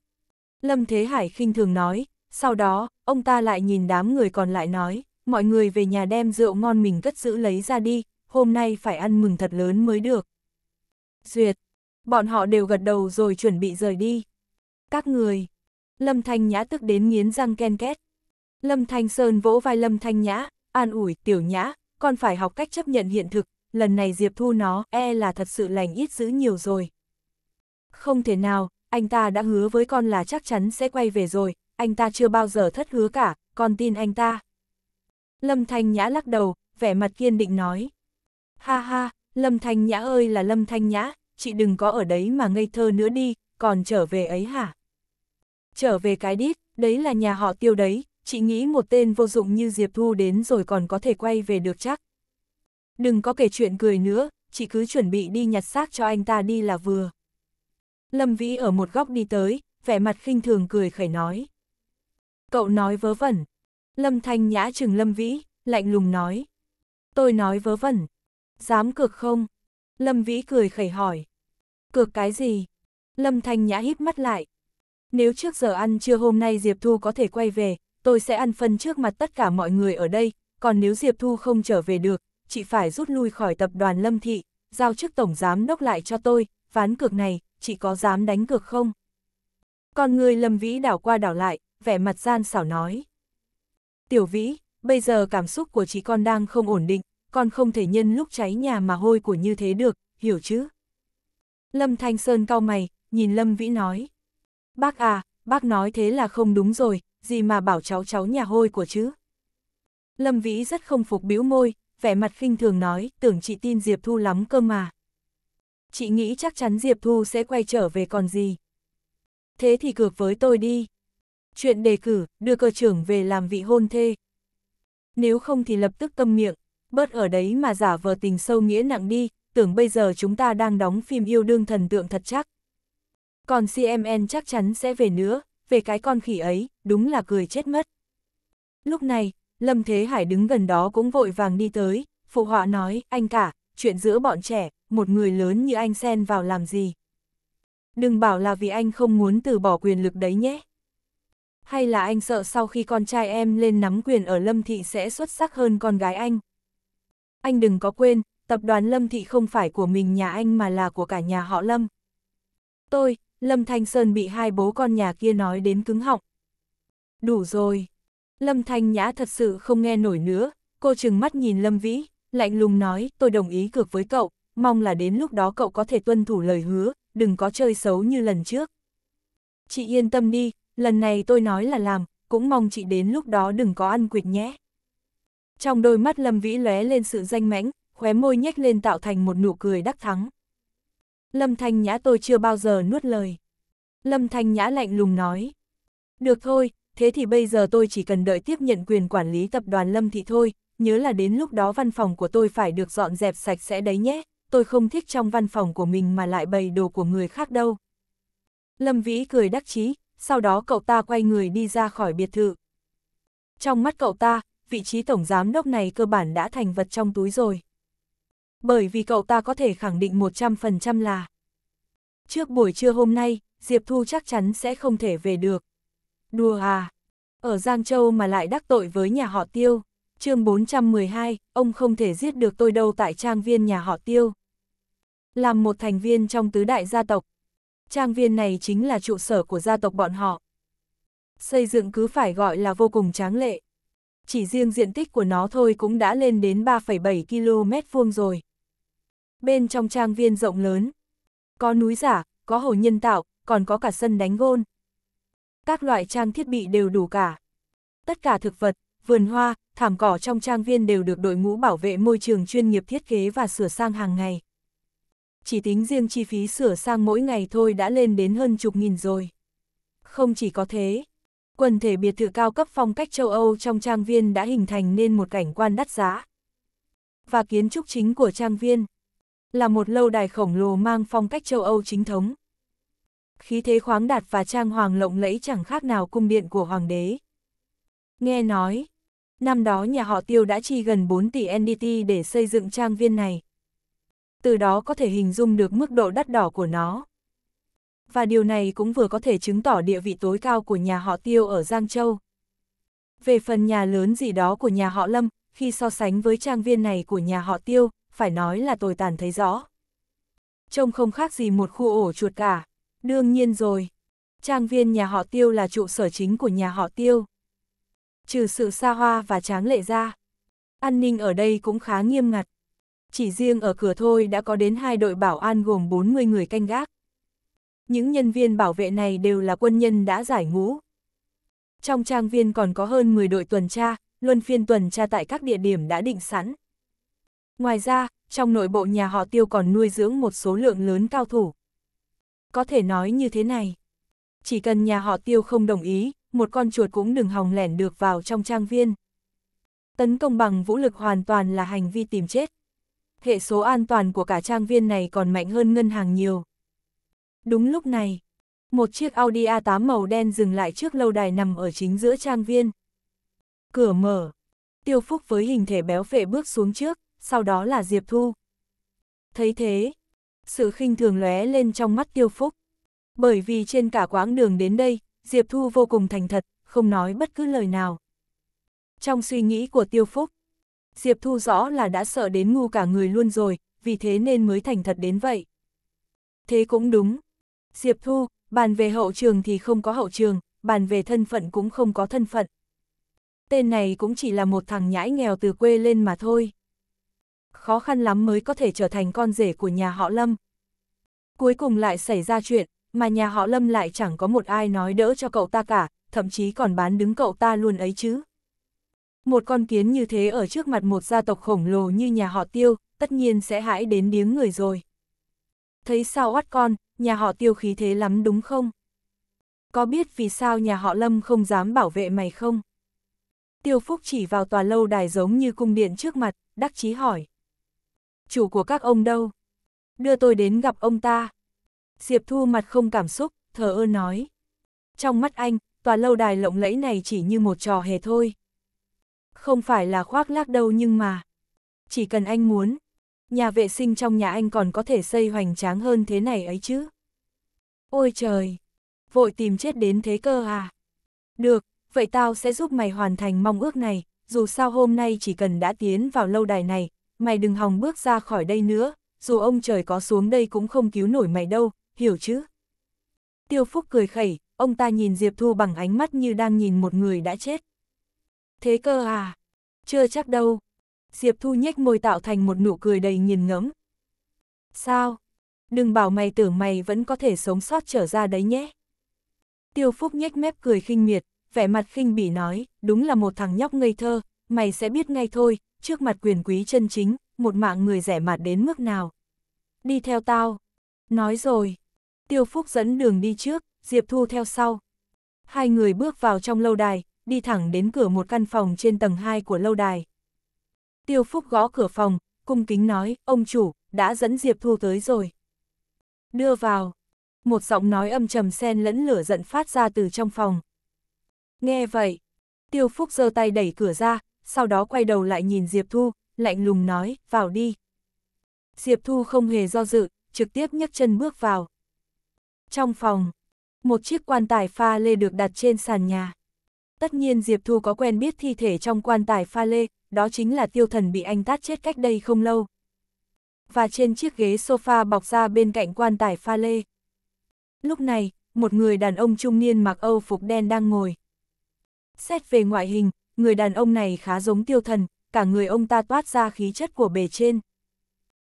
Lâm Thế Hải khinh thường nói, sau đó, ông ta lại nhìn đám người còn lại nói, mọi người về nhà đem rượu ngon mình cất giữ lấy ra đi, hôm nay phải ăn mừng thật lớn mới được. Duyệt, bọn họ đều gật đầu rồi chuẩn bị rời đi. Các người, Lâm Thanh Nhã tức đến nghiến răng ken két. Lâm Thanh Sơn vỗ vai Lâm Thanh Nhã, an ủi tiểu nhã, còn phải học cách chấp nhận hiện thực, lần này Diệp Thu nó e là thật sự lành ít giữ nhiều rồi. Không thể nào, anh ta đã hứa với con là chắc chắn sẽ quay về rồi, anh ta chưa bao giờ thất hứa cả, con tin anh ta. Lâm Thanh Nhã lắc đầu, vẻ mặt kiên định nói. Ha ha, Lâm Thanh Nhã ơi là Lâm Thanh Nhã, chị đừng có ở đấy mà ngây thơ nữa đi, còn trở về ấy hả? Trở về cái đít, đấy là nhà họ tiêu đấy, chị nghĩ một tên vô dụng như Diệp Thu đến rồi còn có thể quay về được chắc. Đừng có kể chuyện cười nữa, chị cứ chuẩn bị đi nhặt xác cho anh ta đi là vừa. Lâm Vĩ ở một góc đi tới, vẻ mặt khinh thường cười khẩy nói. Cậu nói vớ vẩn, Lâm Thanh Nhã trừng Lâm Vĩ, lạnh lùng nói. Tôi nói vớ vẩn. Dám cược không? Lâm Vĩ cười khẩy hỏi. Cược cái gì? Lâm Thanh Nhã hít mắt lại. Nếu trước giờ ăn trưa hôm nay Diệp Thu có thể quay về, tôi sẽ ăn phân trước mặt tất cả mọi người ở đây, còn nếu Diệp Thu không trở về được, chị phải rút lui khỏi tập đoàn Lâm Thị, giao chức tổng giám đốc lại cho tôi, ván cược này, chị có dám đánh cược không? Con người Lâm Vĩ đảo qua đảo lại, vẻ mặt gian xảo nói. Tiểu Vĩ, bây giờ cảm xúc của chị con đang không ổn định, con không thể nhân lúc cháy nhà mà hôi của như thế được, hiểu chứ? Lâm Thanh Sơn cau mày, nhìn Lâm Vĩ nói. Bác à, bác nói thế là không đúng rồi, gì mà bảo cháu cháu nhà hôi của chứ? Lâm Vĩ rất không phục bĩu môi, vẻ mặt khinh thường nói, tưởng chị tin Diệp Thu lắm cơ mà. Chị nghĩ chắc chắn Diệp Thu sẽ quay trở về còn gì. Thế thì cược với tôi đi chuyện đề cử, đưa cơ trưởng về làm vị hôn thê. Nếu không thì lập tức câm miệng, bớt ở đấy mà giả vờ tình sâu nghĩa nặng đi, tưởng bây giờ chúng ta đang đóng phim yêu đương thần tượng thật chắc. Còn CMN chắc chắn sẽ về nữa, về cái con khỉ ấy, đúng là cười chết mất. Lúc này, Lâm Thế Hải đứng gần đó cũng vội vàng đi tới, phụ họa nói, anh cả, chuyện giữa bọn trẻ, một người lớn như anh xen vào làm gì. Đừng bảo là vì anh không muốn từ bỏ quyền lực đấy nhé hay là anh sợ sau khi con trai em lên nắm quyền ở Lâm Thị sẽ xuất sắc hơn con gái anh? Anh đừng có quên, tập đoàn Lâm Thị không phải của mình nhà anh mà là của cả nhà họ Lâm. Tôi, Lâm Thanh Sơn bị hai bố con nhà kia nói đến cứng họng. Đủ rồi. Lâm Thanh Nhã thật sự không nghe nổi nữa, cô chừng mắt nhìn Lâm Vĩ, lạnh lùng nói tôi đồng ý cược với cậu, mong là đến lúc đó cậu có thể tuân thủ lời hứa, đừng có chơi xấu như lần trước. Chị yên tâm đi, lần này tôi nói là làm, cũng mong chị đến lúc đó đừng có ăn quỵt nhé. Trong đôi mắt Lâm Vĩ lóe lên sự danh mãnh, khóe môi nhếch lên tạo thành một nụ cười đắc thắng. Lâm Thanh Nhã tôi chưa bao giờ nuốt lời. Lâm Thanh Nhã lạnh lùng nói. Được thôi, thế thì bây giờ tôi chỉ cần đợi tiếp nhận quyền quản lý tập đoàn Lâm Thị thôi, nhớ là đến lúc đó văn phòng của tôi phải được dọn dẹp sạch sẽ đấy nhé, tôi không thích trong văn phòng của mình mà lại bày đồ của người khác đâu. Lâm Vĩ cười đắc chí, sau đó cậu ta quay người đi ra khỏi biệt thự. Trong mắt cậu ta, vị trí tổng giám đốc này cơ bản đã thành vật trong túi rồi. Bởi vì cậu ta có thể khẳng định 100% là Trước buổi trưa hôm nay, Diệp Thu chắc chắn sẽ không thể về được. Đùa à, ở Giang Châu mà lại đắc tội với nhà họ Tiêu. chương 412, ông không thể giết được tôi đâu tại trang viên nhà họ Tiêu. Làm một thành viên trong tứ đại gia tộc, trang viên này chính là trụ sở của gia tộc bọn họ. Xây dựng cứ phải gọi là vô cùng tráng lệ. Chỉ riêng diện tích của nó thôi cũng đã lên đến 3,7 km vuông rồi. Bên trong trang viên rộng lớn, có núi giả, có hồ nhân tạo, còn có cả sân đánh gôn. Các loại trang thiết bị đều đủ cả. Tất cả thực vật, vườn hoa, thảm cỏ trong trang viên đều được đội ngũ bảo vệ môi trường chuyên nghiệp thiết kế và sửa sang hàng ngày chỉ tính riêng chi phí sửa sang mỗi ngày thôi đã lên đến hơn chục nghìn rồi. Không chỉ có thế, quần thể biệt thự cao cấp phong cách châu Âu trong trang viên đã hình thành nên một cảnh quan đắt giá. Và kiến trúc chính của trang viên là một lâu đài khổng lồ mang phong cách châu Âu chính thống. Khí thế khoáng đạt và trang hoàng lộng lẫy chẳng khác nào cung điện của hoàng đế. Nghe nói, năm đó nhà họ tiêu đã chi gần 4 tỷ NDT để xây dựng trang viên này từ đó có thể hình dung được mức độ đắt đỏ của nó. Và điều này cũng vừa có thể chứng tỏ địa vị tối cao của nhà họ Tiêu ở Giang Châu. Về phần nhà lớn gì đó của nhà họ Lâm, khi so sánh với trang viên này của nhà họ Tiêu, phải nói là tồi tàn thấy rõ. Trông không khác gì một khu ổ chuột cả. Đương nhiên rồi. Trang viên nhà họ Tiêu là trụ sở chính của nhà họ Tiêu. Trừ sự xa hoa và tráng lệ ra, an ninh ở đây cũng khá nghiêm ngặt. Chỉ riêng ở cửa thôi đã có đến hai đội bảo an gồm 40 người canh gác. Những nhân viên bảo vệ này đều là quân nhân đã giải ngũ. Trong trang viên còn có hơn 10 đội tuần tra, luân phiên tuần tra tại các địa điểm đã định sẵn. Ngoài ra, trong nội bộ nhà họ tiêu còn nuôi dưỡng một số lượng lớn cao thủ. Có thể nói như thế này. Chỉ cần nhà họ tiêu không đồng ý, một con chuột cũng đừng hòng lẻn được vào trong trang viên. Tấn công bằng vũ lực hoàn toàn là hành vi tìm chết hệ số an toàn của cả trang viên này còn mạnh hơn ngân hàng nhiều. Đúng lúc này, một chiếc Audi A8 màu đen dừng lại trước lâu đài nằm ở chính giữa trang viên. Cửa mở, Tiêu Phúc với hình thể béo phệ bước xuống trước, sau đó là Diệp Thu. Thấy thế, sự khinh thường lóe lên trong mắt Tiêu Phúc. Bởi vì trên cả quãng đường đến đây, Diệp Thu vô cùng thành thật, không nói bất cứ lời nào. Trong suy nghĩ của Tiêu Phúc, Diệp Thu rõ là đã sợ đến ngu cả người luôn rồi, vì thế nên mới thành thật đến vậy. Thế cũng đúng. Diệp Thu, bàn về hậu trường thì không có hậu trường, bàn về thân phận cũng không có thân phận. Tên này cũng chỉ là một thằng nhãi nghèo từ quê lên mà thôi. Khó khăn lắm mới có thể trở thành con rể của nhà họ Lâm. Cuối cùng lại xảy ra chuyện, mà nhà họ Lâm lại chẳng có một ai nói đỡ cho cậu ta cả, thậm chí còn bán đứng cậu ta luôn ấy chứ. Một con kiến như thế ở trước mặt một gia tộc khổng lồ như nhà họ tiêu, tất nhiên sẽ hãi đến điếng người rồi. Thấy sao oát con, nhà họ tiêu khí thế lắm đúng không? Có biết vì sao nhà họ Lâm không dám bảo vệ mày không? Tiêu Phúc chỉ vào tòa lâu đài giống như cung điện trước mặt, đắc chí hỏi. Chủ của các ông đâu? Đưa tôi đến gặp ông ta. Diệp Thu mặt không cảm xúc, thờ ơ nói. Trong mắt anh, tòa lâu đài lộng lẫy này chỉ như một trò hề thôi không phải là khoác lác đâu nhưng mà. Chỉ cần anh muốn, nhà vệ sinh trong nhà anh còn có thể xây hoành tráng hơn thế này ấy chứ. Ôi trời, vội tìm chết đến thế cơ à. Được, vậy tao sẽ giúp mày hoàn thành mong ước này, dù sao hôm nay chỉ cần đã tiến vào lâu đài này, mày đừng hòng bước ra khỏi đây nữa, dù ông trời có xuống đây cũng không cứu nổi mày đâu, hiểu chứ? Tiêu Phúc cười khẩy, ông ta nhìn Diệp Thu bằng ánh mắt như đang nhìn một người đã chết. Thế cơ à? Chưa chắc đâu. Diệp Thu nhếch môi tạo thành một nụ cười đầy nghiền ngẫm. Sao? Đừng bảo mày tưởng mày vẫn có thể sống sót trở ra đấy nhé. Tiêu Phúc nhếch mép cười khinh miệt, vẻ mặt khinh bỉ nói, đúng là một thằng nhóc ngây thơ, mày sẽ biết ngay thôi, trước mặt quyền quý chân chính, một mạng người rẻ mạt đến mức nào. Đi theo tao. Nói rồi. Tiêu Phúc dẫn đường đi trước, Diệp Thu theo sau. Hai người bước vào trong lâu đài, đi thẳng đến cửa một căn phòng trên tầng 2 của lâu đài. Tiêu Phúc gõ cửa phòng, cung kính nói, ông chủ, đã dẫn Diệp Thu tới rồi. Đưa vào. Một giọng nói âm trầm sen lẫn lửa giận phát ra từ trong phòng. Nghe vậy, Tiêu Phúc giơ tay đẩy cửa ra, sau đó quay đầu lại nhìn Diệp Thu, lạnh lùng nói, vào đi. Diệp Thu không hề do dự, trực tiếp nhấc chân bước vào. Trong phòng, một chiếc quan tài pha lê được đặt trên sàn nhà. Tất nhiên Diệp Thu có quen biết thi thể trong quan tài pha lê, đó chính là tiêu thần bị anh tát chết cách đây không lâu. Và trên chiếc ghế sofa bọc ra bên cạnh quan tài pha lê. Lúc này, một người đàn ông trung niên mặc âu phục đen đang ngồi. Xét về ngoại hình, người đàn ông này khá giống tiêu thần, cả người ông ta toát ra khí chất của bề trên.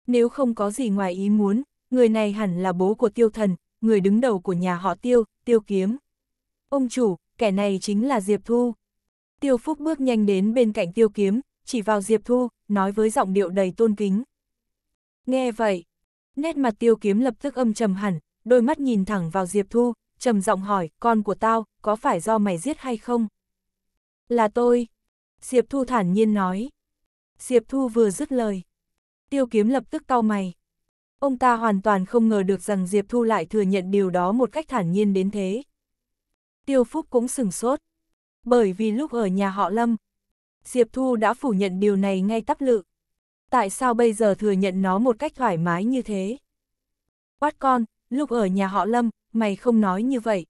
Nếu không có gì ngoài ý muốn, người này hẳn là bố của tiêu thần, người đứng đầu của nhà họ tiêu, tiêu kiếm. Ông chủ, kẻ này chính là Diệp Thu. Tiêu Phúc bước nhanh đến bên cạnh Tiêu Kiếm, chỉ vào Diệp Thu, nói với giọng điệu đầy tôn kính. Nghe vậy, nét mặt Tiêu Kiếm lập tức âm trầm hẳn, đôi mắt nhìn thẳng vào Diệp Thu, trầm giọng hỏi, con của tao, có phải do mày giết hay không? Là tôi. Diệp Thu thản nhiên nói. Diệp Thu vừa dứt lời. Tiêu Kiếm lập tức cau mày. Ông ta hoàn toàn không ngờ được rằng Diệp Thu lại thừa nhận điều đó một cách thản nhiên đến thế. Tiêu Phúc cũng sừng sốt. Bởi vì lúc ở nhà họ Lâm, Diệp Thu đã phủ nhận điều này ngay tắp lự. Tại sao bây giờ thừa nhận nó một cách thoải mái như thế? Quát con, lúc ở nhà họ Lâm, mày không nói như vậy.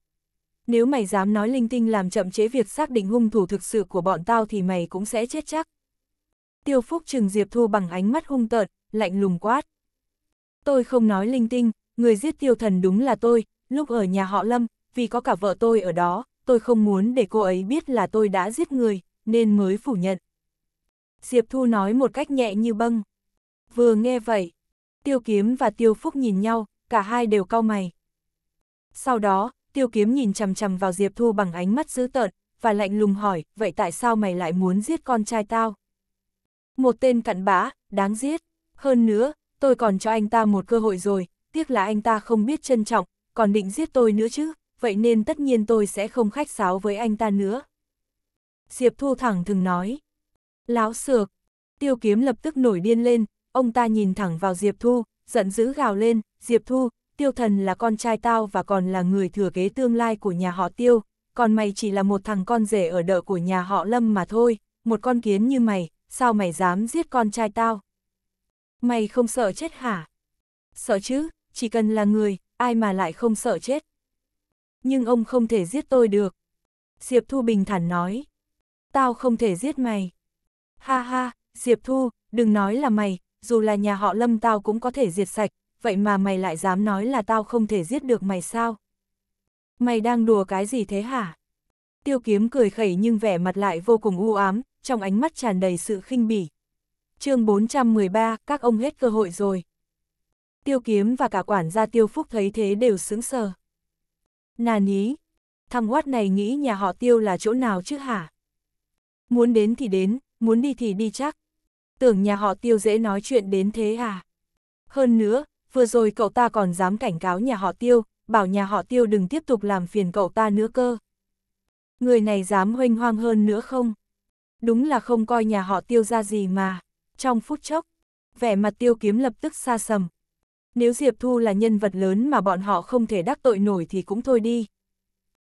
Nếu mày dám nói linh tinh làm chậm chế việc xác định hung thủ thực sự của bọn tao thì mày cũng sẽ chết chắc. Tiêu Phúc trừng Diệp Thu bằng ánh mắt hung tợn, lạnh lùng quát. Tôi không nói linh tinh, người giết tiêu thần đúng là tôi, lúc ở nhà họ Lâm, vì có cả vợ tôi ở đó, tôi không muốn để cô ấy biết là tôi đã giết người, nên mới phủ nhận. Diệp Thu nói một cách nhẹ như băng. Vừa nghe vậy, Tiêu Kiếm và Tiêu Phúc nhìn nhau, cả hai đều cau mày. Sau đó, Tiêu Kiếm nhìn chằm chằm vào Diệp Thu bằng ánh mắt dữ tợn, và lạnh lùng hỏi, vậy tại sao mày lại muốn giết con trai tao? Một tên cặn bã, đáng giết. Hơn nữa, tôi còn cho anh ta một cơ hội rồi, tiếc là anh ta không biết trân trọng, còn định giết tôi nữa chứ vậy nên tất nhiên tôi sẽ không khách sáo với anh ta nữa. Diệp Thu thẳng thừng nói. Láo sược. Tiêu kiếm lập tức nổi điên lên, ông ta nhìn thẳng vào Diệp Thu, giận dữ gào lên, Diệp Thu, tiêu thần là con trai tao và còn là người thừa kế tương lai của nhà họ tiêu, còn mày chỉ là một thằng con rể ở đợ của nhà họ Lâm mà thôi, một con kiến như mày, sao mày dám giết con trai tao? Mày không sợ chết hả? Sợ chứ, chỉ cần là người, ai mà lại không sợ chết nhưng ông không thể giết tôi được. Diệp Thu bình thản nói, tao không thể giết mày. Ha ha, Diệp Thu, đừng nói là mày, dù là nhà họ Lâm tao cũng có thể diệt sạch, vậy mà mày lại dám nói là tao không thể giết được mày sao? Mày đang đùa cái gì thế hả? Tiêu kiếm cười khẩy nhưng vẻ mặt lại vô cùng u ám, trong ánh mắt tràn đầy sự khinh bỉ. chương 413, các ông hết cơ hội rồi. Tiêu kiếm và cả quản gia tiêu phúc thấy thế đều sững sờ. Nàn ý, thằng quát này nghĩ nhà họ tiêu là chỗ nào chứ hả? Muốn đến thì đến, muốn đi thì đi chắc. Tưởng nhà họ tiêu dễ nói chuyện đến thế à? Hơn nữa, vừa rồi cậu ta còn dám cảnh cáo nhà họ tiêu, bảo nhà họ tiêu đừng tiếp tục làm phiền cậu ta nữa cơ. Người này dám hoanh hoang hơn nữa không? Đúng là không coi nhà họ tiêu ra gì mà. Trong phút chốc, vẻ mặt tiêu kiếm lập tức xa sầm, nếu Diệp Thu là nhân vật lớn mà bọn họ không thể đắc tội nổi thì cũng thôi đi.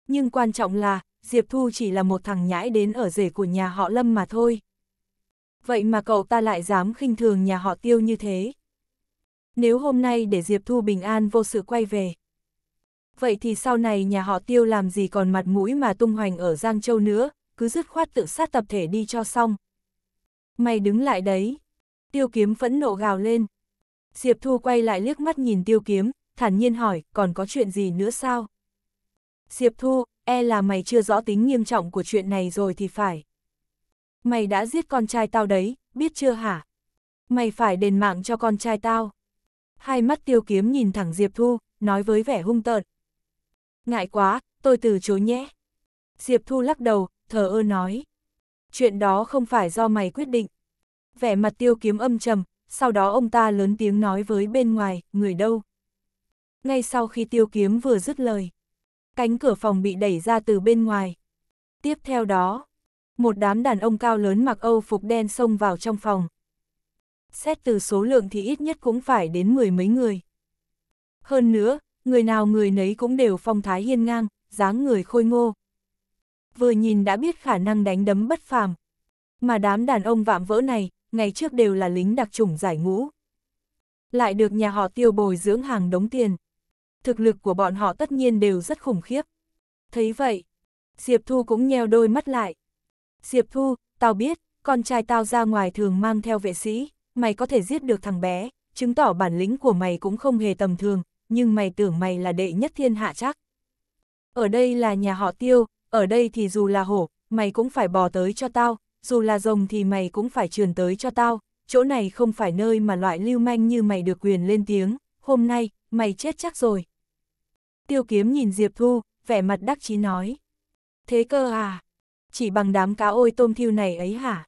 Nhưng quan trọng là, Diệp Thu chỉ là một thằng nhãi đến ở rể của nhà họ Lâm mà thôi. Vậy mà cậu ta lại dám khinh thường nhà họ tiêu như thế. Nếu hôm nay để Diệp Thu bình an vô sự quay về. Vậy thì sau này nhà họ tiêu làm gì còn mặt mũi mà tung hoành ở Giang Châu nữa, cứ dứt khoát tự sát tập thể đi cho xong. Mày đứng lại đấy. Tiêu kiếm phẫn nộ gào lên. Diệp Thu quay lại liếc mắt nhìn tiêu kiếm, thản nhiên hỏi, còn có chuyện gì nữa sao? Diệp Thu, e là mày chưa rõ tính nghiêm trọng của chuyện này rồi thì phải. Mày đã giết con trai tao đấy, biết chưa hả? Mày phải đền mạng cho con trai tao. Hai mắt tiêu kiếm nhìn thẳng Diệp Thu, nói với vẻ hung tợn. Ngại quá, tôi từ chối nhé. Diệp Thu lắc đầu, thờ ơ nói. Chuyện đó không phải do mày quyết định. Vẻ mặt tiêu kiếm âm trầm, sau đó ông ta lớn tiếng nói với bên ngoài, người đâu. Ngay sau khi tiêu kiếm vừa dứt lời, cánh cửa phòng bị đẩy ra từ bên ngoài. Tiếp theo đó, một đám đàn ông cao lớn mặc Âu phục đen xông vào trong phòng. Xét từ số lượng thì ít nhất cũng phải đến mười mấy người. Hơn nữa, người nào người nấy cũng đều phong thái hiên ngang, dáng người khôi ngô. Vừa nhìn đã biết khả năng đánh đấm bất phàm. Mà đám đàn ông vạm vỡ này, ngày trước đều là lính đặc chủng giải ngũ. Lại được nhà họ tiêu bồi dưỡng hàng đống tiền. Thực lực của bọn họ tất nhiên đều rất khủng khiếp. Thấy vậy, Diệp Thu cũng nheo đôi mắt lại. Diệp Thu, tao biết, con trai tao ra ngoài thường mang theo vệ sĩ, mày có thể giết được thằng bé, chứng tỏ bản lĩnh của mày cũng không hề tầm thường, nhưng mày tưởng mày là đệ nhất thiên hạ chắc. Ở đây là nhà họ tiêu, ở đây thì dù là hổ, mày cũng phải bò tới cho tao, dù là rồng thì mày cũng phải truyền tới cho tao, chỗ này không phải nơi mà loại lưu manh như mày được quyền lên tiếng, hôm nay, mày chết chắc rồi. Tiêu kiếm nhìn Diệp Thu, vẻ mặt đắc chí nói. Thế cơ à? Chỉ bằng đám cá ôi tôm thiêu này ấy hả?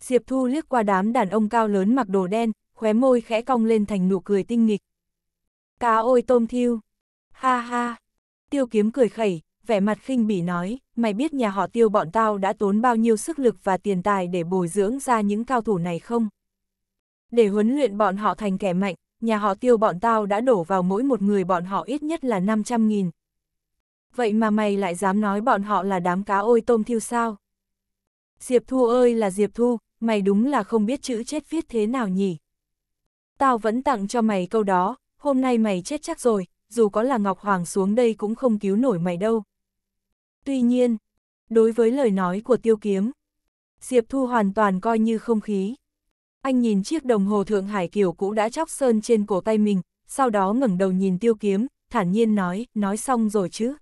Diệp Thu liếc qua đám đàn ông cao lớn mặc đồ đen, khóe môi khẽ cong lên thành nụ cười tinh nghịch. Cá ôi tôm thiêu. Ha ha. Tiêu kiếm cười khẩy, vẻ mặt khinh bỉ nói, mày biết nhà họ tiêu bọn tao đã tốn bao nhiêu sức lực và tiền tài để bồi dưỡng ra những cao thủ này không? Để huấn luyện bọn họ thành kẻ mạnh, nhà họ tiêu bọn tao đã đổ vào mỗi một người bọn họ ít nhất là 500.000. Vậy mà mày lại dám nói bọn họ là đám cá ôi tôm thiêu sao? Diệp Thu ơi là Diệp Thu, mày đúng là không biết chữ chết viết thế nào nhỉ? Tao vẫn tặng cho mày câu đó, hôm nay mày chết chắc rồi, dù có là Ngọc Hoàng xuống đây cũng không cứu nổi mày đâu. Tuy nhiên, đối với lời nói của tiêu kiếm, Diệp Thu hoàn toàn coi như không khí. Anh nhìn chiếc đồng hồ Thượng Hải kiều cũ đã chóc sơn trên cổ tay mình, sau đó ngẩng đầu nhìn tiêu kiếm, thản nhiên nói, nói xong rồi chứ.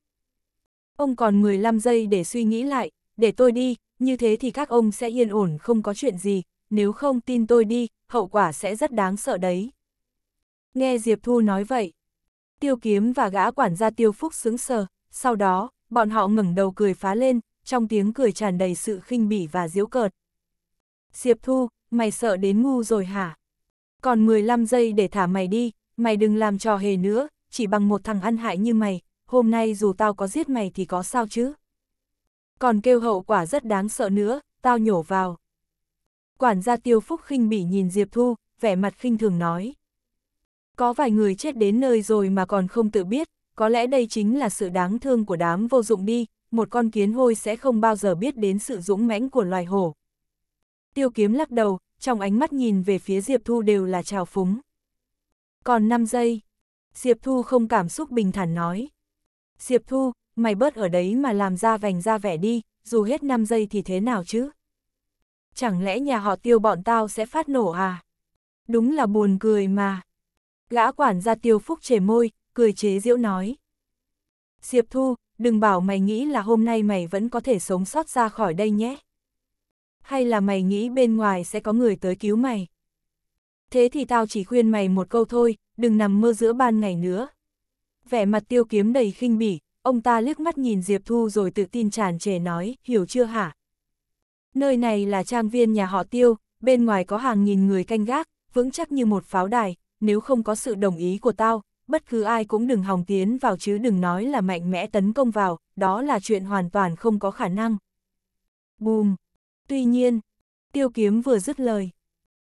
Ông còn 15 giây để suy nghĩ lại, để tôi đi, như thế thì các ông sẽ yên ổn không có chuyện gì, nếu không tin tôi đi, hậu quả sẽ rất đáng sợ đấy. Nghe Diệp Thu nói vậy, tiêu kiếm và gã quản gia tiêu phúc sững sờ, sau đó, bọn họ ngẩng đầu cười phá lên, trong tiếng cười tràn đầy sự khinh bỉ và diễu cợt. Diệp Thu, mày sợ đến ngu rồi hả? Còn 15 giây để thả mày đi, mày đừng làm trò hề nữa, chỉ bằng một thằng ăn hại như mày, hôm nay dù tao có giết mày thì có sao chứ? Còn kêu hậu quả rất đáng sợ nữa, tao nhổ vào. Quản gia tiêu phúc khinh bỉ nhìn Diệp Thu, vẻ mặt khinh thường nói. Có vài người chết đến nơi rồi mà còn không tự biết, có lẽ đây chính là sự đáng thương của đám vô dụng đi, một con kiến hôi sẽ không bao giờ biết đến sự dũng mãnh của loài hổ. Tiêu kiếm lắc đầu, trong ánh mắt nhìn về phía Diệp Thu đều là trào phúng. Còn 5 giây, Diệp Thu không cảm xúc bình thản nói. Diệp Thu, mày bớt ở đấy mà làm ra vành ra vẻ đi, dù hết 5 giây thì thế nào chứ? Chẳng lẽ nhà họ tiêu bọn tao sẽ phát nổ à? Đúng là buồn cười mà. Gã quản gia tiêu phúc chề môi, cười chế giễu nói. Diệp Thu, đừng bảo mày nghĩ là hôm nay mày vẫn có thể sống sót ra khỏi đây nhé. Hay là mày nghĩ bên ngoài sẽ có người tới cứu mày. Thế thì tao chỉ khuyên mày một câu thôi, đừng nằm mơ giữa ban ngày nữa. Vẻ mặt tiêu kiếm đầy khinh bỉ, ông ta liếc mắt nhìn Diệp Thu rồi tự tin tràn trề nói, hiểu chưa hả? Nơi này là trang viên nhà họ tiêu, bên ngoài có hàng nghìn người canh gác, vững chắc như một pháo đài, nếu không có sự đồng ý của tao, bất cứ ai cũng đừng hòng tiến vào chứ đừng nói là mạnh mẽ tấn công vào, đó là chuyện hoàn toàn không có khả năng. Bùm! Tuy nhiên, tiêu kiếm vừa dứt lời.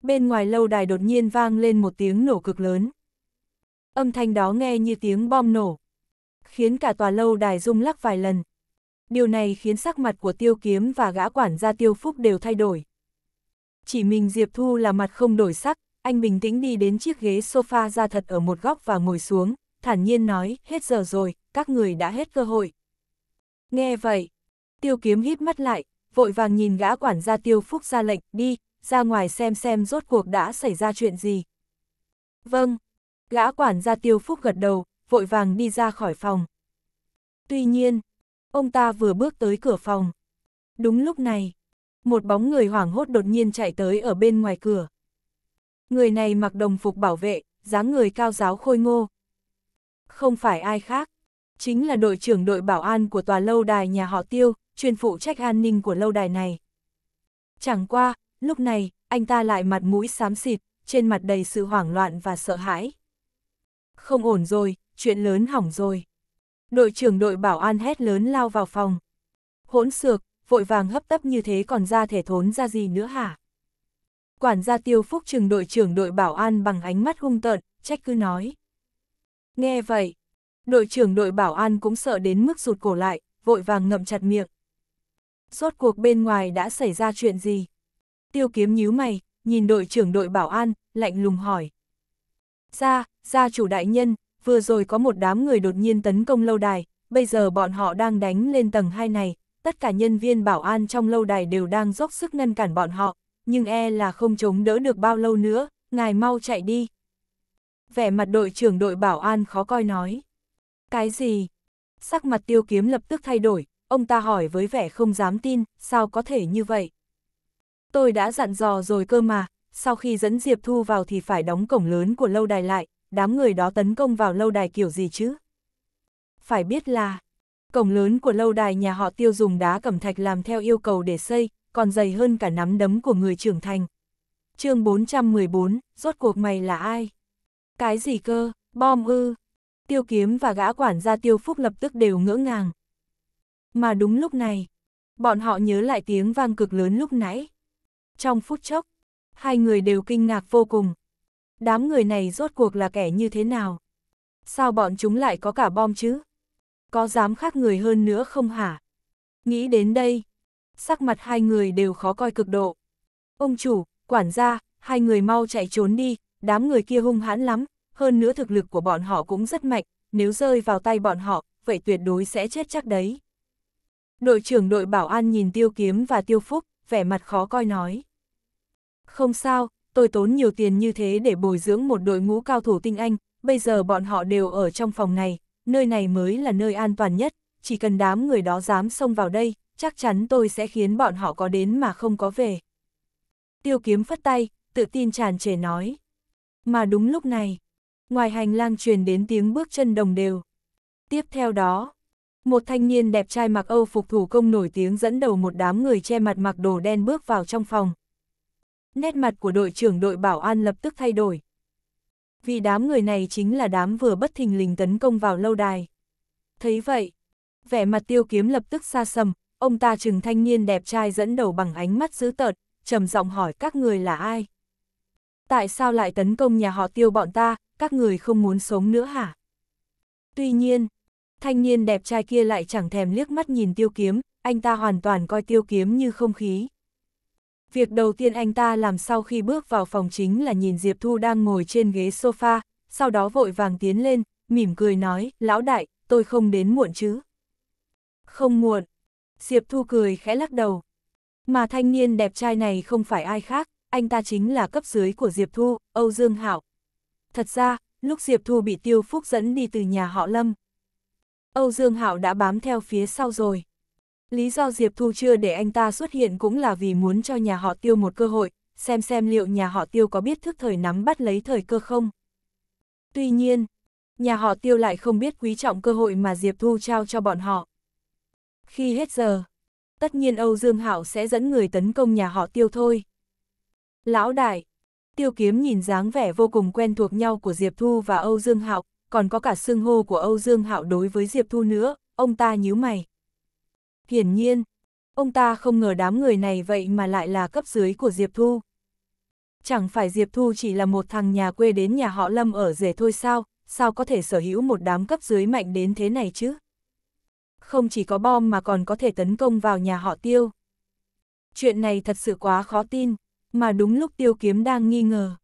Bên ngoài lâu đài đột nhiên vang lên một tiếng nổ cực lớn. Âm thanh đó nghe như tiếng bom nổ, khiến cả tòa lâu đài rung lắc vài lần. Điều này khiến sắc mặt của tiêu kiếm và gã quản gia tiêu phúc đều thay đổi. Chỉ mình Diệp Thu là mặt không đổi sắc, anh bình tĩnh đi đến chiếc ghế sofa ra thật ở một góc và ngồi xuống, thản nhiên nói, hết giờ rồi, các người đã hết cơ hội. Nghe vậy, tiêu kiếm hít mắt lại, vội vàng nhìn gã quản gia tiêu phúc ra lệnh, đi, ra ngoài xem xem rốt cuộc đã xảy ra chuyện gì. Vâng, gã quản gia tiêu phúc gật đầu, vội vàng đi ra khỏi phòng. Tuy nhiên, ông ta vừa bước tới cửa phòng. Đúng lúc này, một bóng người hoảng hốt đột nhiên chạy tới ở bên ngoài cửa. Người này mặc đồng phục bảo vệ, dáng người cao giáo khôi ngô. Không phải ai khác, chính là đội trưởng đội bảo an của tòa lâu đài nhà họ Tiêu, chuyên phụ trách an ninh của lâu đài này. Chẳng qua, lúc này, anh ta lại mặt mũi xám xịt, trên mặt đầy sự hoảng loạn và sợ hãi. Không ổn rồi, chuyện lớn hỏng rồi. Đội trưởng đội bảo an hét lớn lao vào phòng. Hỗn xược, vội vàng hấp tấp như thế còn ra thể thốn ra gì nữa hả? Quản gia tiêu phúc trừng đội trưởng đội bảo an bằng ánh mắt hung tợn, trách cứ nói. Nghe vậy, đội trưởng đội bảo an cũng sợ đến mức rụt cổ lại, vội vàng ngậm chặt miệng. Rốt cuộc bên ngoài đã xảy ra chuyện gì? Tiêu kiếm nhíu mày, nhìn đội trưởng đội bảo an, lạnh lùng hỏi. Gia, gia chủ đại nhân, vừa rồi có một đám người đột nhiên tấn công lâu đài, bây giờ bọn họ đang đánh lên tầng 2 này, tất cả nhân viên bảo an trong lâu đài đều đang dốc sức ngăn cản bọn họ, nhưng e là không chống đỡ được bao lâu nữa, ngài mau chạy đi. Vẻ mặt đội trưởng đội bảo an khó coi nói. Cái gì? Sắc mặt tiêu kiếm lập tức thay đổi, ông ta hỏi với vẻ không dám tin, sao có thể như vậy? Tôi đã dặn dò rồi cơ mà, sau khi dẫn Diệp Thu vào thì phải đóng cổng lớn của lâu đài lại, đám người đó tấn công vào lâu đài kiểu gì chứ? Phải biết là, cổng lớn của lâu đài nhà họ tiêu dùng đá cẩm thạch làm theo yêu cầu để xây, còn dày hơn cả nắm đấm của người trưởng thành. chương 414, rốt cuộc mày là ai? Cái gì cơ, bom ư? Tiêu kiếm và gã quản gia tiêu phúc lập tức đều ngỡ ngàng. Mà đúng lúc này, bọn họ nhớ lại tiếng vang cực lớn lúc nãy. Trong phút chốc, hai người đều kinh ngạc vô cùng. Đám người này rốt cuộc là kẻ như thế nào? Sao bọn chúng lại có cả bom chứ? Có dám khác người hơn nữa không hả? Nghĩ đến đây, sắc mặt hai người đều khó coi cực độ. Ông chủ, quản gia, hai người mau chạy trốn đi, đám người kia hung hãn lắm, hơn nữa thực lực của bọn họ cũng rất mạnh, nếu rơi vào tay bọn họ, vậy tuyệt đối sẽ chết chắc đấy. Đội trưởng đội bảo an nhìn tiêu kiếm và tiêu phúc, vẻ mặt khó coi nói. Không sao, tôi tốn nhiều tiền như thế để bồi dưỡng một đội ngũ cao thủ tinh anh, bây giờ bọn họ đều ở trong phòng này, nơi này mới là nơi an toàn nhất, chỉ cần đám người đó dám xông vào đây, chắc chắn tôi sẽ khiến bọn họ có đến mà không có về. Tiêu kiếm phất tay, tự tin tràn trề nói. Mà đúng lúc này, ngoài hành lang truyền đến tiếng bước chân đồng đều. Tiếp theo đó, một thanh niên đẹp trai mặc Âu phục thủ công nổi tiếng dẫn đầu một đám người che mặt mặc đồ đen bước vào trong phòng. Nét mặt của đội trưởng đội bảo an lập tức thay đổi. Vì đám người này chính là đám vừa bất thình lình tấn công vào lâu đài. Thấy vậy, vẻ mặt tiêu kiếm lập tức xa sầm, Ông ta chừng thanh niên đẹp trai dẫn đầu bằng ánh mắt dữ tợt, trầm giọng hỏi các người là ai? Tại sao lại tấn công nhà họ tiêu bọn ta, các người không muốn sống nữa hả? Tuy nhiên, thanh niên đẹp trai kia lại chẳng thèm liếc mắt nhìn tiêu kiếm, anh ta hoàn toàn coi tiêu kiếm như không khí. Việc đầu tiên anh ta làm sau khi bước vào phòng chính là nhìn Diệp Thu đang ngồi trên ghế sofa, sau đó vội vàng tiến lên, mỉm cười nói, lão đại, tôi không đến muộn chứ. Không muộn, Diệp Thu cười khẽ lắc đầu. Mà thanh niên đẹp trai này không phải ai khác, anh ta chính là cấp dưới của Diệp Thu, Âu Dương Hạo. Thật ra, lúc Diệp Thu bị Tiêu Phúc dẫn đi từ nhà họ Lâm, Âu Dương Hạo đã bám theo phía sau rồi. Lý do Diệp Thu chưa để anh ta xuất hiện cũng là vì muốn cho nhà họ Tiêu một cơ hội, xem xem liệu nhà họ Tiêu có biết thức thời nắm bắt lấy thời cơ không. Tuy nhiên, nhà họ Tiêu lại không biết quý trọng cơ hội mà Diệp Thu trao cho bọn họ. Khi hết giờ, tất nhiên Âu Dương Hạo sẽ dẫn người tấn công nhà họ tiêu thôi. Lão đại, tiêu kiếm nhìn dáng vẻ vô cùng quen thuộc nhau của Diệp Thu và Âu Dương Hạo, còn có cả xưng hô của Âu Dương Hạo đối với Diệp Thu nữa, ông ta nhíu mày. Hiển nhiên, ông ta không ngờ đám người này vậy mà lại là cấp dưới của Diệp Thu. Chẳng phải Diệp Thu chỉ là một thằng nhà quê đến nhà họ Lâm ở rể thôi sao, sao có thể sở hữu một đám cấp dưới mạnh đến thế này chứ? không chỉ có bom mà còn có thể tấn công vào nhà họ tiêu. Chuyện này thật sự quá khó tin, mà đúng lúc tiêu kiếm đang nghi ngờ.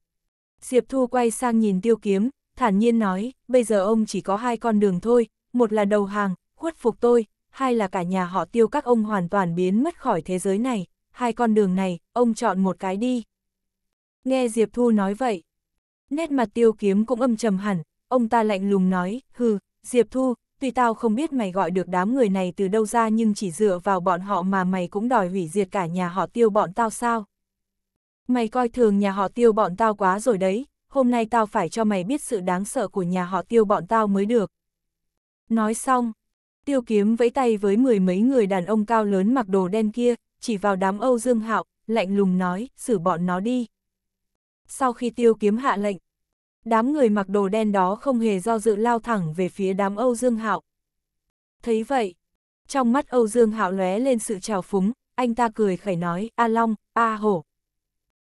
Diệp Thu quay sang nhìn tiêu kiếm, thản nhiên nói, bây giờ ông chỉ có hai con đường thôi, một là đầu hàng, khuất phục tôi, hai là cả nhà họ tiêu các ông hoàn toàn biến mất khỏi thế giới này, hai con đường này, ông chọn một cái đi. Nghe Diệp Thu nói vậy, nét mặt tiêu kiếm cũng âm trầm hẳn, ông ta lạnh lùng nói, hừ, Diệp Thu, tuy tao không biết mày gọi được đám người này từ đâu ra nhưng chỉ dựa vào bọn họ mà mày cũng đòi hủy diệt cả nhà họ tiêu bọn tao sao. Mày coi thường nhà họ tiêu bọn tao quá rồi đấy, hôm nay tao phải cho mày biết sự đáng sợ của nhà họ tiêu bọn tao mới được. Nói xong, tiêu kiếm vẫy tay với mười mấy người đàn ông cao lớn mặc đồ đen kia, chỉ vào đám Âu Dương Hạo, lạnh lùng nói, xử bọn nó đi. Sau khi tiêu kiếm hạ lệnh, Đám người mặc đồ đen đó không hề do dự lao thẳng về phía đám Âu Dương Hạo. Thấy vậy, trong mắt Âu Dương Hạo lóe lên sự trào phúng, anh ta cười khẩy nói, A Long, A Hổ.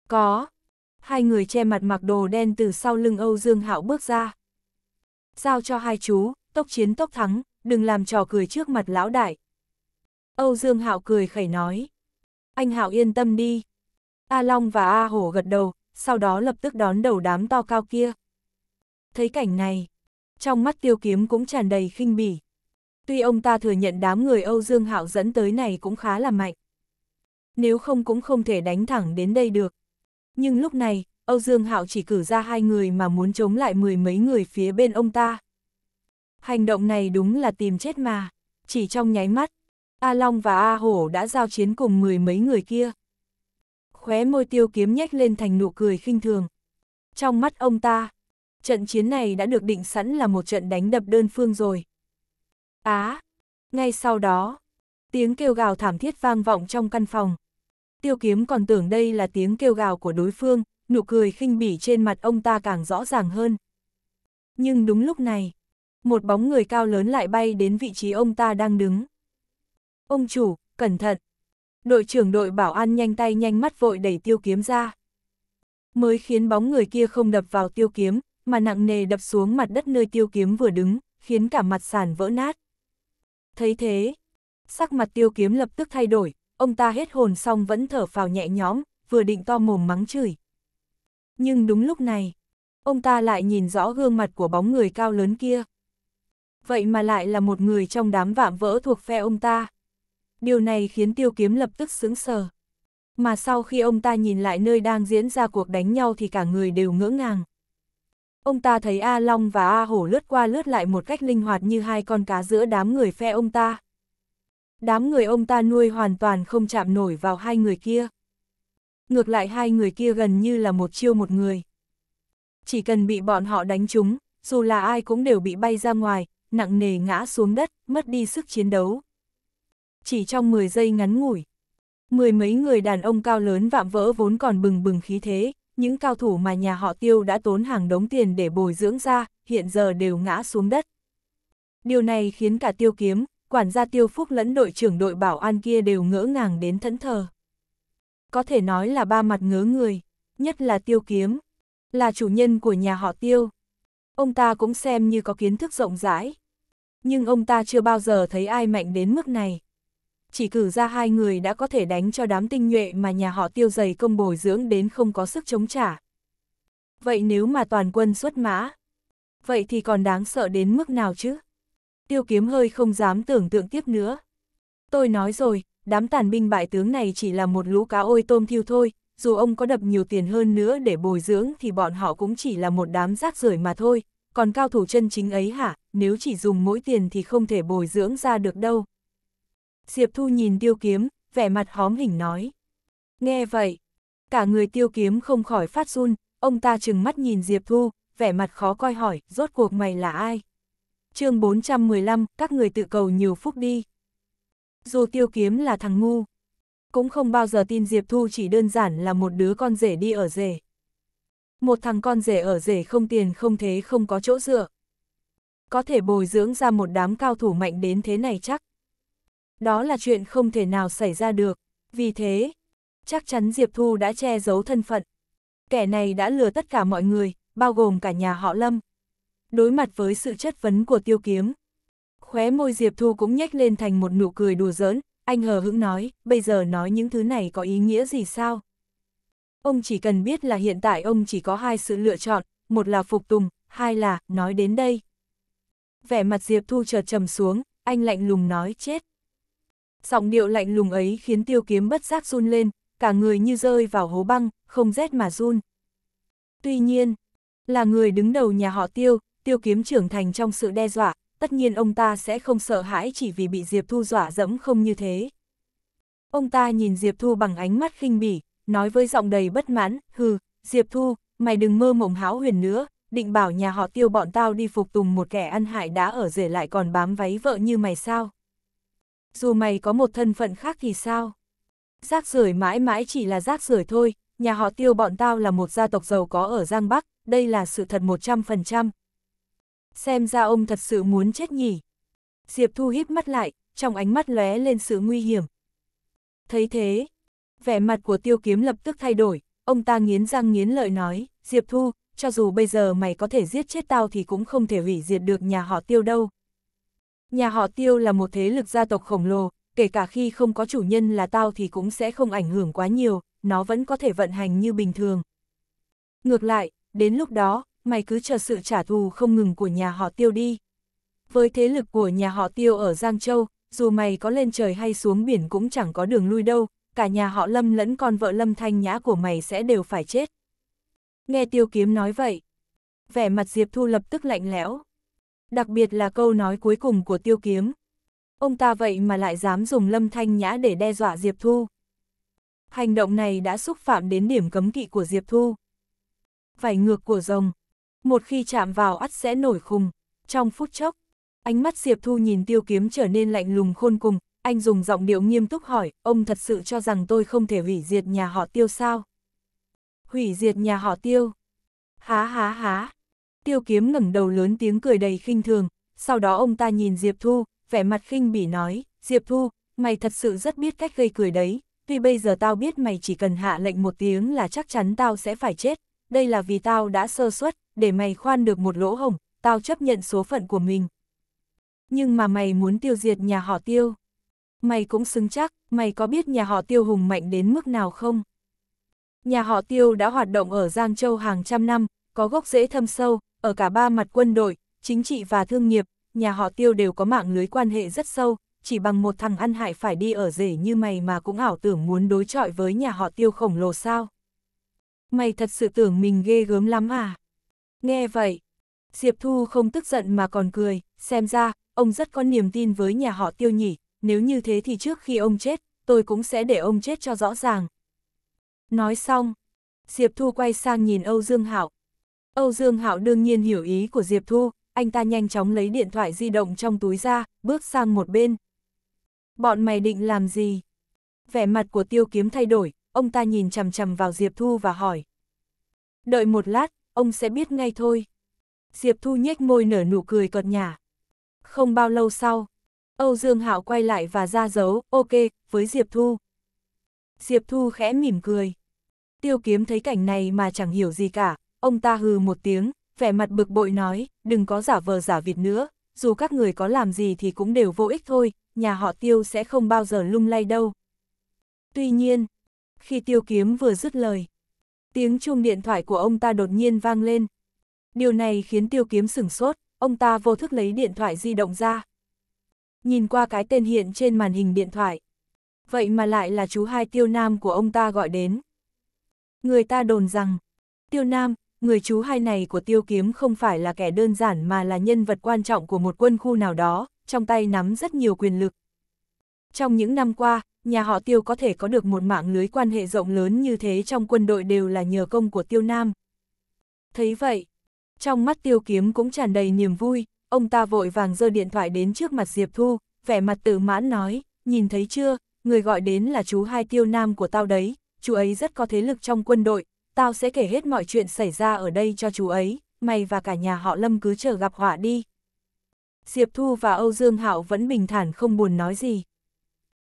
Có. Hai người che mặt mặc đồ đen từ sau lưng Âu Dương Hạo bước ra. Giao cho hai chú, tốc chiến tốc thắng, đừng làm trò cười trước mặt lão đại. Âu Dương Hạo cười khẩy nói. Anh Hạo yên tâm đi. A Long và A Hổ gật đầu, sau đó lập tức đón đầu đám to cao kia. Thấy cảnh này, trong mắt tiêu kiếm cũng tràn đầy khinh bỉ. Tuy ông ta thừa nhận đám người Âu Dương Hạo dẫn tới này cũng khá là mạnh. Nếu không cũng không thể đánh thẳng đến đây được. Nhưng lúc này, Âu Dương Hạo chỉ cử ra hai người mà muốn chống lại mười mấy người phía bên ông ta. Hành động này đúng là tìm chết mà. Chỉ trong nháy mắt, A Long và A Hổ đã giao chiến cùng mười mấy người kia khóe môi tiêu kiếm nhếch lên thành nụ cười khinh thường. Trong mắt ông ta, trận chiến này đã được định sẵn là một trận đánh đập đơn phương rồi. Á! ngay sau đó, tiếng kêu gào thảm thiết vang vọng trong căn phòng. Tiêu kiếm còn tưởng đây là tiếng kêu gào của đối phương, nụ cười khinh bỉ trên mặt ông ta càng rõ ràng hơn. Nhưng đúng lúc này, một bóng người cao lớn lại bay đến vị trí ông ta đang đứng. Ông chủ, cẩn thận! đội trưởng đội bảo an nhanh tay nhanh mắt vội đẩy tiêu kiếm ra. Mới khiến bóng người kia không đập vào tiêu kiếm, mà nặng nề đập xuống mặt đất nơi tiêu kiếm vừa đứng, khiến cả mặt sàn vỡ nát. Thấy thế, sắc mặt tiêu kiếm lập tức thay đổi, ông ta hết hồn xong vẫn thở phào nhẹ nhõm, vừa định to mồm mắng chửi. Nhưng đúng lúc này, ông ta lại nhìn rõ gương mặt của bóng người cao lớn kia. Vậy mà lại là một người trong đám vạm vỡ thuộc phe ông ta điều này khiến tiêu kiếm lập tức sững sờ. Mà sau khi ông ta nhìn lại nơi đang diễn ra cuộc đánh nhau thì cả người đều ngỡ ngàng. Ông ta thấy A Long và A Hổ lướt qua lướt lại một cách linh hoạt như hai con cá giữa đám người phe ông ta. Đám người ông ta nuôi hoàn toàn không chạm nổi vào hai người kia. Ngược lại hai người kia gần như là một chiêu một người. Chỉ cần bị bọn họ đánh chúng dù là ai cũng đều bị bay ra ngoài, nặng nề ngã xuống đất, mất đi sức chiến đấu chỉ trong 10 giây ngắn ngủi. Mười mấy người đàn ông cao lớn vạm vỡ vốn còn bừng bừng khí thế, những cao thủ mà nhà họ tiêu đã tốn hàng đống tiền để bồi dưỡng ra, hiện giờ đều ngã xuống đất. Điều này khiến cả tiêu kiếm, quản gia tiêu phúc lẫn đội trưởng đội bảo an kia đều ngỡ ngàng đến thẫn thờ. Có thể nói là ba mặt ngớ người, nhất là tiêu kiếm, là chủ nhân của nhà họ tiêu. Ông ta cũng xem như có kiến thức rộng rãi. Nhưng ông ta chưa bao giờ thấy ai mạnh đến mức này chỉ cử ra hai người đã có thể đánh cho đám tinh nhuệ mà nhà họ tiêu dày công bồi dưỡng đến không có sức chống trả. Vậy nếu mà toàn quân xuất mã, vậy thì còn đáng sợ đến mức nào chứ? Tiêu kiếm hơi không dám tưởng tượng tiếp nữa. Tôi nói rồi, đám tàn binh bại tướng này chỉ là một lũ cá ôi tôm thiêu thôi, dù ông có đập nhiều tiền hơn nữa để bồi dưỡng thì bọn họ cũng chỉ là một đám rác rưởi mà thôi, còn cao thủ chân chính ấy hả, nếu chỉ dùng mỗi tiền thì không thể bồi dưỡng ra được đâu. Diệp Thu nhìn tiêu kiếm, vẻ mặt hóm hình nói. Nghe vậy, cả người tiêu kiếm không khỏi phát run, ông ta chừng mắt nhìn Diệp Thu, vẻ mặt khó coi hỏi, rốt cuộc mày là ai? chương 415, các người tự cầu nhiều phúc đi. Dù tiêu kiếm là thằng ngu, cũng không bao giờ tin Diệp Thu chỉ đơn giản là một đứa con rể đi ở rể. Một thằng con rể ở rể không tiền không thế không có chỗ dựa. Có thể bồi dưỡng ra một đám cao thủ mạnh đến thế này chắc. Đó là chuyện không thể nào xảy ra được, vì thế, chắc chắn Diệp Thu đã che giấu thân phận. Kẻ này đã lừa tất cả mọi người, bao gồm cả nhà họ Lâm. Đối mặt với sự chất vấn của tiêu kiếm, khóe môi Diệp Thu cũng nhếch lên thành một nụ cười đùa giỡn, anh hờ hững nói, bây giờ nói những thứ này có ý nghĩa gì sao? Ông chỉ cần biết là hiện tại ông chỉ có hai sự lựa chọn, một là phục tùng, hai là, nói đến đây. Vẻ mặt Diệp Thu chợt trầm xuống, anh lạnh lùng nói chết. Giọng điệu lạnh lùng ấy khiến tiêu kiếm bất giác run lên, cả người như rơi vào hố băng, không rét mà run. Tuy nhiên, là người đứng đầu nhà họ tiêu, tiêu kiếm trưởng thành trong sự đe dọa, tất nhiên ông ta sẽ không sợ hãi chỉ vì bị Diệp Thu dọa dẫm không như thế. Ông ta nhìn Diệp Thu bằng ánh mắt khinh bỉ, nói với giọng đầy bất mãn, hừ, Diệp Thu, mày đừng mơ mộng háo huyền nữa, định bảo nhà họ tiêu bọn tao đi phục tùng một kẻ ăn hại đã ở rể lại còn bám váy vợ như mày sao dù mày có một thân phận khác thì sao? Rác rưởi mãi mãi chỉ là rác rưởi thôi, nhà họ tiêu bọn tao là một gia tộc giàu có ở Giang Bắc, đây là sự thật 100%. Xem ra ông thật sự muốn chết nhỉ. Diệp Thu híp mắt lại, trong ánh mắt lóe lên sự nguy hiểm. Thấy thế, vẻ mặt của tiêu kiếm lập tức thay đổi, ông ta nghiến răng nghiến lợi nói, Diệp Thu, cho dù bây giờ mày có thể giết chết tao thì cũng không thể hủy diệt được nhà họ tiêu đâu. Nhà họ Tiêu là một thế lực gia tộc khổng lồ, kể cả khi không có chủ nhân là tao thì cũng sẽ không ảnh hưởng quá nhiều, nó vẫn có thể vận hành như bình thường. Ngược lại, đến lúc đó, mày cứ chờ sự trả thù không ngừng của nhà họ Tiêu đi. Với thế lực của nhà họ Tiêu ở Giang Châu, dù mày có lên trời hay xuống biển cũng chẳng có đường lui đâu, cả nhà họ Lâm lẫn con vợ Lâm Thanh Nhã của mày sẽ đều phải chết. Nghe Tiêu Kiếm nói vậy, vẻ mặt Diệp Thu lập tức lạnh lẽo đặc biệt là câu nói cuối cùng của tiêu kiếm. Ông ta vậy mà lại dám dùng lâm thanh nhã để đe dọa Diệp Thu. Hành động này đã xúc phạm đến điểm cấm kỵ của Diệp Thu. Vảy ngược của rồng, một khi chạm vào ắt sẽ nổi khùng. Trong phút chốc, ánh mắt Diệp Thu nhìn tiêu kiếm trở nên lạnh lùng khôn cùng, anh dùng giọng điệu nghiêm túc hỏi, ông thật sự cho rằng tôi không thể hủy diệt nhà họ tiêu sao? Hủy diệt nhà họ tiêu? Há há há, tiêu kiếm ngẩng đầu lớn tiếng cười đầy khinh thường, sau đó ông ta nhìn Diệp Thu, vẻ mặt khinh bỉ nói, Diệp Thu, mày thật sự rất biết cách gây cười đấy, tuy bây giờ tao biết mày chỉ cần hạ lệnh một tiếng là chắc chắn tao sẽ phải chết, đây là vì tao đã sơ suất, để mày khoan được một lỗ hổng, tao chấp nhận số phận của mình. Nhưng mà mày muốn tiêu diệt nhà họ tiêu. Mày cũng xứng chắc, mày có biết nhà họ tiêu hùng mạnh đến mức nào không? Nhà họ tiêu đã hoạt động ở Giang Châu hàng trăm năm, có gốc rễ thâm sâu, ở cả ba mặt quân đội, chính trị và thương nghiệp, nhà họ tiêu đều có mạng lưới quan hệ rất sâu, chỉ bằng một thằng ăn hại phải đi ở rể như mày mà cũng ảo tưởng muốn đối chọi với nhà họ tiêu khổng lồ sao. Mày thật sự tưởng mình ghê gớm lắm à? Nghe vậy, Diệp Thu không tức giận mà còn cười, xem ra, ông rất có niềm tin với nhà họ tiêu nhỉ, nếu như thế thì trước khi ông chết, tôi cũng sẽ để ông chết cho rõ ràng. Nói xong, Diệp Thu quay sang nhìn Âu Dương Hạo, Âu Dương Hạo đương nhiên hiểu ý của Diệp Thu, anh ta nhanh chóng lấy điện thoại di động trong túi ra, bước sang một bên. Bọn mày định làm gì? Vẻ mặt của tiêu kiếm thay đổi, ông ta nhìn chằm chằm vào Diệp Thu và hỏi. Đợi một lát, ông sẽ biết ngay thôi. Diệp Thu nhếch môi nở nụ cười cợt nhả. Không bao lâu sau, Âu Dương Hạo quay lại và ra dấu, ok, với Diệp Thu. Diệp Thu khẽ mỉm cười. Tiêu kiếm thấy cảnh này mà chẳng hiểu gì cả, ông ta hừ một tiếng, vẻ mặt bực bội nói, đừng có giả vờ giả vịt nữa, dù các người có làm gì thì cũng đều vô ích thôi, nhà họ tiêu sẽ không bao giờ lung lay đâu. Tuy nhiên, khi tiêu kiếm vừa dứt lời, tiếng chuông điện thoại của ông ta đột nhiên vang lên. Điều này khiến tiêu kiếm sửng sốt, ông ta vô thức lấy điện thoại di động ra. Nhìn qua cái tên hiện trên màn hình điện thoại. Vậy mà lại là chú hai tiêu nam của ông ta gọi đến. Người ta đồn rằng, tiêu nam, người chú hai này của tiêu kiếm không phải là kẻ đơn giản mà là nhân vật quan trọng của một quân khu nào đó, trong tay nắm rất nhiều quyền lực. Trong những năm qua, nhà họ tiêu có thể có được một mạng lưới quan hệ rộng lớn như thế trong quân đội đều là nhờ công của tiêu nam. Thấy vậy, trong mắt tiêu kiếm cũng tràn đầy niềm vui, ông ta vội vàng giơ điện thoại đến trước mặt Diệp Thu, vẻ mặt tự mãn nói, nhìn thấy chưa, người gọi đến là chú hai tiêu nam của tao đấy, chú ấy rất có thế lực trong quân đội, tao sẽ kể hết mọi chuyện xảy ra ở đây cho chú ấy, mày và cả nhà họ Lâm cứ chờ gặp họa đi. Diệp Thu và Âu Dương Hạo vẫn bình thản không buồn nói gì.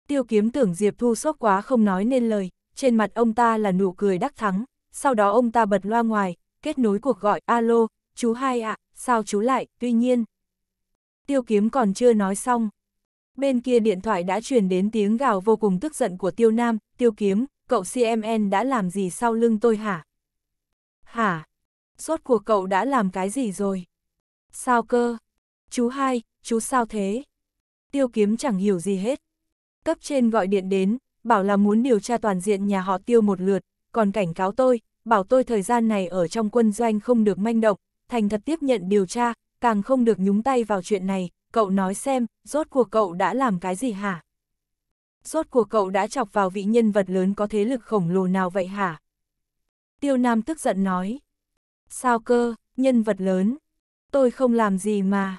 Tiêu kiếm tưởng Diệp Thu sốc quá không nói nên lời, trên mặt ông ta là nụ cười đắc thắng, sau đó ông ta bật loa ngoài, kết nối cuộc gọi, alo, chú hai ạ, à, sao chú lại, tuy nhiên. Tiêu kiếm còn chưa nói xong. Bên kia điện thoại đã truyền đến tiếng gào vô cùng tức giận của tiêu nam, tiêu kiếm, cậu CMN đã làm gì sau lưng tôi hả? Hả? Sốt của cậu đã làm cái gì rồi? Sao cơ? Chú hai, chú sao thế? Tiêu kiếm chẳng hiểu gì hết. Cấp trên gọi điện đến, bảo là muốn điều tra toàn diện nhà họ tiêu một lượt, còn cảnh cáo tôi, bảo tôi thời gian này ở trong quân doanh không được manh động, thành thật tiếp nhận điều tra, càng không được nhúng tay vào chuyện này, cậu nói xem, rốt cuộc cậu đã làm cái gì hả? Rốt cuộc cậu đã chọc vào vị nhân vật lớn có thế lực khổng lồ nào vậy hả? Tiêu Nam tức giận nói. Sao cơ, nhân vật lớn? Tôi không làm gì mà.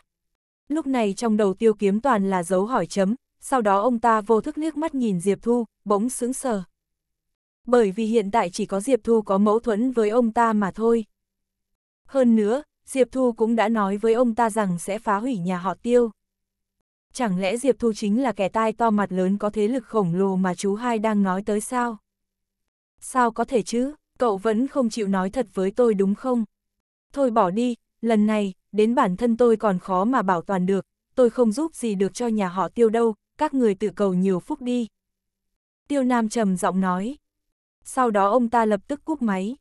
Lúc này trong đầu tiêu kiếm toàn là dấu hỏi chấm, sau đó ông ta vô thức liếc mắt nhìn Diệp Thu, bỗng sững sờ. Bởi vì hiện tại chỉ có Diệp Thu có mâu thuẫn với ông ta mà thôi. Hơn nữa, Diệp Thu cũng đã nói với ông ta rằng sẽ phá hủy nhà họ tiêu chẳng lẽ Diệp Thu chính là kẻ tai to mặt lớn có thế lực khổng lồ mà chú hai đang nói tới sao? Sao có thể chứ, cậu vẫn không chịu nói thật với tôi đúng không? Thôi bỏ đi, lần này, đến bản thân tôi còn khó mà bảo toàn được, tôi không giúp gì được cho nhà họ tiêu đâu, các người tự cầu nhiều phúc đi. Tiêu Nam trầm giọng nói. Sau đó ông ta lập tức cúp máy.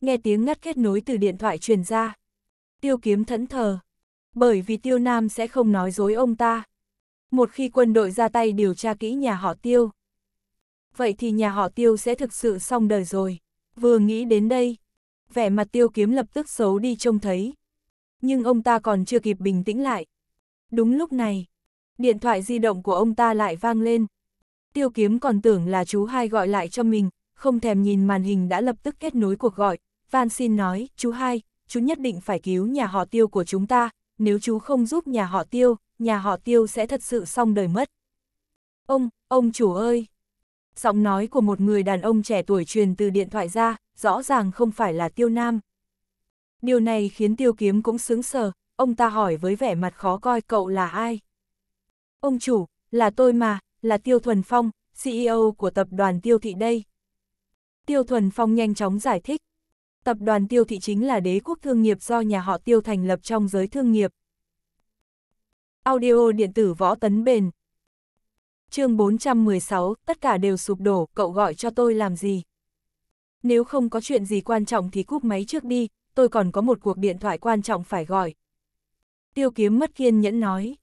Nghe tiếng ngắt kết nối từ điện thoại truyền ra. Tiêu kiếm thẫn thờ. Bởi vì Tiêu Nam sẽ không nói dối ông ta một khi quân đội ra tay điều tra kỹ nhà họ tiêu. Vậy thì nhà họ tiêu sẽ thực sự xong đời rồi. Vừa nghĩ đến đây, vẻ mặt tiêu kiếm lập tức xấu đi trông thấy. Nhưng ông ta còn chưa kịp bình tĩnh lại. Đúng lúc này, điện thoại di động của ông ta lại vang lên. Tiêu kiếm còn tưởng là chú hai gọi lại cho mình, không thèm nhìn màn hình đã lập tức kết nối cuộc gọi. Van xin nói, chú hai, chú nhất định phải cứu nhà họ tiêu của chúng ta, nếu chú không giúp nhà họ tiêu, nhà họ tiêu sẽ thật sự xong đời mất. Ông, ông chủ ơi! Giọng nói của một người đàn ông trẻ tuổi truyền từ điện thoại ra, rõ ràng không phải là tiêu nam. Điều này khiến tiêu kiếm cũng sướng sờ, ông ta hỏi với vẻ mặt khó coi cậu là ai. Ông chủ, là tôi mà, là Tiêu Thuần Phong, CEO của tập đoàn Tiêu Thị đây. Tiêu Thuần Phong nhanh chóng giải thích. Tập đoàn Tiêu Thị chính là đế quốc thương nghiệp do nhà họ Tiêu thành lập trong giới thương nghiệp, Audio điện tử võ tấn bền. chương 416, tất cả đều sụp đổ, cậu gọi cho tôi làm gì? Nếu không có chuyện gì quan trọng thì cúp máy trước đi, tôi còn có một cuộc điện thoại quan trọng phải gọi. Tiêu kiếm mất kiên nhẫn nói.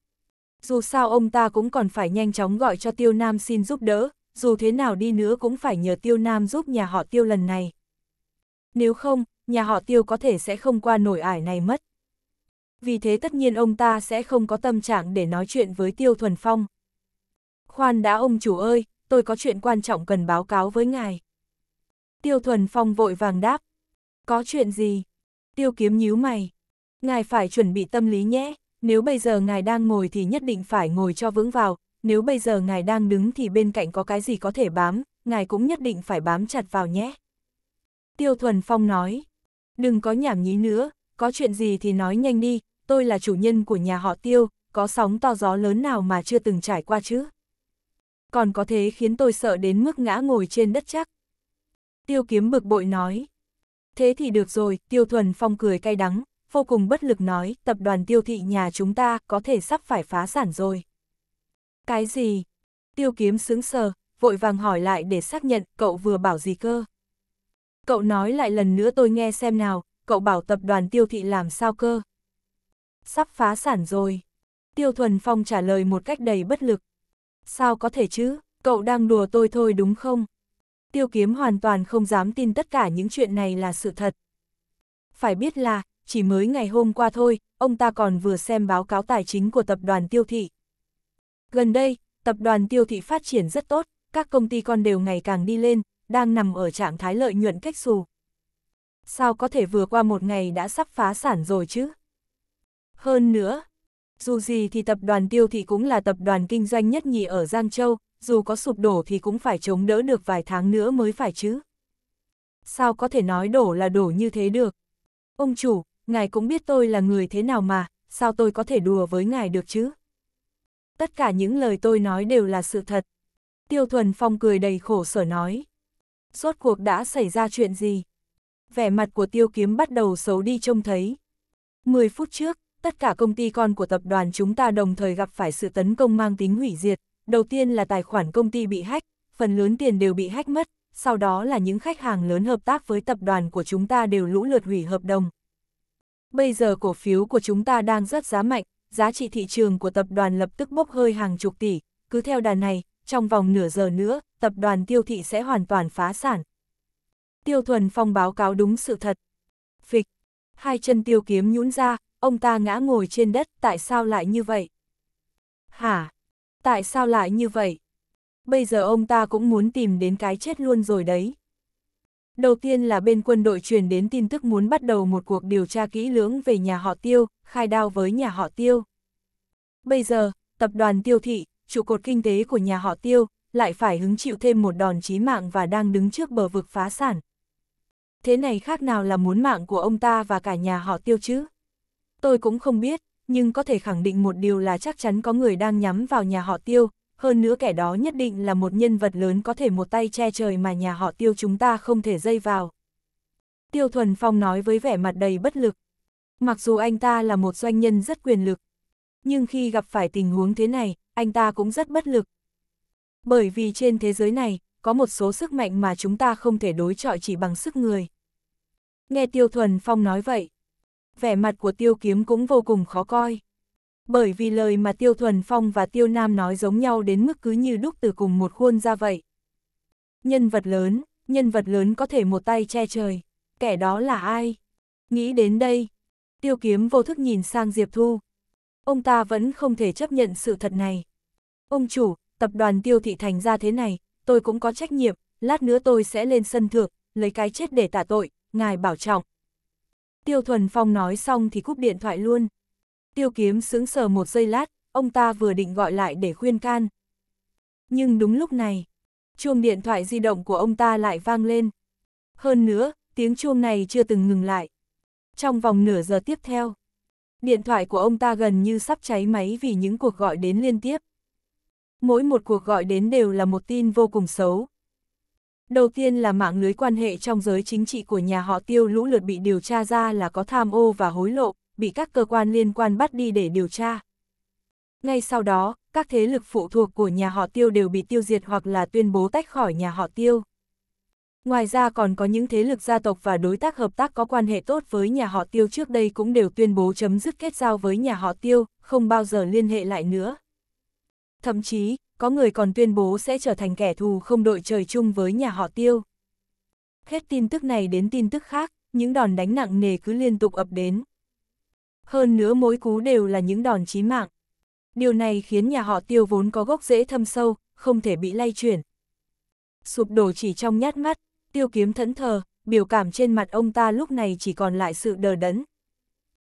Dù sao ông ta cũng còn phải nhanh chóng gọi cho tiêu nam xin giúp đỡ, dù thế nào đi nữa cũng phải nhờ tiêu nam giúp nhà họ tiêu lần này. Nếu không, nhà họ tiêu có thể sẽ không qua nổi ải này mất vì thế tất nhiên ông ta sẽ không có tâm trạng để nói chuyện với Tiêu Thuần Phong. Khoan đã ông chủ ơi, tôi có chuyện quan trọng cần báo cáo với ngài. Tiêu Thuần Phong vội vàng đáp. Có chuyện gì? Tiêu kiếm nhíu mày. Ngài phải chuẩn bị tâm lý nhé, nếu bây giờ ngài đang ngồi thì nhất định phải ngồi cho vững vào, nếu bây giờ ngài đang đứng thì bên cạnh có cái gì có thể bám, ngài cũng nhất định phải bám chặt vào nhé. Tiêu Thuần Phong nói, đừng có nhảm nhí nữa, có chuyện gì thì nói nhanh đi, tôi là chủ nhân của nhà họ tiêu, có sóng to gió lớn nào mà chưa từng trải qua chứ. Còn có thế khiến tôi sợ đến mức ngã ngồi trên đất chắc. Tiêu kiếm bực bội nói. Thế thì được rồi, tiêu thuần phong cười cay đắng, vô cùng bất lực nói, tập đoàn tiêu thị nhà chúng ta có thể sắp phải phá sản rồi. Cái gì? Tiêu kiếm sững sờ, vội vàng hỏi lại để xác nhận cậu vừa bảo gì cơ. Cậu nói lại lần nữa tôi nghe xem nào, cậu bảo tập đoàn tiêu thị làm sao cơ? Sắp phá sản rồi. Tiêu Thuần Phong trả lời một cách đầy bất lực. Sao có thể chứ, cậu đang đùa tôi thôi đúng không? Tiêu Kiếm hoàn toàn không dám tin tất cả những chuyện này là sự thật. Phải biết là, chỉ mới ngày hôm qua thôi, ông ta còn vừa xem báo cáo tài chính của tập đoàn tiêu thị. Gần đây, tập đoàn tiêu thị phát triển rất tốt, các công ty con đều ngày càng đi lên, đang nằm ở trạng thái lợi nhuận cách xù, sao có thể vừa qua một ngày đã sắp phá sản rồi chứ? Hơn nữa, dù gì thì tập đoàn tiêu thị cũng là tập đoàn kinh doanh nhất nhì ở Giang Châu, dù có sụp đổ thì cũng phải chống đỡ được vài tháng nữa mới phải chứ. Sao có thể nói đổ là đổ như thế được? Ông chủ, ngài cũng biết tôi là người thế nào mà, sao tôi có thể đùa với ngài được chứ? Tất cả những lời tôi nói đều là sự thật. Tiêu Thuần Phong cười đầy khổ sở nói. suốt cuộc đã xảy ra chuyện gì? vẻ mặt của tiêu kiếm bắt đầu xấu đi trông thấy. 10 phút trước, tất cả công ty con của tập đoàn chúng ta đồng thời gặp phải sự tấn công mang tính hủy diệt. Đầu tiên là tài khoản công ty bị hack, phần lớn tiền đều bị hack mất, sau đó là những khách hàng lớn hợp tác với tập đoàn của chúng ta đều lũ lượt hủy hợp đồng. Bây giờ cổ phiếu của chúng ta đang rất giá mạnh, giá trị thị trường của tập đoàn lập tức bốc hơi hàng chục tỷ, cứ theo đà này, trong vòng nửa giờ nữa, tập đoàn tiêu thị sẽ hoàn toàn phá sản, Tiêu Thuần Phong báo cáo đúng sự thật. Phịch, hai chân tiêu kiếm nhũn ra, ông ta ngã ngồi trên đất, tại sao lại như vậy? Hả? Tại sao lại như vậy? Bây giờ ông ta cũng muốn tìm đến cái chết luôn rồi đấy. Đầu tiên là bên quân đội truyền đến tin tức muốn bắt đầu một cuộc điều tra kỹ lưỡng về nhà họ Tiêu, khai đao với nhà họ Tiêu. Bây giờ, tập đoàn Tiêu Thị, trụ cột kinh tế của nhà họ Tiêu, lại phải hứng chịu thêm một đòn chí mạng và đang đứng trước bờ vực phá sản, thế này khác nào là muốn mạng của ông ta và cả nhà họ tiêu chứ. Tôi cũng không biết, nhưng có thể khẳng định một điều là chắc chắn có người đang nhắm vào nhà họ tiêu, hơn nữa kẻ đó nhất định là một nhân vật lớn có thể một tay che trời mà nhà họ tiêu chúng ta không thể dây vào. Tiêu Thuần Phong nói với vẻ mặt đầy bất lực. Mặc dù anh ta là một doanh nhân rất quyền lực, nhưng khi gặp phải tình huống thế này, anh ta cũng rất bất lực. Bởi vì trên thế giới này, có một số sức mạnh mà chúng ta không thể đối chọi chỉ bằng sức người. Nghe Tiêu Thuần Phong nói vậy, vẻ mặt của Tiêu Kiếm cũng vô cùng khó coi. Bởi vì lời mà Tiêu Thuần Phong và Tiêu Nam nói giống nhau đến mức cứ như đúc từ cùng một khuôn ra vậy. Nhân vật lớn, nhân vật lớn có thể một tay che trời, kẻ đó là ai? Nghĩ đến đây, Tiêu Kiếm vô thức nhìn sang Diệp Thu. Ông ta vẫn không thể chấp nhận sự thật này. Ông chủ, tập đoàn Tiêu Thị Thành ra thế này, tôi cũng có trách nhiệm, lát nữa tôi sẽ lên sân thượng, lấy cái chết để tả tội, ngài bảo trọng. Tiêu Thuần Phong nói xong thì cúp điện thoại luôn. Tiêu Kiếm sững sờ một giây lát, ông ta vừa định gọi lại để khuyên can. Nhưng đúng lúc này, chuông điện thoại di động của ông ta lại vang lên. Hơn nữa, tiếng chuông này chưa từng ngừng lại. Trong vòng nửa giờ tiếp theo, điện thoại của ông ta gần như sắp cháy máy vì những cuộc gọi đến liên tiếp. Mỗi một cuộc gọi đến đều là một tin vô cùng xấu, Đầu tiên là mạng lưới quan hệ trong giới chính trị của nhà họ tiêu lũ lượt bị điều tra ra là có tham ô và hối lộ, bị các cơ quan liên quan bắt đi để điều tra. Ngay sau đó, các thế lực phụ thuộc của nhà họ tiêu đều bị tiêu diệt hoặc là tuyên bố tách khỏi nhà họ tiêu. Ngoài ra còn có những thế lực gia tộc và đối tác hợp tác có quan hệ tốt với nhà họ tiêu trước đây cũng đều tuyên bố chấm dứt kết giao với nhà họ tiêu, không bao giờ liên hệ lại nữa. Thậm chí, có người còn tuyên bố sẽ trở thành kẻ thù không đội trời chung với nhà họ tiêu. Hết tin tức này đến tin tức khác, những đòn đánh nặng nề cứ liên tục ập đến. Hơn nữa mỗi cú đều là những đòn chí mạng. Điều này khiến nhà họ tiêu vốn có gốc rễ thâm sâu, không thể bị lay chuyển. Sụp đổ chỉ trong nhát mắt, tiêu kiếm thẫn thờ, biểu cảm trên mặt ông ta lúc này chỉ còn lại sự đờ đẫn.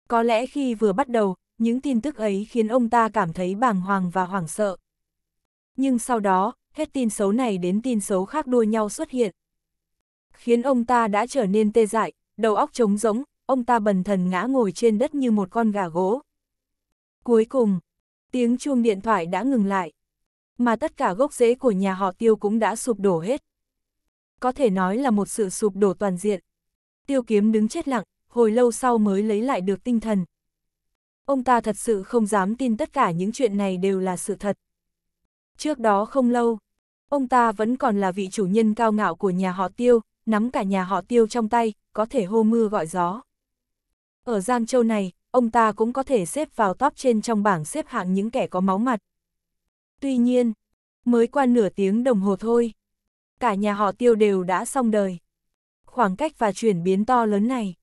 Có lẽ khi vừa bắt đầu, những tin tức ấy khiến ông ta cảm thấy bàng hoàng và hoảng sợ. Nhưng sau đó, hết tin xấu này đến tin xấu khác đua nhau xuất hiện. Khiến ông ta đã trở nên tê dại, đầu óc trống rỗng, ông ta bần thần ngã ngồi trên đất như một con gà gỗ. Cuối cùng, tiếng chuông điện thoại đã ngừng lại. Mà tất cả gốc rễ của nhà họ tiêu cũng đã sụp đổ hết. Có thể nói là một sự sụp đổ toàn diện. Tiêu kiếm đứng chết lặng, hồi lâu sau mới lấy lại được tinh thần, ông ta thật sự không dám tin tất cả những chuyện này đều là sự thật. Trước đó không lâu, ông ta vẫn còn là vị chủ nhân cao ngạo của nhà họ tiêu, nắm cả nhà họ tiêu trong tay, có thể hô mưa gọi gió. Ở Giang Châu này, ông ta cũng có thể xếp vào top trên trong bảng xếp hạng những kẻ có máu mặt. Tuy nhiên, mới qua nửa tiếng đồng hồ thôi, cả nhà họ tiêu đều đã xong đời. Khoảng cách và chuyển biến to lớn này,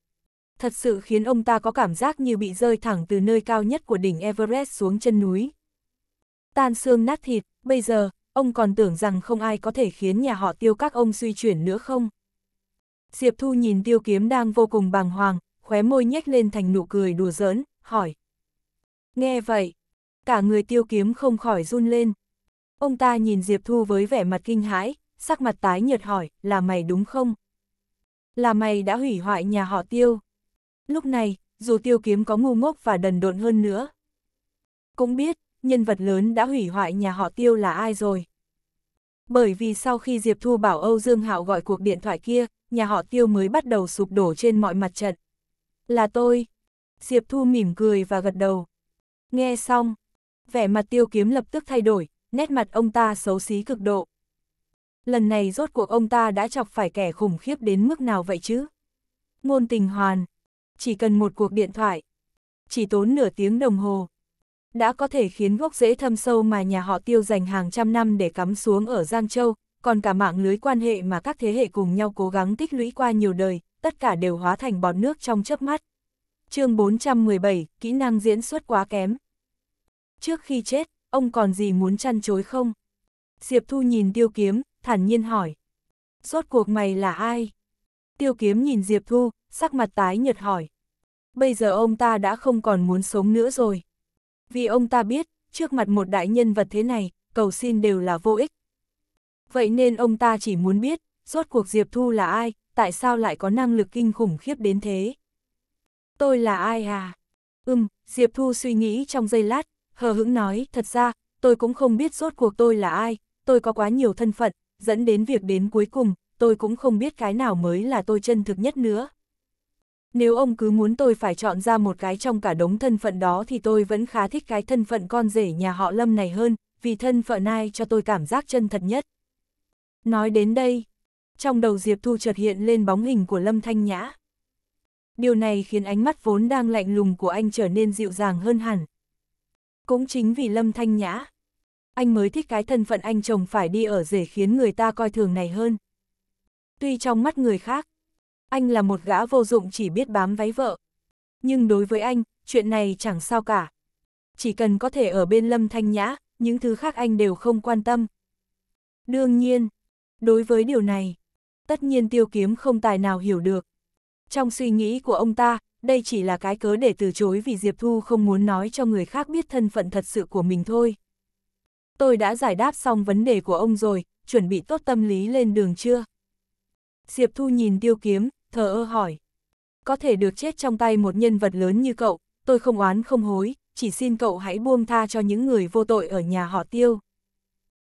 thật sự khiến ông ta có cảm giác như bị rơi thẳng từ nơi cao nhất của đỉnh Everest xuống chân núi. Tan xương nát thịt, bây giờ, ông còn tưởng rằng không ai có thể khiến nhà họ tiêu các ông suy chuyển nữa không? Diệp Thu nhìn tiêu kiếm đang vô cùng bàng hoàng, khóe môi nhếch lên thành nụ cười đùa giỡn, hỏi. Nghe vậy, cả người tiêu kiếm không khỏi run lên. Ông ta nhìn Diệp Thu với vẻ mặt kinh hãi, sắc mặt tái nhợt hỏi, là mày đúng không? Là mày đã hủy hoại nhà họ tiêu. Lúc này, dù tiêu kiếm có ngu ngốc và đần độn hơn nữa, cũng biết, nhân vật lớn đã hủy hoại nhà họ tiêu là ai rồi. Bởi vì sau khi Diệp Thu bảo Âu Dương Hạo gọi cuộc điện thoại kia, nhà họ tiêu mới bắt đầu sụp đổ trên mọi mặt trận. Là tôi. Diệp Thu mỉm cười và gật đầu. Nghe xong, vẻ mặt tiêu kiếm lập tức thay đổi, nét mặt ông ta xấu xí cực độ. Lần này rốt cuộc ông ta đã chọc phải kẻ khủng khiếp đến mức nào vậy chứ? Ngôn tình hoàn, chỉ cần một cuộc điện thoại. Chỉ tốn nửa tiếng đồng hồ. Đã có thể khiến gốc rễ thâm sâu mà nhà họ tiêu dành hàng trăm năm để cắm xuống ở Giang Châu, còn cả mạng lưới quan hệ mà các thế hệ cùng nhau cố gắng tích lũy qua nhiều đời, tất cả đều hóa thành bọt nước trong chớp mắt. chương 417, kỹ năng diễn xuất quá kém. Trước khi chết, ông còn gì muốn chăn chối không? Diệp Thu nhìn Tiêu Kiếm, thản nhiên hỏi. Rốt cuộc mày là ai? Tiêu Kiếm nhìn Diệp Thu, sắc mặt tái nhợt hỏi bây giờ ông ta đã không còn muốn sống nữa rồi. Vì ông ta biết, trước mặt một đại nhân vật thế này, cầu xin đều là vô ích. Vậy nên ông ta chỉ muốn biết, rốt cuộc Diệp Thu là ai, tại sao lại có năng lực kinh khủng khiếp đến thế. Tôi là ai à? Ừm, Diệp Thu suy nghĩ trong giây lát, hờ hững nói, thật ra, tôi cũng không biết rốt cuộc tôi là ai, tôi có quá nhiều thân phận, dẫn đến việc đến cuối cùng, tôi cũng không biết cái nào mới là tôi chân thực nhất nữa nếu ông cứ muốn tôi phải chọn ra một cái trong cả đống thân phận đó thì tôi vẫn khá thích cái thân phận con rể nhà họ Lâm này hơn, vì thân phận này cho tôi cảm giác chân thật nhất. Nói đến đây, trong đầu Diệp Thu chợt hiện lên bóng hình của Lâm Thanh Nhã. Điều này khiến ánh mắt vốn đang lạnh lùng của anh trở nên dịu dàng hơn hẳn. Cũng chính vì Lâm Thanh Nhã, anh mới thích cái thân phận anh chồng phải đi ở rể khiến người ta coi thường này hơn. Tuy trong mắt người khác, anh là một gã vô dụng chỉ biết bám váy vợ. Nhưng đối với anh, chuyện này chẳng sao cả. Chỉ cần có thể ở bên Lâm Thanh Nhã, những thứ khác anh đều không quan tâm. Đương nhiên, đối với điều này, tất nhiên tiêu kiếm không tài nào hiểu được. Trong suy nghĩ của ông ta, đây chỉ là cái cớ để từ chối vì Diệp Thu không muốn nói cho người khác biết thân phận thật sự của mình thôi. Tôi đã giải đáp xong vấn đề của ông rồi, chuẩn bị tốt tâm lý lên đường chưa? Diệp Thu nhìn tiêu kiếm, thờ ơ hỏi. Có thể được chết trong tay một nhân vật lớn như cậu, tôi không oán không hối, chỉ xin cậu hãy buông tha cho những người vô tội ở nhà họ tiêu.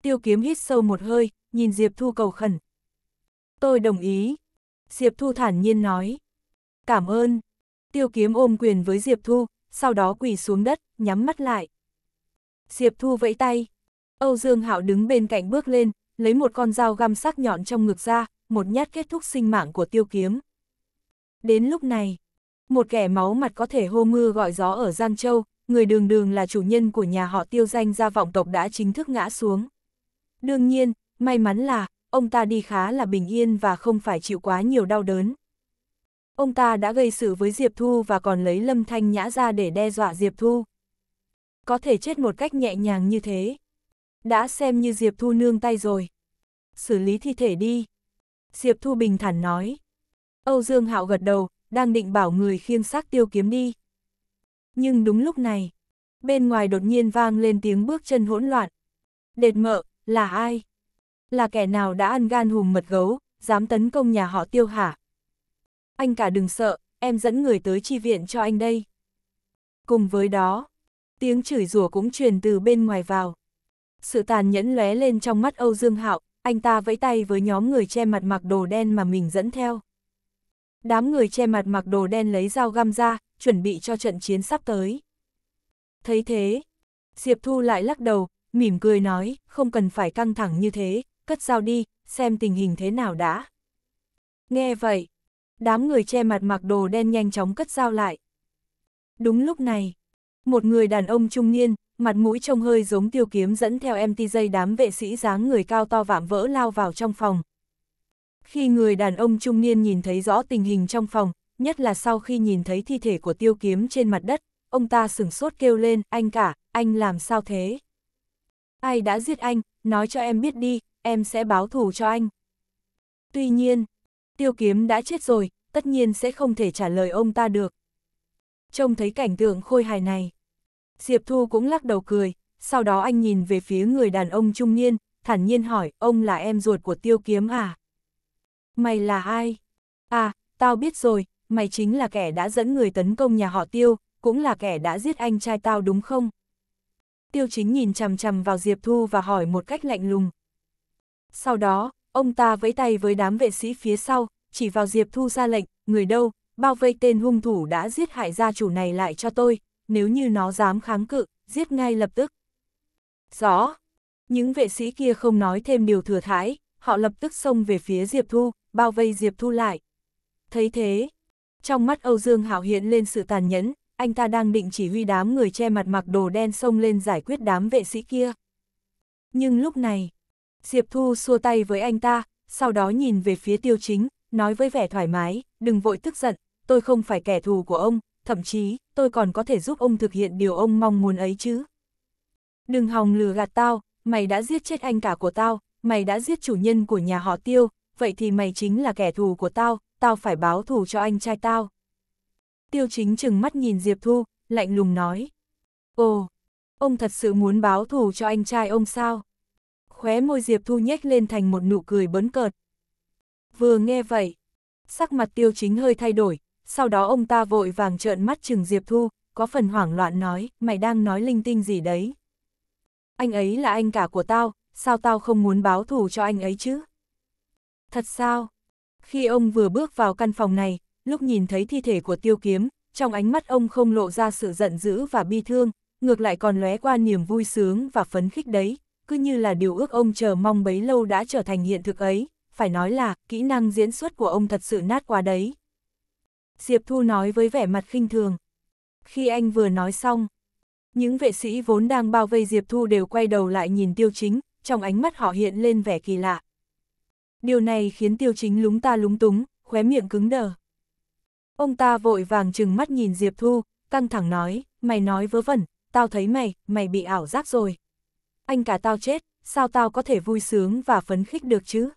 Tiêu kiếm hít sâu một hơi, nhìn Diệp Thu cầu khẩn. Tôi đồng ý. Diệp Thu thản nhiên nói. Cảm ơn. Tiêu kiếm ôm quyền với Diệp Thu, sau đó quỳ xuống đất, nhắm mắt lại. Diệp Thu vẫy tay. Âu Dương Hạo đứng bên cạnh bước lên, lấy một con dao găm sắc nhọn trong ngực ra, một nhát kết thúc sinh mạng của tiêu kiếm. Đến lúc này, một kẻ máu mặt có thể hô mưa gọi gió ở Giang Châu, người đường đường là chủ nhân của nhà họ tiêu danh gia vọng tộc đã chính thức ngã xuống. Đương nhiên, may mắn là, ông ta đi khá là bình yên và không phải chịu quá nhiều đau đớn. Ông ta đã gây sự với Diệp Thu và còn lấy Lâm Thanh Nhã ra để đe dọa Diệp Thu. Có thể chết một cách nhẹ nhàng như thế. Đã xem như Diệp Thu nương tay rồi. Xử lý thi thể đi. Diệp Thu Bình thản nói. Âu Dương Hạo gật đầu, đang định bảo người khiêng xác tiêu kiếm đi. Nhưng đúng lúc này, bên ngoài đột nhiên vang lên tiếng bước chân hỗn loạn. Đệt mợ, là ai? Là kẻ nào đã ăn gan hùm mật gấu, dám tấn công nhà họ tiêu hả? Anh cả đừng sợ, em dẫn người tới chi viện cho anh đây. Cùng với đó, tiếng chửi rủa cũng truyền từ bên ngoài vào. Sự tàn nhẫn lóe lên trong mắt Âu Dương Hạo, anh ta vẫy tay với nhóm người che mặt mặc đồ đen mà mình dẫn theo. Đám người che mặt mặc đồ đen lấy dao găm ra, chuẩn bị cho trận chiến sắp tới. Thấy thế, Diệp Thu lại lắc đầu, mỉm cười nói, không cần phải căng thẳng như thế, cất dao đi, xem tình hình thế nào đã. Nghe vậy, đám người che mặt mặc đồ đen nhanh chóng cất dao lại. Đúng lúc này, một người đàn ông trung niên, mặt mũi trông hơi giống tiêu kiếm dẫn theo MTJ đám vệ sĩ dáng người cao to vạm vỡ lao vào trong phòng. Khi người đàn ông trung niên nhìn thấy rõ tình hình trong phòng, nhất là sau khi nhìn thấy thi thể của tiêu kiếm trên mặt đất, ông ta sửng sốt kêu lên, anh cả, anh làm sao thế? Ai đã giết anh, nói cho em biết đi, em sẽ báo thù cho anh. Tuy nhiên, tiêu kiếm đã chết rồi, tất nhiên sẽ không thể trả lời ông ta được. Trông thấy cảnh tượng khôi hài này, Diệp Thu cũng lắc đầu cười, sau đó anh nhìn về phía người đàn ông trung niên, thản nhiên hỏi, ông là em ruột của tiêu kiếm à? Mày là ai? À, tao biết rồi, mày chính là kẻ đã dẫn người tấn công nhà họ tiêu, cũng là kẻ đã giết anh trai tao đúng không? Tiêu chính nhìn chằm chằm vào Diệp Thu và hỏi một cách lạnh lùng. Sau đó, ông ta vẫy tay với đám vệ sĩ phía sau, chỉ vào Diệp Thu ra lệnh, người đâu, bao vây tên hung thủ đã giết hại gia chủ này lại cho tôi, nếu như nó dám kháng cự, giết ngay lập tức. Rõ! Những vệ sĩ kia không nói thêm điều thừa thãi, họ lập tức xông về phía Diệp Thu, bao vây Diệp Thu lại. Thấy thế, trong mắt Âu Dương Hảo hiện lên sự tàn nhẫn, anh ta đang định chỉ huy đám người che mặt mặc đồ đen xông lên giải quyết đám vệ sĩ kia. Nhưng lúc này, Diệp Thu xua tay với anh ta, sau đó nhìn về phía tiêu chính, nói với vẻ thoải mái, đừng vội tức giận, tôi không phải kẻ thù của ông, thậm chí, tôi còn có thể giúp ông thực hiện điều ông mong muốn ấy chứ. Đừng hòng lừa gạt tao, mày đã giết chết anh cả của tao, mày đã giết chủ nhân của nhà họ tiêu, vậy thì mày chính là kẻ thù của tao, tao phải báo thù cho anh trai tao. Tiêu chính chừng mắt nhìn Diệp Thu, lạnh lùng nói. Ồ, ông thật sự muốn báo thù cho anh trai ông sao? Khóe môi Diệp Thu nhếch lên thành một nụ cười bấn cợt. Vừa nghe vậy, sắc mặt tiêu chính hơi thay đổi, sau đó ông ta vội vàng trợn mắt chừng Diệp Thu, có phần hoảng loạn nói, mày đang nói linh tinh gì đấy. Anh ấy là anh cả của tao, sao tao không muốn báo thù cho anh ấy chứ? Thật sao? Khi ông vừa bước vào căn phòng này, lúc nhìn thấy thi thể của tiêu kiếm, trong ánh mắt ông không lộ ra sự giận dữ và bi thương, ngược lại còn lóe qua niềm vui sướng và phấn khích đấy, cứ như là điều ước ông chờ mong bấy lâu đã trở thành hiện thực ấy, phải nói là kỹ năng diễn xuất của ông thật sự nát quá đấy. Diệp Thu nói với vẻ mặt khinh thường. Khi anh vừa nói xong, những vệ sĩ vốn đang bao vây Diệp Thu đều quay đầu lại nhìn tiêu chính, trong ánh mắt họ hiện lên vẻ kỳ lạ. Điều này khiến tiêu chính lúng ta lúng túng, khóe miệng cứng đờ. Ông ta vội vàng trừng mắt nhìn Diệp Thu, căng thẳng nói, mày nói vớ vẩn, tao thấy mày, mày bị ảo giác rồi. Anh cả tao chết, sao tao có thể vui sướng và phấn khích được chứ?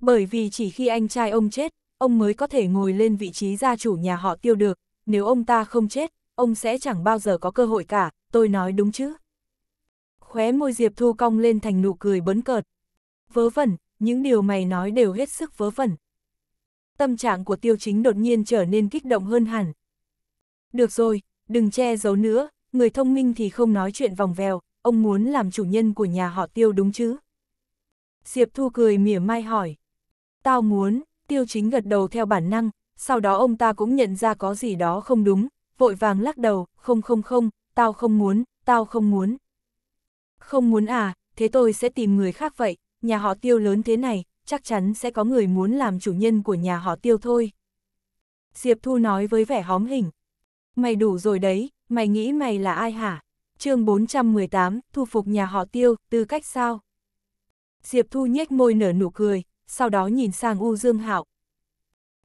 Bởi vì chỉ khi anh trai ông chết, ông mới có thể ngồi lên vị trí gia chủ nhà họ tiêu được, nếu ông ta không chết, ông sẽ chẳng bao giờ có cơ hội cả, tôi nói đúng chứ. Khóe môi Diệp Thu cong lên thành nụ cười bấn cợt. Vớ vẩn, những điều mày nói đều hết sức vớ vẩn. Tâm trạng của tiêu chính đột nhiên trở nên kích động hơn hẳn. Được rồi, đừng che giấu nữa, người thông minh thì không nói chuyện vòng vèo, ông muốn làm chủ nhân của nhà họ tiêu đúng chứ? Diệp Thu cười mỉa mai hỏi. Tao muốn, tiêu chính gật đầu theo bản năng, sau đó ông ta cũng nhận ra có gì đó không đúng, vội vàng lắc đầu, không không không, tao không muốn, tao không muốn. Không muốn à, thế tôi sẽ tìm người khác vậy, nhà họ tiêu lớn thế này, chắc chắn sẽ có người muốn làm chủ nhân của nhà họ tiêu thôi. Diệp Thu nói với vẻ hóm hình. Mày đủ rồi đấy, mày nghĩ mày là ai hả? chương 418, thu phục nhà họ tiêu, tư cách sao? Diệp Thu nhếch môi nở nụ cười, sau đó nhìn sang U Dương Hạo.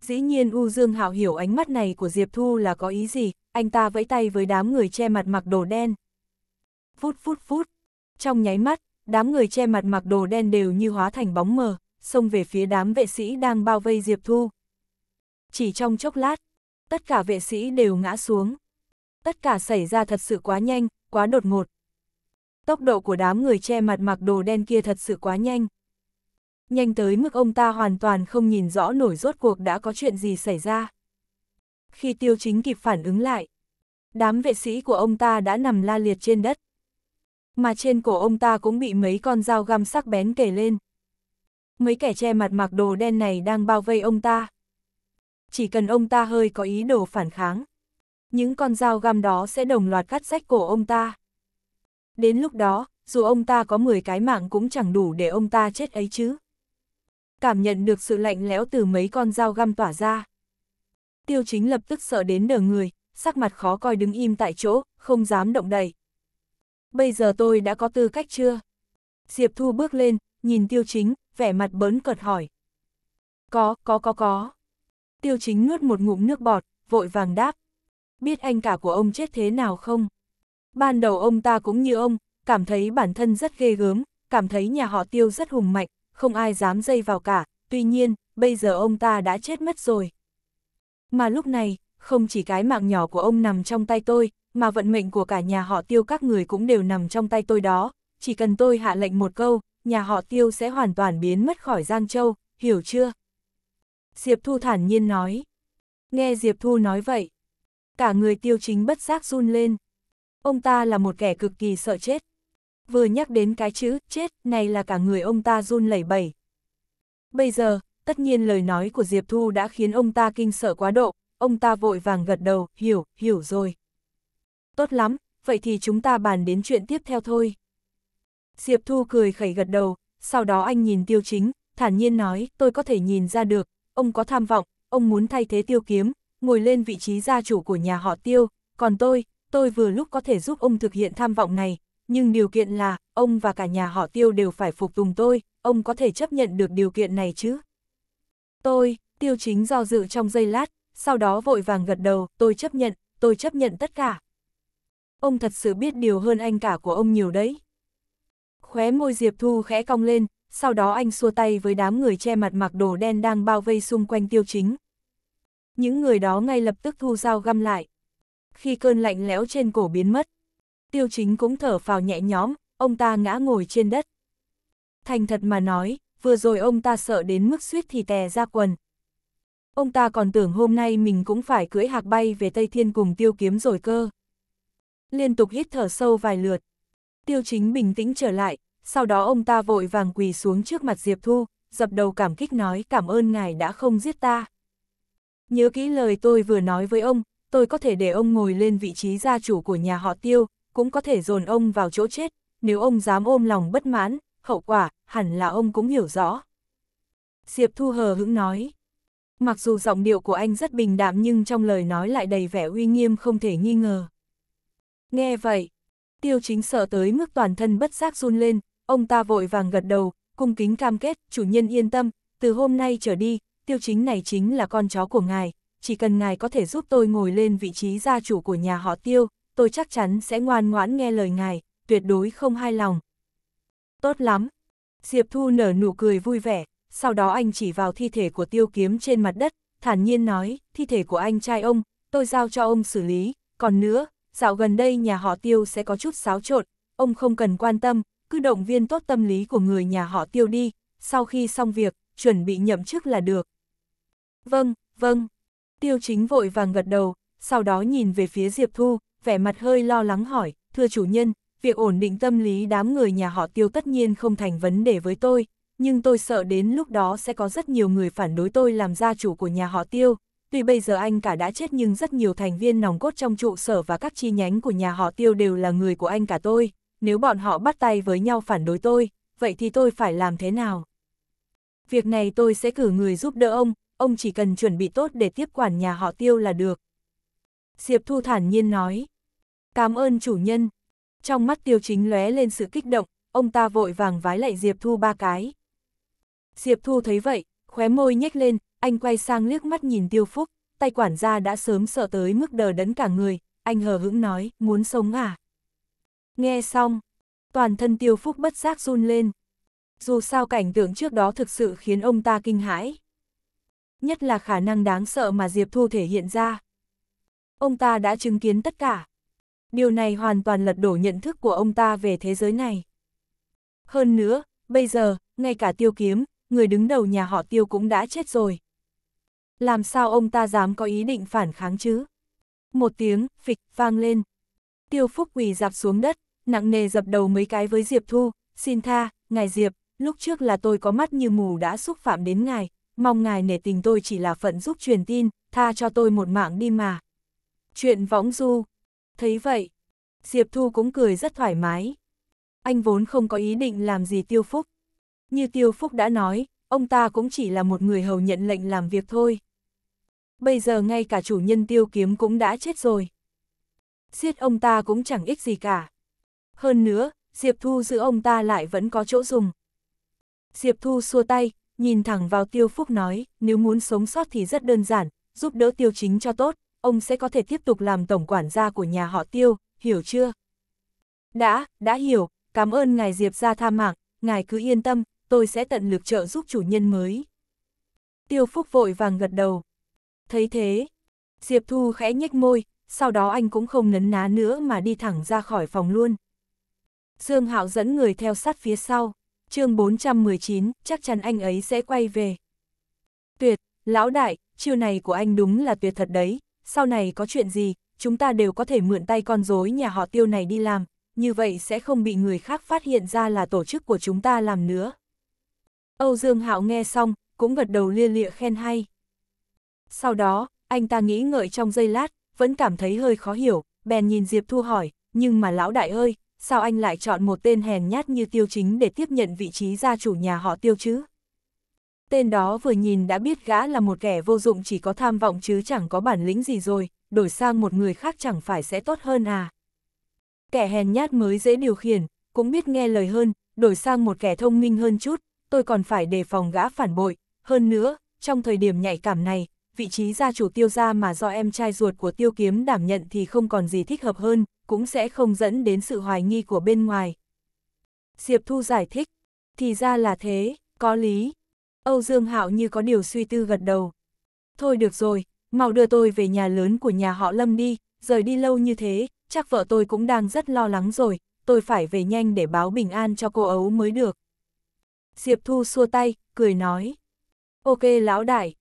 Dĩ nhiên U Dương Hạo hiểu ánh mắt này của Diệp Thu là có ý gì, anh ta vẫy tay với đám người che mặt mặc đồ đen. Phút phút phút, trong nháy mắt, đám người che mặt mặc đồ đen đều như hóa thành bóng mờ, xông về phía đám vệ sĩ đang bao vây Diệp Thu. Chỉ trong chốc lát, tất cả vệ sĩ đều ngã xuống. Tất cả xảy ra thật sự quá nhanh, quá đột ngột. Tốc độ của đám người che mặt mặc đồ đen kia thật sự quá nhanh nhanh tới mức ông ta hoàn toàn không nhìn rõ nổi rốt cuộc đã có chuyện gì xảy ra. Khi tiêu chính kịp phản ứng lại, đám vệ sĩ của ông ta đã nằm la liệt trên đất. Mà trên cổ ông ta cũng bị mấy con dao găm sắc bén kề lên. Mấy kẻ che mặt mặc đồ đen này đang bao vây ông ta. Chỉ cần ông ta hơi có ý đồ phản kháng, những con dao găm đó sẽ đồng loạt cắt rách cổ ông ta. Đến lúc đó, dù ông ta có 10 cái mạng cũng chẳng đủ để ông ta chết ấy chứ cảm nhận được sự lạnh lẽo từ mấy con dao găm tỏa ra. Tiêu chính lập tức sợ đến nở người, sắc mặt khó coi đứng im tại chỗ, không dám động đậy. Bây giờ tôi đã có tư cách chưa? Diệp Thu bước lên, nhìn tiêu chính, vẻ mặt bớn cợt hỏi. Có, có có có. Tiêu chính nuốt một ngụm nước bọt, vội vàng đáp. Biết anh cả của ông chết thế nào không? Ban đầu ông ta cũng như ông, cảm thấy bản thân rất ghê gớm, cảm thấy nhà họ tiêu rất hùng mạnh, không ai dám dây vào cả, tuy nhiên, bây giờ ông ta đã chết mất rồi. Mà lúc này, không chỉ cái mạng nhỏ của ông nằm trong tay tôi, mà vận mệnh của cả nhà họ tiêu các người cũng đều nằm trong tay tôi đó, chỉ cần tôi hạ lệnh một câu, nhà họ tiêu sẽ hoàn toàn biến mất khỏi Giang Châu, hiểu chưa? Diệp Thu thản nhiên nói. Nghe Diệp Thu nói vậy, cả người tiêu chính bất giác run lên. Ông ta là một kẻ cực kỳ sợ chết, Vừa nhắc đến cái chữ chết này là cả người ông ta run lẩy bẩy. Bây giờ, tất nhiên lời nói của Diệp Thu đã khiến ông ta kinh sợ quá độ, ông ta vội vàng gật đầu, hiểu, hiểu rồi. Tốt lắm, vậy thì chúng ta bàn đến chuyện tiếp theo thôi. Diệp Thu cười khẩy gật đầu, sau đó anh nhìn tiêu chính, thản nhiên nói, tôi có thể nhìn ra được, ông có tham vọng, ông muốn thay thế tiêu kiếm, ngồi lên vị trí gia chủ của nhà họ tiêu, còn tôi, tôi vừa lúc có thể giúp ông thực hiện tham vọng này, nhưng điều kiện là, ông và cả nhà họ tiêu đều phải phục tùng tôi, ông có thể chấp nhận được điều kiện này chứ? Tôi, tiêu chính do dự trong giây lát, sau đó vội vàng gật đầu, tôi chấp nhận, tôi chấp nhận tất cả. Ông thật sự biết điều hơn anh cả của ông nhiều đấy. Khóe môi Diệp Thu khẽ cong lên, sau đó anh xua tay với đám người che mặt mặc đồ đen đang bao vây xung quanh tiêu chính. Những người đó ngay lập tức thu dao găm lại. Khi cơn lạnh lẽo trên cổ biến mất, tiêu chính cũng thở phào nhẹ nhõm, ông ta ngã ngồi trên đất. Thành thật mà nói, vừa rồi ông ta sợ đến mức suýt thì tè ra quần. Ông ta còn tưởng hôm nay mình cũng phải cưỡi hạc bay về Tây Thiên cùng tiêu kiếm rồi cơ. Liên tục hít thở sâu vài lượt. Tiêu chính bình tĩnh trở lại, sau đó ông ta vội vàng quỳ xuống trước mặt Diệp Thu, dập đầu cảm kích nói cảm ơn ngài đã không giết ta. Nhớ kỹ lời tôi vừa nói với ông, tôi có thể để ông ngồi lên vị trí gia chủ của nhà họ tiêu, cũng có thể dồn ông vào chỗ chết, nếu ông dám ôm lòng bất mãn, hậu quả, hẳn là ông cũng hiểu rõ. Diệp Thu hờ hững nói. Mặc dù giọng điệu của anh rất bình đạm nhưng trong lời nói lại đầy vẻ uy nghiêm không thể nghi ngờ. Nghe vậy, tiêu chính sợ tới mức toàn thân bất giác run lên, ông ta vội vàng gật đầu, cung kính cam kết, chủ nhân yên tâm, từ hôm nay trở đi, tiêu chính này chính là con chó của ngài, chỉ cần ngài có thể giúp tôi ngồi lên vị trí gia chủ của nhà họ tiêu, tôi chắc chắn sẽ ngoan ngoãn nghe lời ngài, tuyệt đối không hai lòng. Tốt lắm. Diệp Thu nở nụ cười vui vẻ, sau đó anh chỉ vào thi thể của tiêu kiếm trên mặt đất, thản nhiên nói, thi thể của anh trai ông, tôi giao cho ông xử lý, còn nữa, dạo gần đây nhà họ tiêu sẽ có chút xáo trộn, ông không cần quan tâm, cứ động viên tốt tâm lý của người nhà họ tiêu đi, sau khi xong việc, chuẩn bị nhậm chức là được. Vâng, vâng. Tiêu chính vội vàng gật đầu, sau đó nhìn về phía Diệp Thu, vẻ mặt hơi lo lắng hỏi, thưa chủ nhân, việc ổn định tâm lý đám người nhà họ tiêu tất nhiên không thành vấn đề với tôi, nhưng tôi sợ đến lúc đó sẽ có rất nhiều người phản đối tôi làm gia chủ của nhà họ tiêu. Tuy bây giờ anh cả đã chết nhưng rất nhiều thành viên nòng cốt trong trụ sở và các chi nhánh của nhà họ tiêu đều là người của anh cả tôi. Nếu bọn họ bắt tay với nhau phản đối tôi, vậy thì tôi phải làm thế nào? Việc này tôi sẽ cử người giúp đỡ ông, ông chỉ cần chuẩn bị tốt để tiếp quản nhà họ tiêu là được. Diệp Thu thản nhiên nói. Cảm ơn chủ nhân. Trong mắt tiêu chính lóe lên sự kích động, ông ta vội vàng vái lại Diệp Thu ba cái. Diệp Thu thấy vậy, khóe môi nhếch lên, anh quay sang liếc mắt nhìn tiêu phúc, tay quản gia đã sớm sợ tới mức đờ đẫn cả người, anh hờ hững nói, muốn sống à? Nghe xong, toàn thân tiêu phúc bất giác run lên. Dù sao cảnh tượng trước đó thực sự khiến ông ta kinh hãi. Nhất là khả năng đáng sợ mà Diệp Thu thể hiện ra. Ông ta đã chứng kiến tất cả, điều này hoàn toàn lật đổ nhận thức của ông ta về thế giới này. Hơn nữa, bây giờ, ngay cả tiêu kiếm, người đứng đầu nhà họ tiêu cũng đã chết rồi. Làm sao ông ta dám có ý định phản kháng chứ? Một tiếng, phịch, vang lên. Tiêu phúc quỳ dạp xuống đất, nặng nề dập đầu mấy cái với Diệp Thu, xin tha, ngài Diệp, lúc trước là tôi có mắt như mù đã xúc phạm đến ngài, mong ngài nể tình tôi chỉ là phận giúp truyền tin, tha cho tôi một mạng đi mà. Chuyện võng du Thấy vậy, Diệp Thu cũng cười rất thoải mái. Anh vốn không có ý định làm gì Tiêu Phúc. Như Tiêu Phúc đã nói, ông ta cũng chỉ là một người hầu nhận lệnh làm việc thôi. Bây giờ ngay cả chủ nhân Tiêu Kiếm cũng đã chết rồi. Giết ông ta cũng chẳng ích gì cả. Hơn nữa, Diệp Thu giữ ông ta lại vẫn có chỗ dùng. Diệp Thu xua tay, nhìn thẳng vào Tiêu Phúc nói, nếu muốn sống sót thì rất đơn giản, giúp đỡ Tiêu Chính cho tốt ông sẽ có thể tiếp tục làm tổng quản gia của nhà họ tiêu, hiểu chưa? Đã, đã hiểu, cảm ơn ngài Diệp ra tha mạng, ngài cứ yên tâm, tôi sẽ tận lực trợ giúp chủ nhân mới. Tiêu Phúc vội vàng gật đầu. Thấy thế, Diệp Thu khẽ nhếch môi, sau đó anh cũng không nấn ná nữa mà đi thẳng ra khỏi phòng luôn. Dương Hạo dẫn người theo sát phía sau, chương 419, chắc chắn anh ấy sẽ quay về. Tuyệt, lão đại, chiêu này của anh đúng là tuyệt thật đấy, sau này có chuyện gì, chúng ta đều có thể mượn tay con rối nhà họ tiêu này đi làm, như vậy sẽ không bị người khác phát hiện ra là tổ chức của chúng ta làm nữa. Âu Dương Hạo nghe xong, cũng gật đầu lia lịa khen hay. Sau đó, anh ta nghĩ ngợi trong giây lát, vẫn cảm thấy hơi khó hiểu, bèn nhìn Diệp Thu hỏi, nhưng mà lão đại ơi, sao anh lại chọn một tên hèn nhát như tiêu chính để tiếp nhận vị trí gia chủ nhà họ tiêu chứ? Tên đó vừa nhìn đã biết gã là một kẻ vô dụng chỉ có tham vọng chứ chẳng có bản lĩnh gì rồi, đổi sang một người khác chẳng phải sẽ tốt hơn à. Kẻ hèn nhát mới dễ điều khiển, cũng biết nghe lời hơn, đổi sang một kẻ thông minh hơn chút, tôi còn phải đề phòng gã phản bội. Hơn nữa, trong thời điểm nhạy cảm này, vị trí gia chủ tiêu gia mà do em trai ruột của tiêu kiếm đảm nhận thì không còn gì thích hợp hơn, cũng sẽ không dẫn đến sự hoài nghi của bên ngoài. Diệp Thu giải thích, thì ra là thế, có lý, Âu Dương Hạo như có điều suy tư gật đầu. Thôi được rồi, mau đưa tôi về nhà lớn của nhà họ Lâm đi, rời đi lâu như thế, chắc vợ tôi cũng đang rất lo lắng rồi, tôi phải về nhanh để báo bình an cho cô ấu mới được. Diệp Thu xua tay, cười nói. Ok lão đại.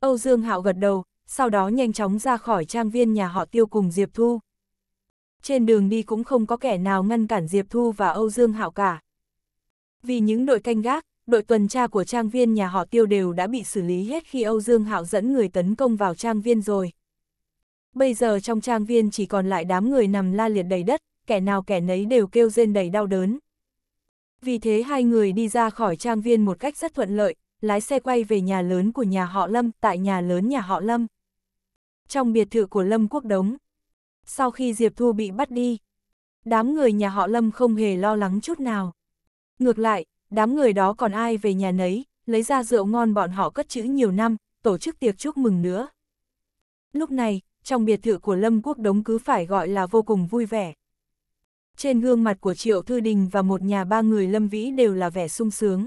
Âu Dương Hạo gật đầu, sau đó nhanh chóng ra khỏi trang viên nhà họ tiêu cùng Diệp Thu. Trên đường đi cũng không có kẻ nào ngăn cản Diệp Thu và Âu Dương Hạo cả. Vì những đội canh gác, đội tuần tra của trang viên nhà họ tiêu đều đã bị xử lý hết khi Âu Dương Hạo dẫn người tấn công vào trang viên rồi. Bây giờ trong trang viên chỉ còn lại đám người nằm la liệt đầy đất, kẻ nào kẻ nấy đều kêu rên đầy đau đớn. Vì thế hai người đi ra khỏi trang viên một cách rất thuận lợi, lái xe quay về nhà lớn của nhà họ Lâm, tại nhà lớn nhà họ Lâm. Trong biệt thự của Lâm Quốc Đống. Sau khi Diệp Thu bị bắt đi, đám người nhà họ Lâm không hề lo lắng chút nào. Ngược lại, đám người đó còn ai về nhà nấy, lấy ra rượu ngon bọn họ cất chữ nhiều năm, tổ chức tiệc chúc mừng nữa. Lúc này, trong biệt thự của Lâm Quốc Đống cứ phải gọi là vô cùng vui vẻ. Trên gương mặt của Triệu Thư Đình và một nhà ba người Lâm Vĩ đều là vẻ sung sướng.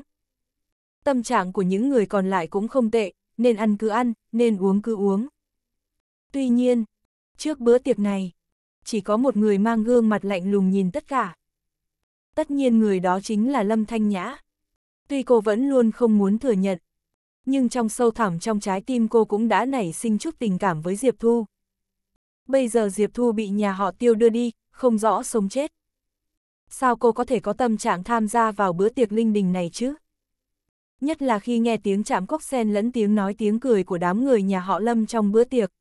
Tâm trạng của những người còn lại cũng không tệ, nên ăn cứ ăn, nên uống cứ uống. Tuy nhiên, trước bữa tiệc này, chỉ có một người mang gương mặt lạnh lùng nhìn tất cả. Tất nhiên người đó chính là Lâm Thanh Nhã. Tuy cô vẫn luôn không muốn thừa nhận, nhưng trong sâu thẳm trong trái tim cô cũng đã nảy sinh chút tình cảm với Diệp Thu. Bây giờ Diệp Thu bị nhà họ tiêu đưa đi, không rõ sống chết. Sao cô có thể có tâm trạng tham gia vào bữa tiệc linh đình này chứ? Nhất là khi nghe tiếng chạm cốc sen lẫn tiếng nói tiếng cười của đám người nhà họ Lâm trong bữa tiệc.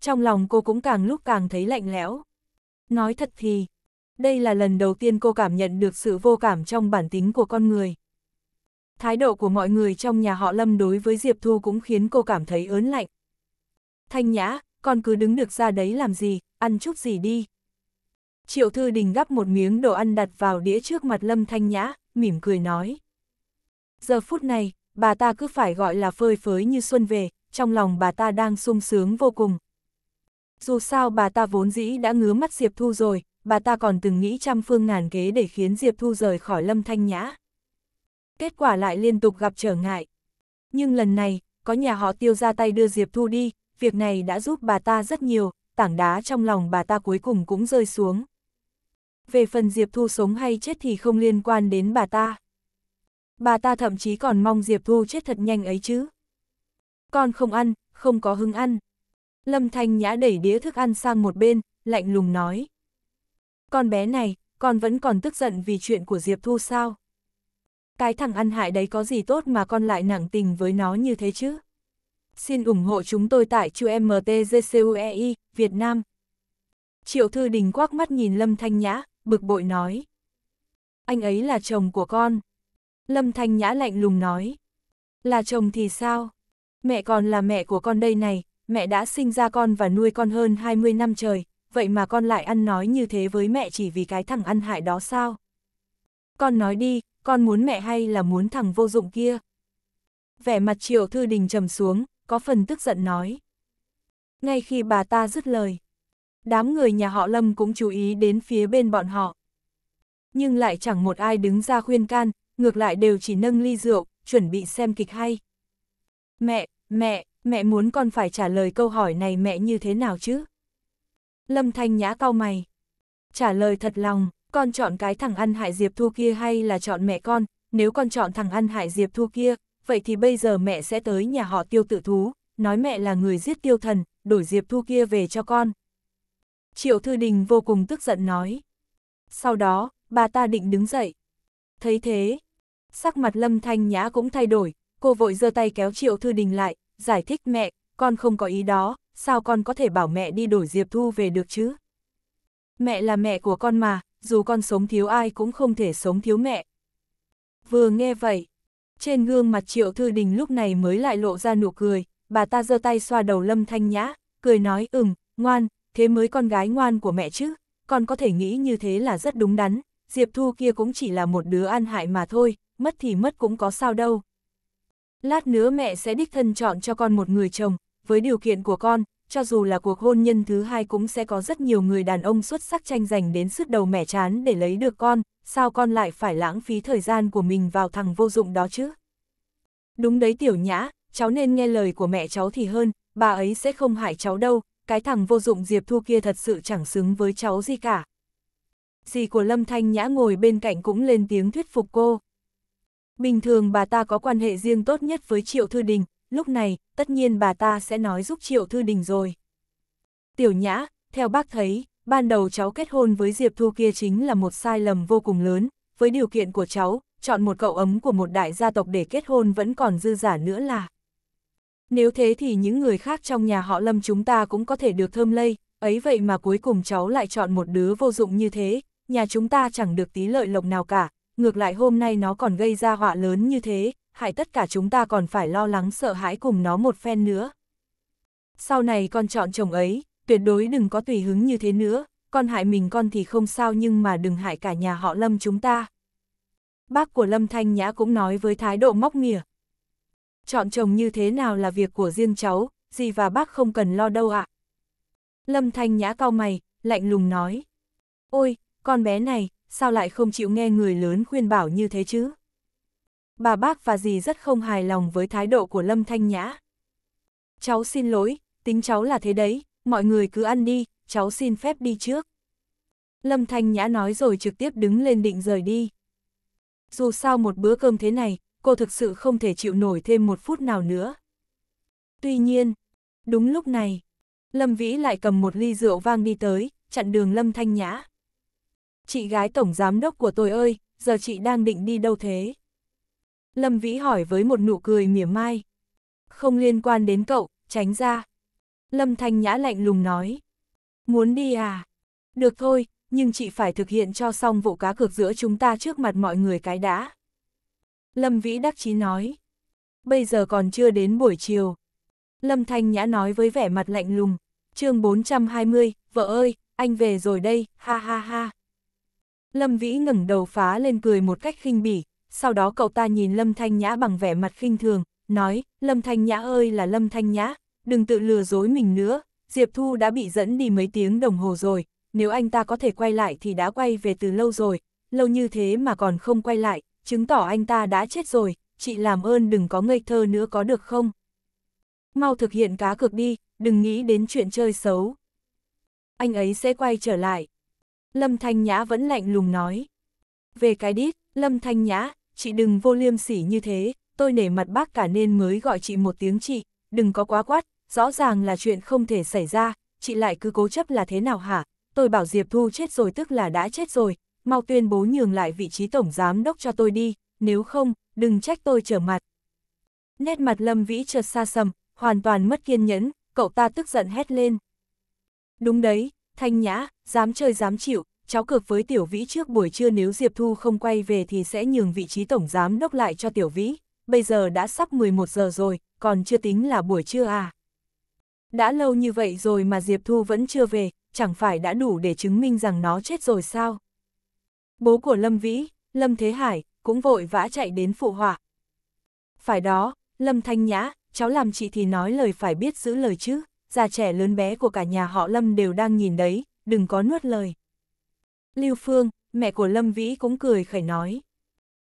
Trong lòng cô cũng càng lúc càng thấy lạnh lẽo. Nói thật thì, đây là lần đầu tiên cô cảm nhận được sự vô cảm trong bản tính của con người. Thái độ của mọi người trong nhà họ Lâm đối với Diệp Thu cũng khiến cô cảm thấy ớn lạnh. Thanh nhã, con cứ đứng được ra đấy làm gì, ăn chút gì đi. Triệu Thư Đình gắp một miếng đồ ăn đặt vào đĩa trước mặt Lâm Thanh Nhã, mỉm cười nói. Giờ phút này, bà ta cứ phải gọi là phơi phới như xuân về, trong lòng bà ta đang sung sướng vô cùng. Dù sao bà ta vốn dĩ đã ngứa mắt Diệp Thu rồi, bà ta còn từng nghĩ trăm phương ngàn kế để khiến Diệp Thu rời khỏi lâm thanh nhã. Kết quả lại liên tục gặp trở ngại. Nhưng lần này, có nhà họ tiêu ra tay đưa Diệp Thu đi, việc này đã giúp bà ta rất nhiều, tảng đá trong lòng bà ta cuối cùng cũng rơi xuống. Về phần Diệp Thu sống hay chết thì không liên quan đến bà ta. Bà ta thậm chí còn mong Diệp Thu chết thật nhanh ấy chứ. Con không ăn, không có hứng ăn. Lâm Thanh Nhã đẩy đĩa thức ăn sang một bên, lạnh lùng nói con bé này, con vẫn còn tức giận vì chuyện của Diệp Thu sao? Cái thằng ăn hại đấy có gì tốt mà con lại nặng tình với nó như thế chứ? Xin ủng hộ chúng tôi tại chu MTGCUEI, Việt Nam. Triệu Thư Đình quắc mắt nhìn Lâm Thanh Nhã, bực bội nói. Anh ấy là chồng của con. Lâm Thanh Nhã lạnh lùng nói. Là chồng thì sao? Mẹ còn là mẹ của con đây này, mẹ đã sinh ra con và nuôi con hơn 20 năm trời, vậy mà con lại ăn nói như thế với mẹ chỉ vì cái thằng ăn hại đó sao? Con nói đi, con muốn mẹ hay là muốn thằng vô dụng kia? Vẻ mặt triệu thư đình trầm xuống, có phần tức giận nói. Ngay khi bà ta dứt lời, đám người nhà họ Lâm cũng chú ý đến phía bên bọn họ. Nhưng lại chẳng một ai đứng ra khuyên can, ngược lại đều chỉ nâng ly rượu, chuẩn bị xem kịch hay. Mẹ, mẹ, mẹ muốn con phải trả lời câu hỏi này mẹ như thế nào chứ? Lâm Thanh Nhã cau mày. Trả lời thật lòng, con chọn cái thằng ăn hại Diệp Thu kia hay là chọn mẹ con, nếu con chọn thằng ăn hại Diệp Thu kia, vậy thì bây giờ mẹ sẽ tới nhà họ tiêu tự thú, nói mẹ là người giết tiêu thần, đổi Diệp Thu kia về cho con. Triệu Thư Đình vô cùng tức giận nói. Sau đó, bà ta định đứng dậy. Thấy thế, sắc mặt Lâm Thanh Nhã cũng thay đổi, cô vội giơ tay kéo Triệu Thư Đình lại, giải thích mẹ, con không có ý đó, sao con có thể bảo mẹ đi đổi Diệp Thu về được chứ? Mẹ là mẹ của con mà, dù con sống thiếu ai cũng không thể sống thiếu mẹ. Vừa nghe vậy, trên gương mặt Triệu Thư Đình lúc này mới lại lộ ra nụ cười, bà ta giơ tay xoa đầu Lâm Thanh Nhã, cười nói ừm, ngoan, thế mới con gái ngoan của mẹ chứ, con có thể nghĩ như thế là rất đúng đắn, Diệp Thu kia cũng chỉ là một đứa an hại mà thôi, mất thì mất cũng có sao đâu. Lát nữa mẹ sẽ đích thân chọn cho con một người chồng, với điều kiện của con, cho dù là cuộc hôn nhân thứ hai cũng sẽ có rất nhiều người đàn ông xuất sắc tranh giành đến sứt đầu mẻ chán để lấy được con, sao con lại phải lãng phí thời gian của mình vào thằng vô dụng đó chứ? Đúng đấy tiểu nhã, cháu nên nghe lời của mẹ cháu thì hơn, bà ấy sẽ không hại cháu đâu, cái thằng vô dụng Diệp Thu kia thật sự chẳng xứng với cháu gì cả. Dì của Lâm Thanh Nhã ngồi bên cạnh cũng lên tiếng thuyết phục cô. Bình thường bà ta có quan hệ riêng tốt nhất với Triệu Thư Đình, lúc này, tất nhiên bà ta sẽ nói giúp Triệu Thư Đình rồi. Tiểu Nhã, theo bác thấy, ban đầu cháu kết hôn với Diệp Thu kia chính là một sai lầm vô cùng lớn, với điều kiện của cháu, chọn một cậu ấm của một đại gia tộc để kết hôn vẫn còn dư giả nữa là. Nếu thế thì những người khác trong nhà họ Lâm chúng ta cũng có thể được thơm lây, ấy vậy mà cuối cùng cháu lại chọn một đứa vô dụng như thế, nhà chúng ta chẳng được tí lợi lộc nào cả, ngược lại hôm nay nó còn gây ra họa lớn như thế, hại tất cả chúng ta còn phải lo lắng sợ hãi cùng nó một phen nữa. Sau này con chọn chồng ấy, tuyệt đối đừng có tùy hứng như thế nữa, con hại mình con thì không sao nhưng mà đừng hại cả nhà họ Lâm chúng ta. Bác của Lâm Thanh Nhã cũng nói với thái độ móc mỉa. Chọn chồng như thế nào là việc của riêng cháu, gì và bác không cần lo đâu ạ. À. Lâm Thanh Nhã cau mày, lạnh lùng nói. Ôi, con bé này, sao lại không chịu nghe người lớn khuyên bảo như thế chứ? Bà bác và dì rất không hài lòng với thái độ của Lâm Thanh Nhã. Cháu xin lỗi, tính cháu là thế đấy, mọi người cứ ăn đi, cháu xin phép đi trước. Lâm Thanh Nhã nói rồi trực tiếp đứng lên định rời đi. Dù sao một bữa cơm thế này, cô thực sự không thể chịu nổi thêm một phút nào nữa. Tuy nhiên, đúng lúc này, Lâm Vĩ lại cầm một ly rượu vang đi tới, chặn đường Lâm Thanh Nhã. Chị gái tổng giám đốc của tôi ơi, giờ chị đang định đi đâu thế? Lâm Vĩ hỏi với một nụ cười mỉa mai. Không liên quan đến cậu, tránh ra. Lâm Thanh Nhã lạnh lùng nói. Muốn đi à? Được thôi, nhưng chị phải thực hiện cho xong vụ cá cược giữa chúng ta trước mặt mọi người cái đã. Lâm Vĩ đắc chí nói. Bây giờ còn chưa đến buổi chiều. Lâm Thanh Nhã nói với vẻ mặt lạnh lùng. chương 420, vợ ơi, anh về rồi đây, ha ha ha. Lâm Vĩ ngẩng đầu phá lên cười một cách khinh bỉ, sau đó cậu ta nhìn Lâm Thanh Nhã bằng vẻ mặt khinh thường, nói, Lâm Thanh Nhã ơi là Lâm Thanh Nhã, đừng tự lừa dối mình nữa, Diệp Thu đã bị dẫn đi mấy tiếng đồng hồ rồi, nếu anh ta có thể quay lại thì đã quay về từ lâu rồi, lâu như thế mà còn không quay lại, chứng tỏ anh ta đã chết rồi, chị làm ơn đừng có ngây thơ nữa có được không? Mau thực hiện cá cược đi, đừng nghĩ đến chuyện chơi xấu. Anh ấy sẽ quay trở lại. Lâm Thanh Nhã vẫn lạnh lùng nói. Về cái đít, Lâm Thanh Nhã, chị đừng vô liêm sỉ như thế, tôi nể mặt bác cả nên mới gọi chị một tiếng chị, đừng có quá quát, rõ ràng là chuyện không thể xảy ra, chị lại cứ cố chấp là thế nào hả? Tôi bảo Diệp Thu chết rồi tức là đã chết rồi, mau tuyên bố nhường lại vị trí tổng giám đốc cho tôi đi, nếu không, đừng trách tôi trở mặt. Nét mặt Lâm Vĩ chợt xa sầm, hoàn toàn mất kiên nhẫn, cậu ta tức giận hét lên. Đúng đấy, Thanh Nhã, dám chơi dám chịu, cháu cược với Tiểu Vĩ trước buổi trưa nếu Diệp Thu không quay về thì sẽ nhường vị trí tổng giám đốc lại cho Tiểu Vĩ, bây giờ đã sắp 11 giờ rồi, còn chưa tính là buổi trưa à. Đã lâu như vậy rồi mà Diệp Thu vẫn chưa về, chẳng phải đã đủ để chứng minh rằng nó chết rồi sao? Bố của Lâm Vĩ, Lâm Thế Hải, cũng vội vã chạy đến phụ họa. Phải đó, Lâm Thanh Nhã, cháu làm chị thì nói lời phải biết giữ lời chứ, già trẻ lớn bé của cả nhà họ Lâm đều đang nhìn đấy, đừng có nuốt lời. Lưu Phương, mẹ của Lâm Vĩ cũng cười khẩy nói.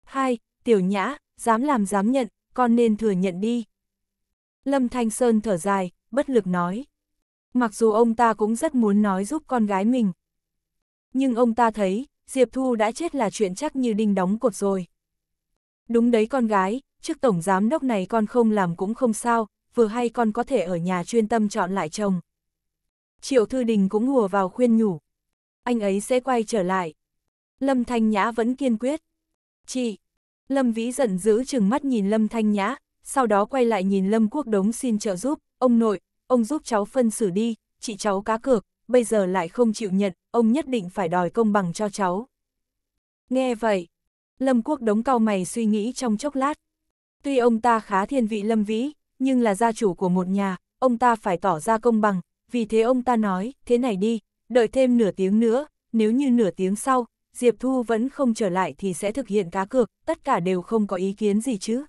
Hai, tiểu nhã, dám làm dám nhận, con nên thừa nhận đi. Lâm Thanh Sơn thở dài, bất lực nói. Mặc dù ông ta cũng rất muốn nói giúp con gái mình. Nhưng ông ta thấy, Diệp Thu đã chết là chuyện chắc như đinh đóng cột rồi. Đúng đấy con gái, trước tổng giám đốc này con không làm cũng không sao, vừa hay con có thể ở nhà chuyên tâm chọn lại chồng. Triệu Thư Đình cũng hùa vào khuyên nhủ anh ấy sẽ quay trở lại. Lâm Thanh Nhã vẫn kiên quyết. Chị! Lâm Vĩ giận dữ chừng mắt nhìn Lâm Thanh Nhã, sau đó quay lại nhìn Lâm Quốc Đống xin trợ giúp, ông nội, ông giúp cháu phân xử đi, chị cháu cá cược, bây giờ lại không chịu nhận, ông nhất định phải đòi công bằng cho cháu. Nghe vậy, Lâm Quốc Đống cao mày suy nghĩ trong chốc lát. Tuy ông ta khá thiên vị Lâm Vĩ, nhưng là gia chủ của một nhà, ông ta phải tỏ ra công bằng, vì thế ông ta nói, thế này đi, đợi thêm nửa tiếng nữa, nếu như nửa tiếng sau, Diệp Thu vẫn không trở lại thì sẽ thực hiện cá cược, tất cả đều không có ý kiến gì chứ.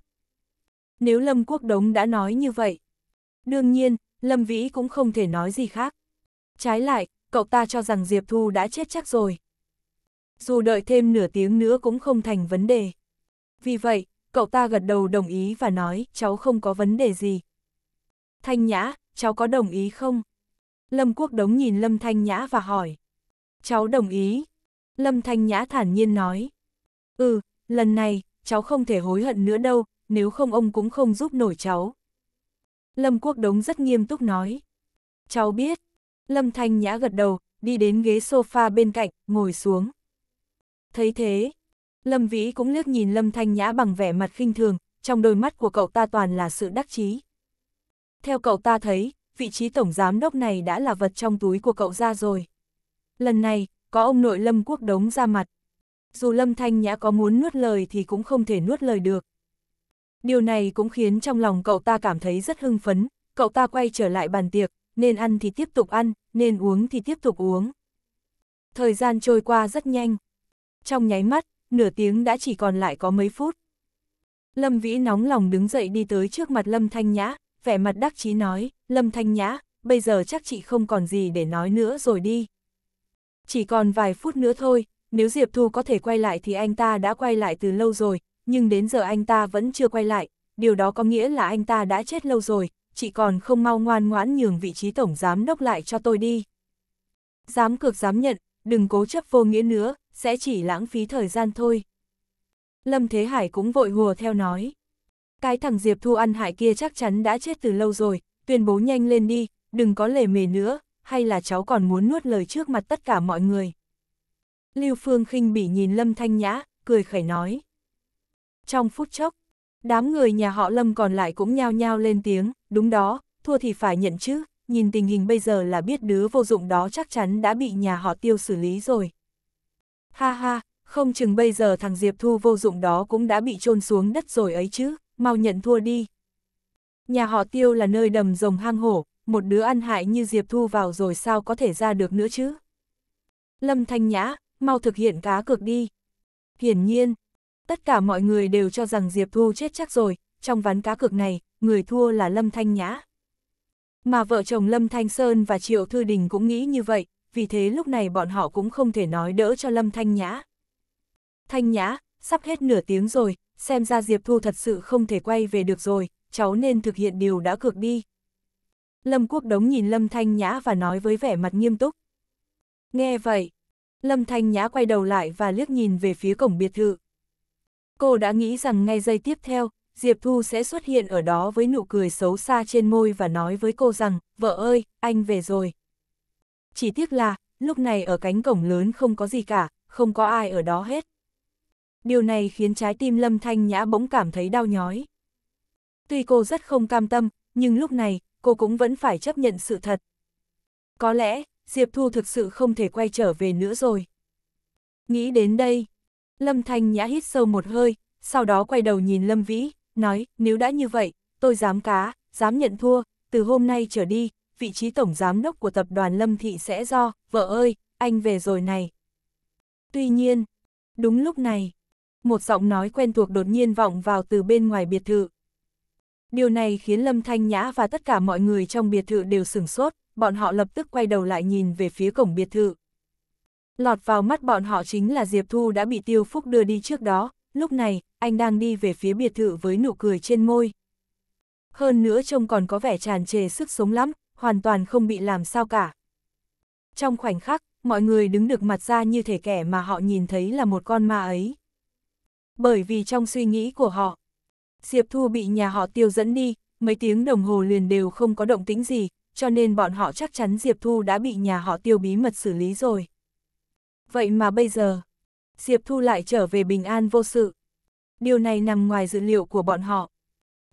Nếu Lâm Quốc Đống đã nói như vậy, đương nhiên, Lâm Vĩ cũng không thể nói gì khác. Trái lại, cậu ta cho rằng Diệp Thu đã chết chắc rồi. Dù đợi thêm nửa tiếng nữa cũng không thành vấn đề. Vì vậy, cậu ta gật đầu đồng ý và nói, cháu không có vấn đề gì. Thanh Nhã, cháu có đồng ý không? Lâm Quốc Đống nhìn Lâm Thanh Nhã và hỏi. Cháu đồng ý. Lâm Thanh Nhã thản nhiên nói. Ừ, lần này, cháu không thể hối hận nữa đâu, nếu không ông cũng không giúp nổi cháu. Lâm Quốc Đống rất nghiêm túc nói. Cháu biết. Lâm Thanh Nhã gật đầu, đi đến ghế sofa bên cạnh, ngồi xuống. Thấy thế, Lâm Vĩ cũng liếc nhìn Lâm Thanh Nhã bằng vẻ mặt khinh thường, trong đôi mắt của cậu ta toàn là sự đắc chí. Theo cậu ta thấy, vị trí tổng giám đốc này đã là vật trong túi của cậu ra rồi. Lần này, có ông nội Lâm Quốc Đống ra mặt. Dù Lâm Thanh Nhã có muốn nuốt lời thì cũng không thể nuốt lời được. Điều này cũng khiến trong lòng cậu ta cảm thấy rất hưng phấn, cậu ta quay trở lại bàn tiệc, nên ăn thì tiếp tục ăn, nên uống thì tiếp tục uống. Thời gian trôi qua rất nhanh. Trong nháy mắt, nửa tiếng đã chỉ còn lại có mấy phút. Lâm Vĩ nóng lòng đứng dậy đi tới trước mặt Lâm Thanh Nhã, vẻ mặt đắc chí nói, Lâm Thanh Nhã, bây giờ chắc chị không còn gì để nói nữa rồi đi. Chỉ còn vài phút nữa thôi, nếu Diệp Thu có thể quay lại thì anh ta đã quay lại từ lâu rồi, nhưng đến giờ anh ta vẫn chưa quay lại, điều đó có nghĩa là anh ta đã chết lâu rồi, chị còn không mau ngoan ngoãn nhường vị trí tổng giám đốc lại cho tôi đi. Dám cược dám nhận, đừng cố chấp vô nghĩa nữa, sẽ chỉ lãng phí thời gian thôi. Lâm Thế Hải cũng vội hùa theo nói. Cái thằng Diệp Thu ăn hại kia chắc chắn đã chết từ lâu rồi, tuyên bố nhanh lên đi, đừng có lề mề nữa, hay là cháu còn muốn nuốt lời trước mặt tất cả mọi người. Lưu Phương khinh bỉ nhìn Lâm Thanh Nhã, cười khẩy nói. Trong phút chốc, đám người nhà họ Lâm còn lại cũng nhao nhao lên tiếng, đúng đó, thua thì phải nhận chứ, nhìn tình hình bây giờ là biết đứa vô dụng đó chắc chắn đã bị nhà họ tiêu xử lý rồi. Ha ha, không chừng bây giờ thằng Diệp Thu vô dụng đó cũng đã bị chôn xuống đất rồi ấy chứ mau nhận thua đi. Nhà họ tiêu là nơi đầm rồng hang hổ, một đứa ăn hại như Diệp Thu vào rồi sao có thể ra được nữa chứ. Lâm Thanh Nhã, mau thực hiện cá cược đi. Hiển nhiên, tất cả mọi người đều cho rằng Diệp Thu chết chắc rồi, trong ván cá cược này, người thua là Lâm Thanh Nhã. Mà vợ chồng Lâm Thanh Sơn và Triệu Thư Đình cũng nghĩ như vậy, vì thế lúc này bọn họ cũng không thể nói đỡ cho Lâm Thanh Nhã. Thanh Nhã, sắp hết nửa tiếng rồi, xem ra Diệp Thu thật sự không thể quay về được rồi, cháu nên thực hiện điều đã cược đi. Lâm Quốc Đống nhìn Lâm Thanh Nhã và nói với vẻ mặt nghiêm túc. Nghe vậy, Lâm Thanh Nhã quay đầu lại và liếc nhìn về phía cổng biệt thự. Cô đã nghĩ rằng ngay giây tiếp theo, Diệp Thu sẽ xuất hiện ở đó với nụ cười xấu xa trên môi và nói với cô rằng, vợ ơi, anh về rồi. Chỉ tiếc là, lúc này ở cánh cổng lớn không có gì cả, không có ai ở đó hết. Điều này khiến trái tim Lâm Thanh Nhã bỗng cảm thấy đau nhói. Tuy cô rất không cam tâm, nhưng lúc này, cô cũng vẫn phải chấp nhận sự thật. Có lẽ, Diệp Thu thực sự không thể quay trở về nữa rồi. Nghĩ đến đây, Lâm Thanh Nhã hít sâu một hơi, sau đó quay đầu nhìn Lâm Vĩ, nói, nếu đã như vậy, tôi dám cá, dám nhận thua, từ hôm nay trở đi, vị trí tổng giám đốc của tập đoàn Lâm Thị sẽ do, vợ ơi, anh về rồi này. Tuy nhiên, đúng lúc này, một giọng nói quen thuộc đột nhiên vọng vào từ bên ngoài biệt thự. Điều này khiến Lâm Thanh Nhã và tất cả mọi người trong biệt thự đều sửng sốt, bọn họ lập tức quay đầu lại nhìn về phía cổng biệt thự. Lọt vào mắt bọn họ chính là Diệp Thu đã bị Tiêu Phúc đưa đi trước đó, lúc này, anh đang đi về phía biệt thự với nụ cười trên môi. Hơn nữa trông còn có vẻ tràn trề sức sống lắm, hoàn toàn không bị làm sao cả. Trong khoảnh khắc, mọi người đứng được mặt ra như thể kẻ mà họ nhìn thấy là một con ma ấy bởi vì trong suy nghĩ của họ, Diệp Thu bị nhà họ tiêu dẫn đi, mấy tiếng đồng hồ liền đều không có động tính gì, cho nên bọn họ chắc chắn Diệp Thu đã bị nhà họ tiêu bí mật xử lý rồi. Vậy mà bây giờ, Diệp Thu lại trở về bình an vô sự. Điều này nằm ngoài dự liệu của bọn họ.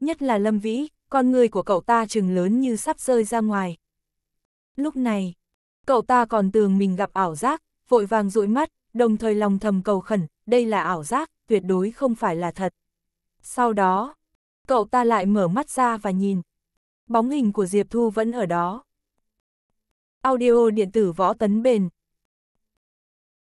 Nhất là Lâm Vĩ, con người của cậu ta chừng lớn như sắp rơi ra ngoài. Lúc này, cậu ta còn tưởng mình gặp ảo giác, vội vàng dụi mắt, đồng thời lòng thầm cầu khẩn, đây là ảo giác, tuyệt đối không phải là thật. Sau đó, cậu ta lại mở mắt ra và nhìn. Bóng hình của Diệp Thu vẫn ở đó. Audio điện tử võ tấn bền,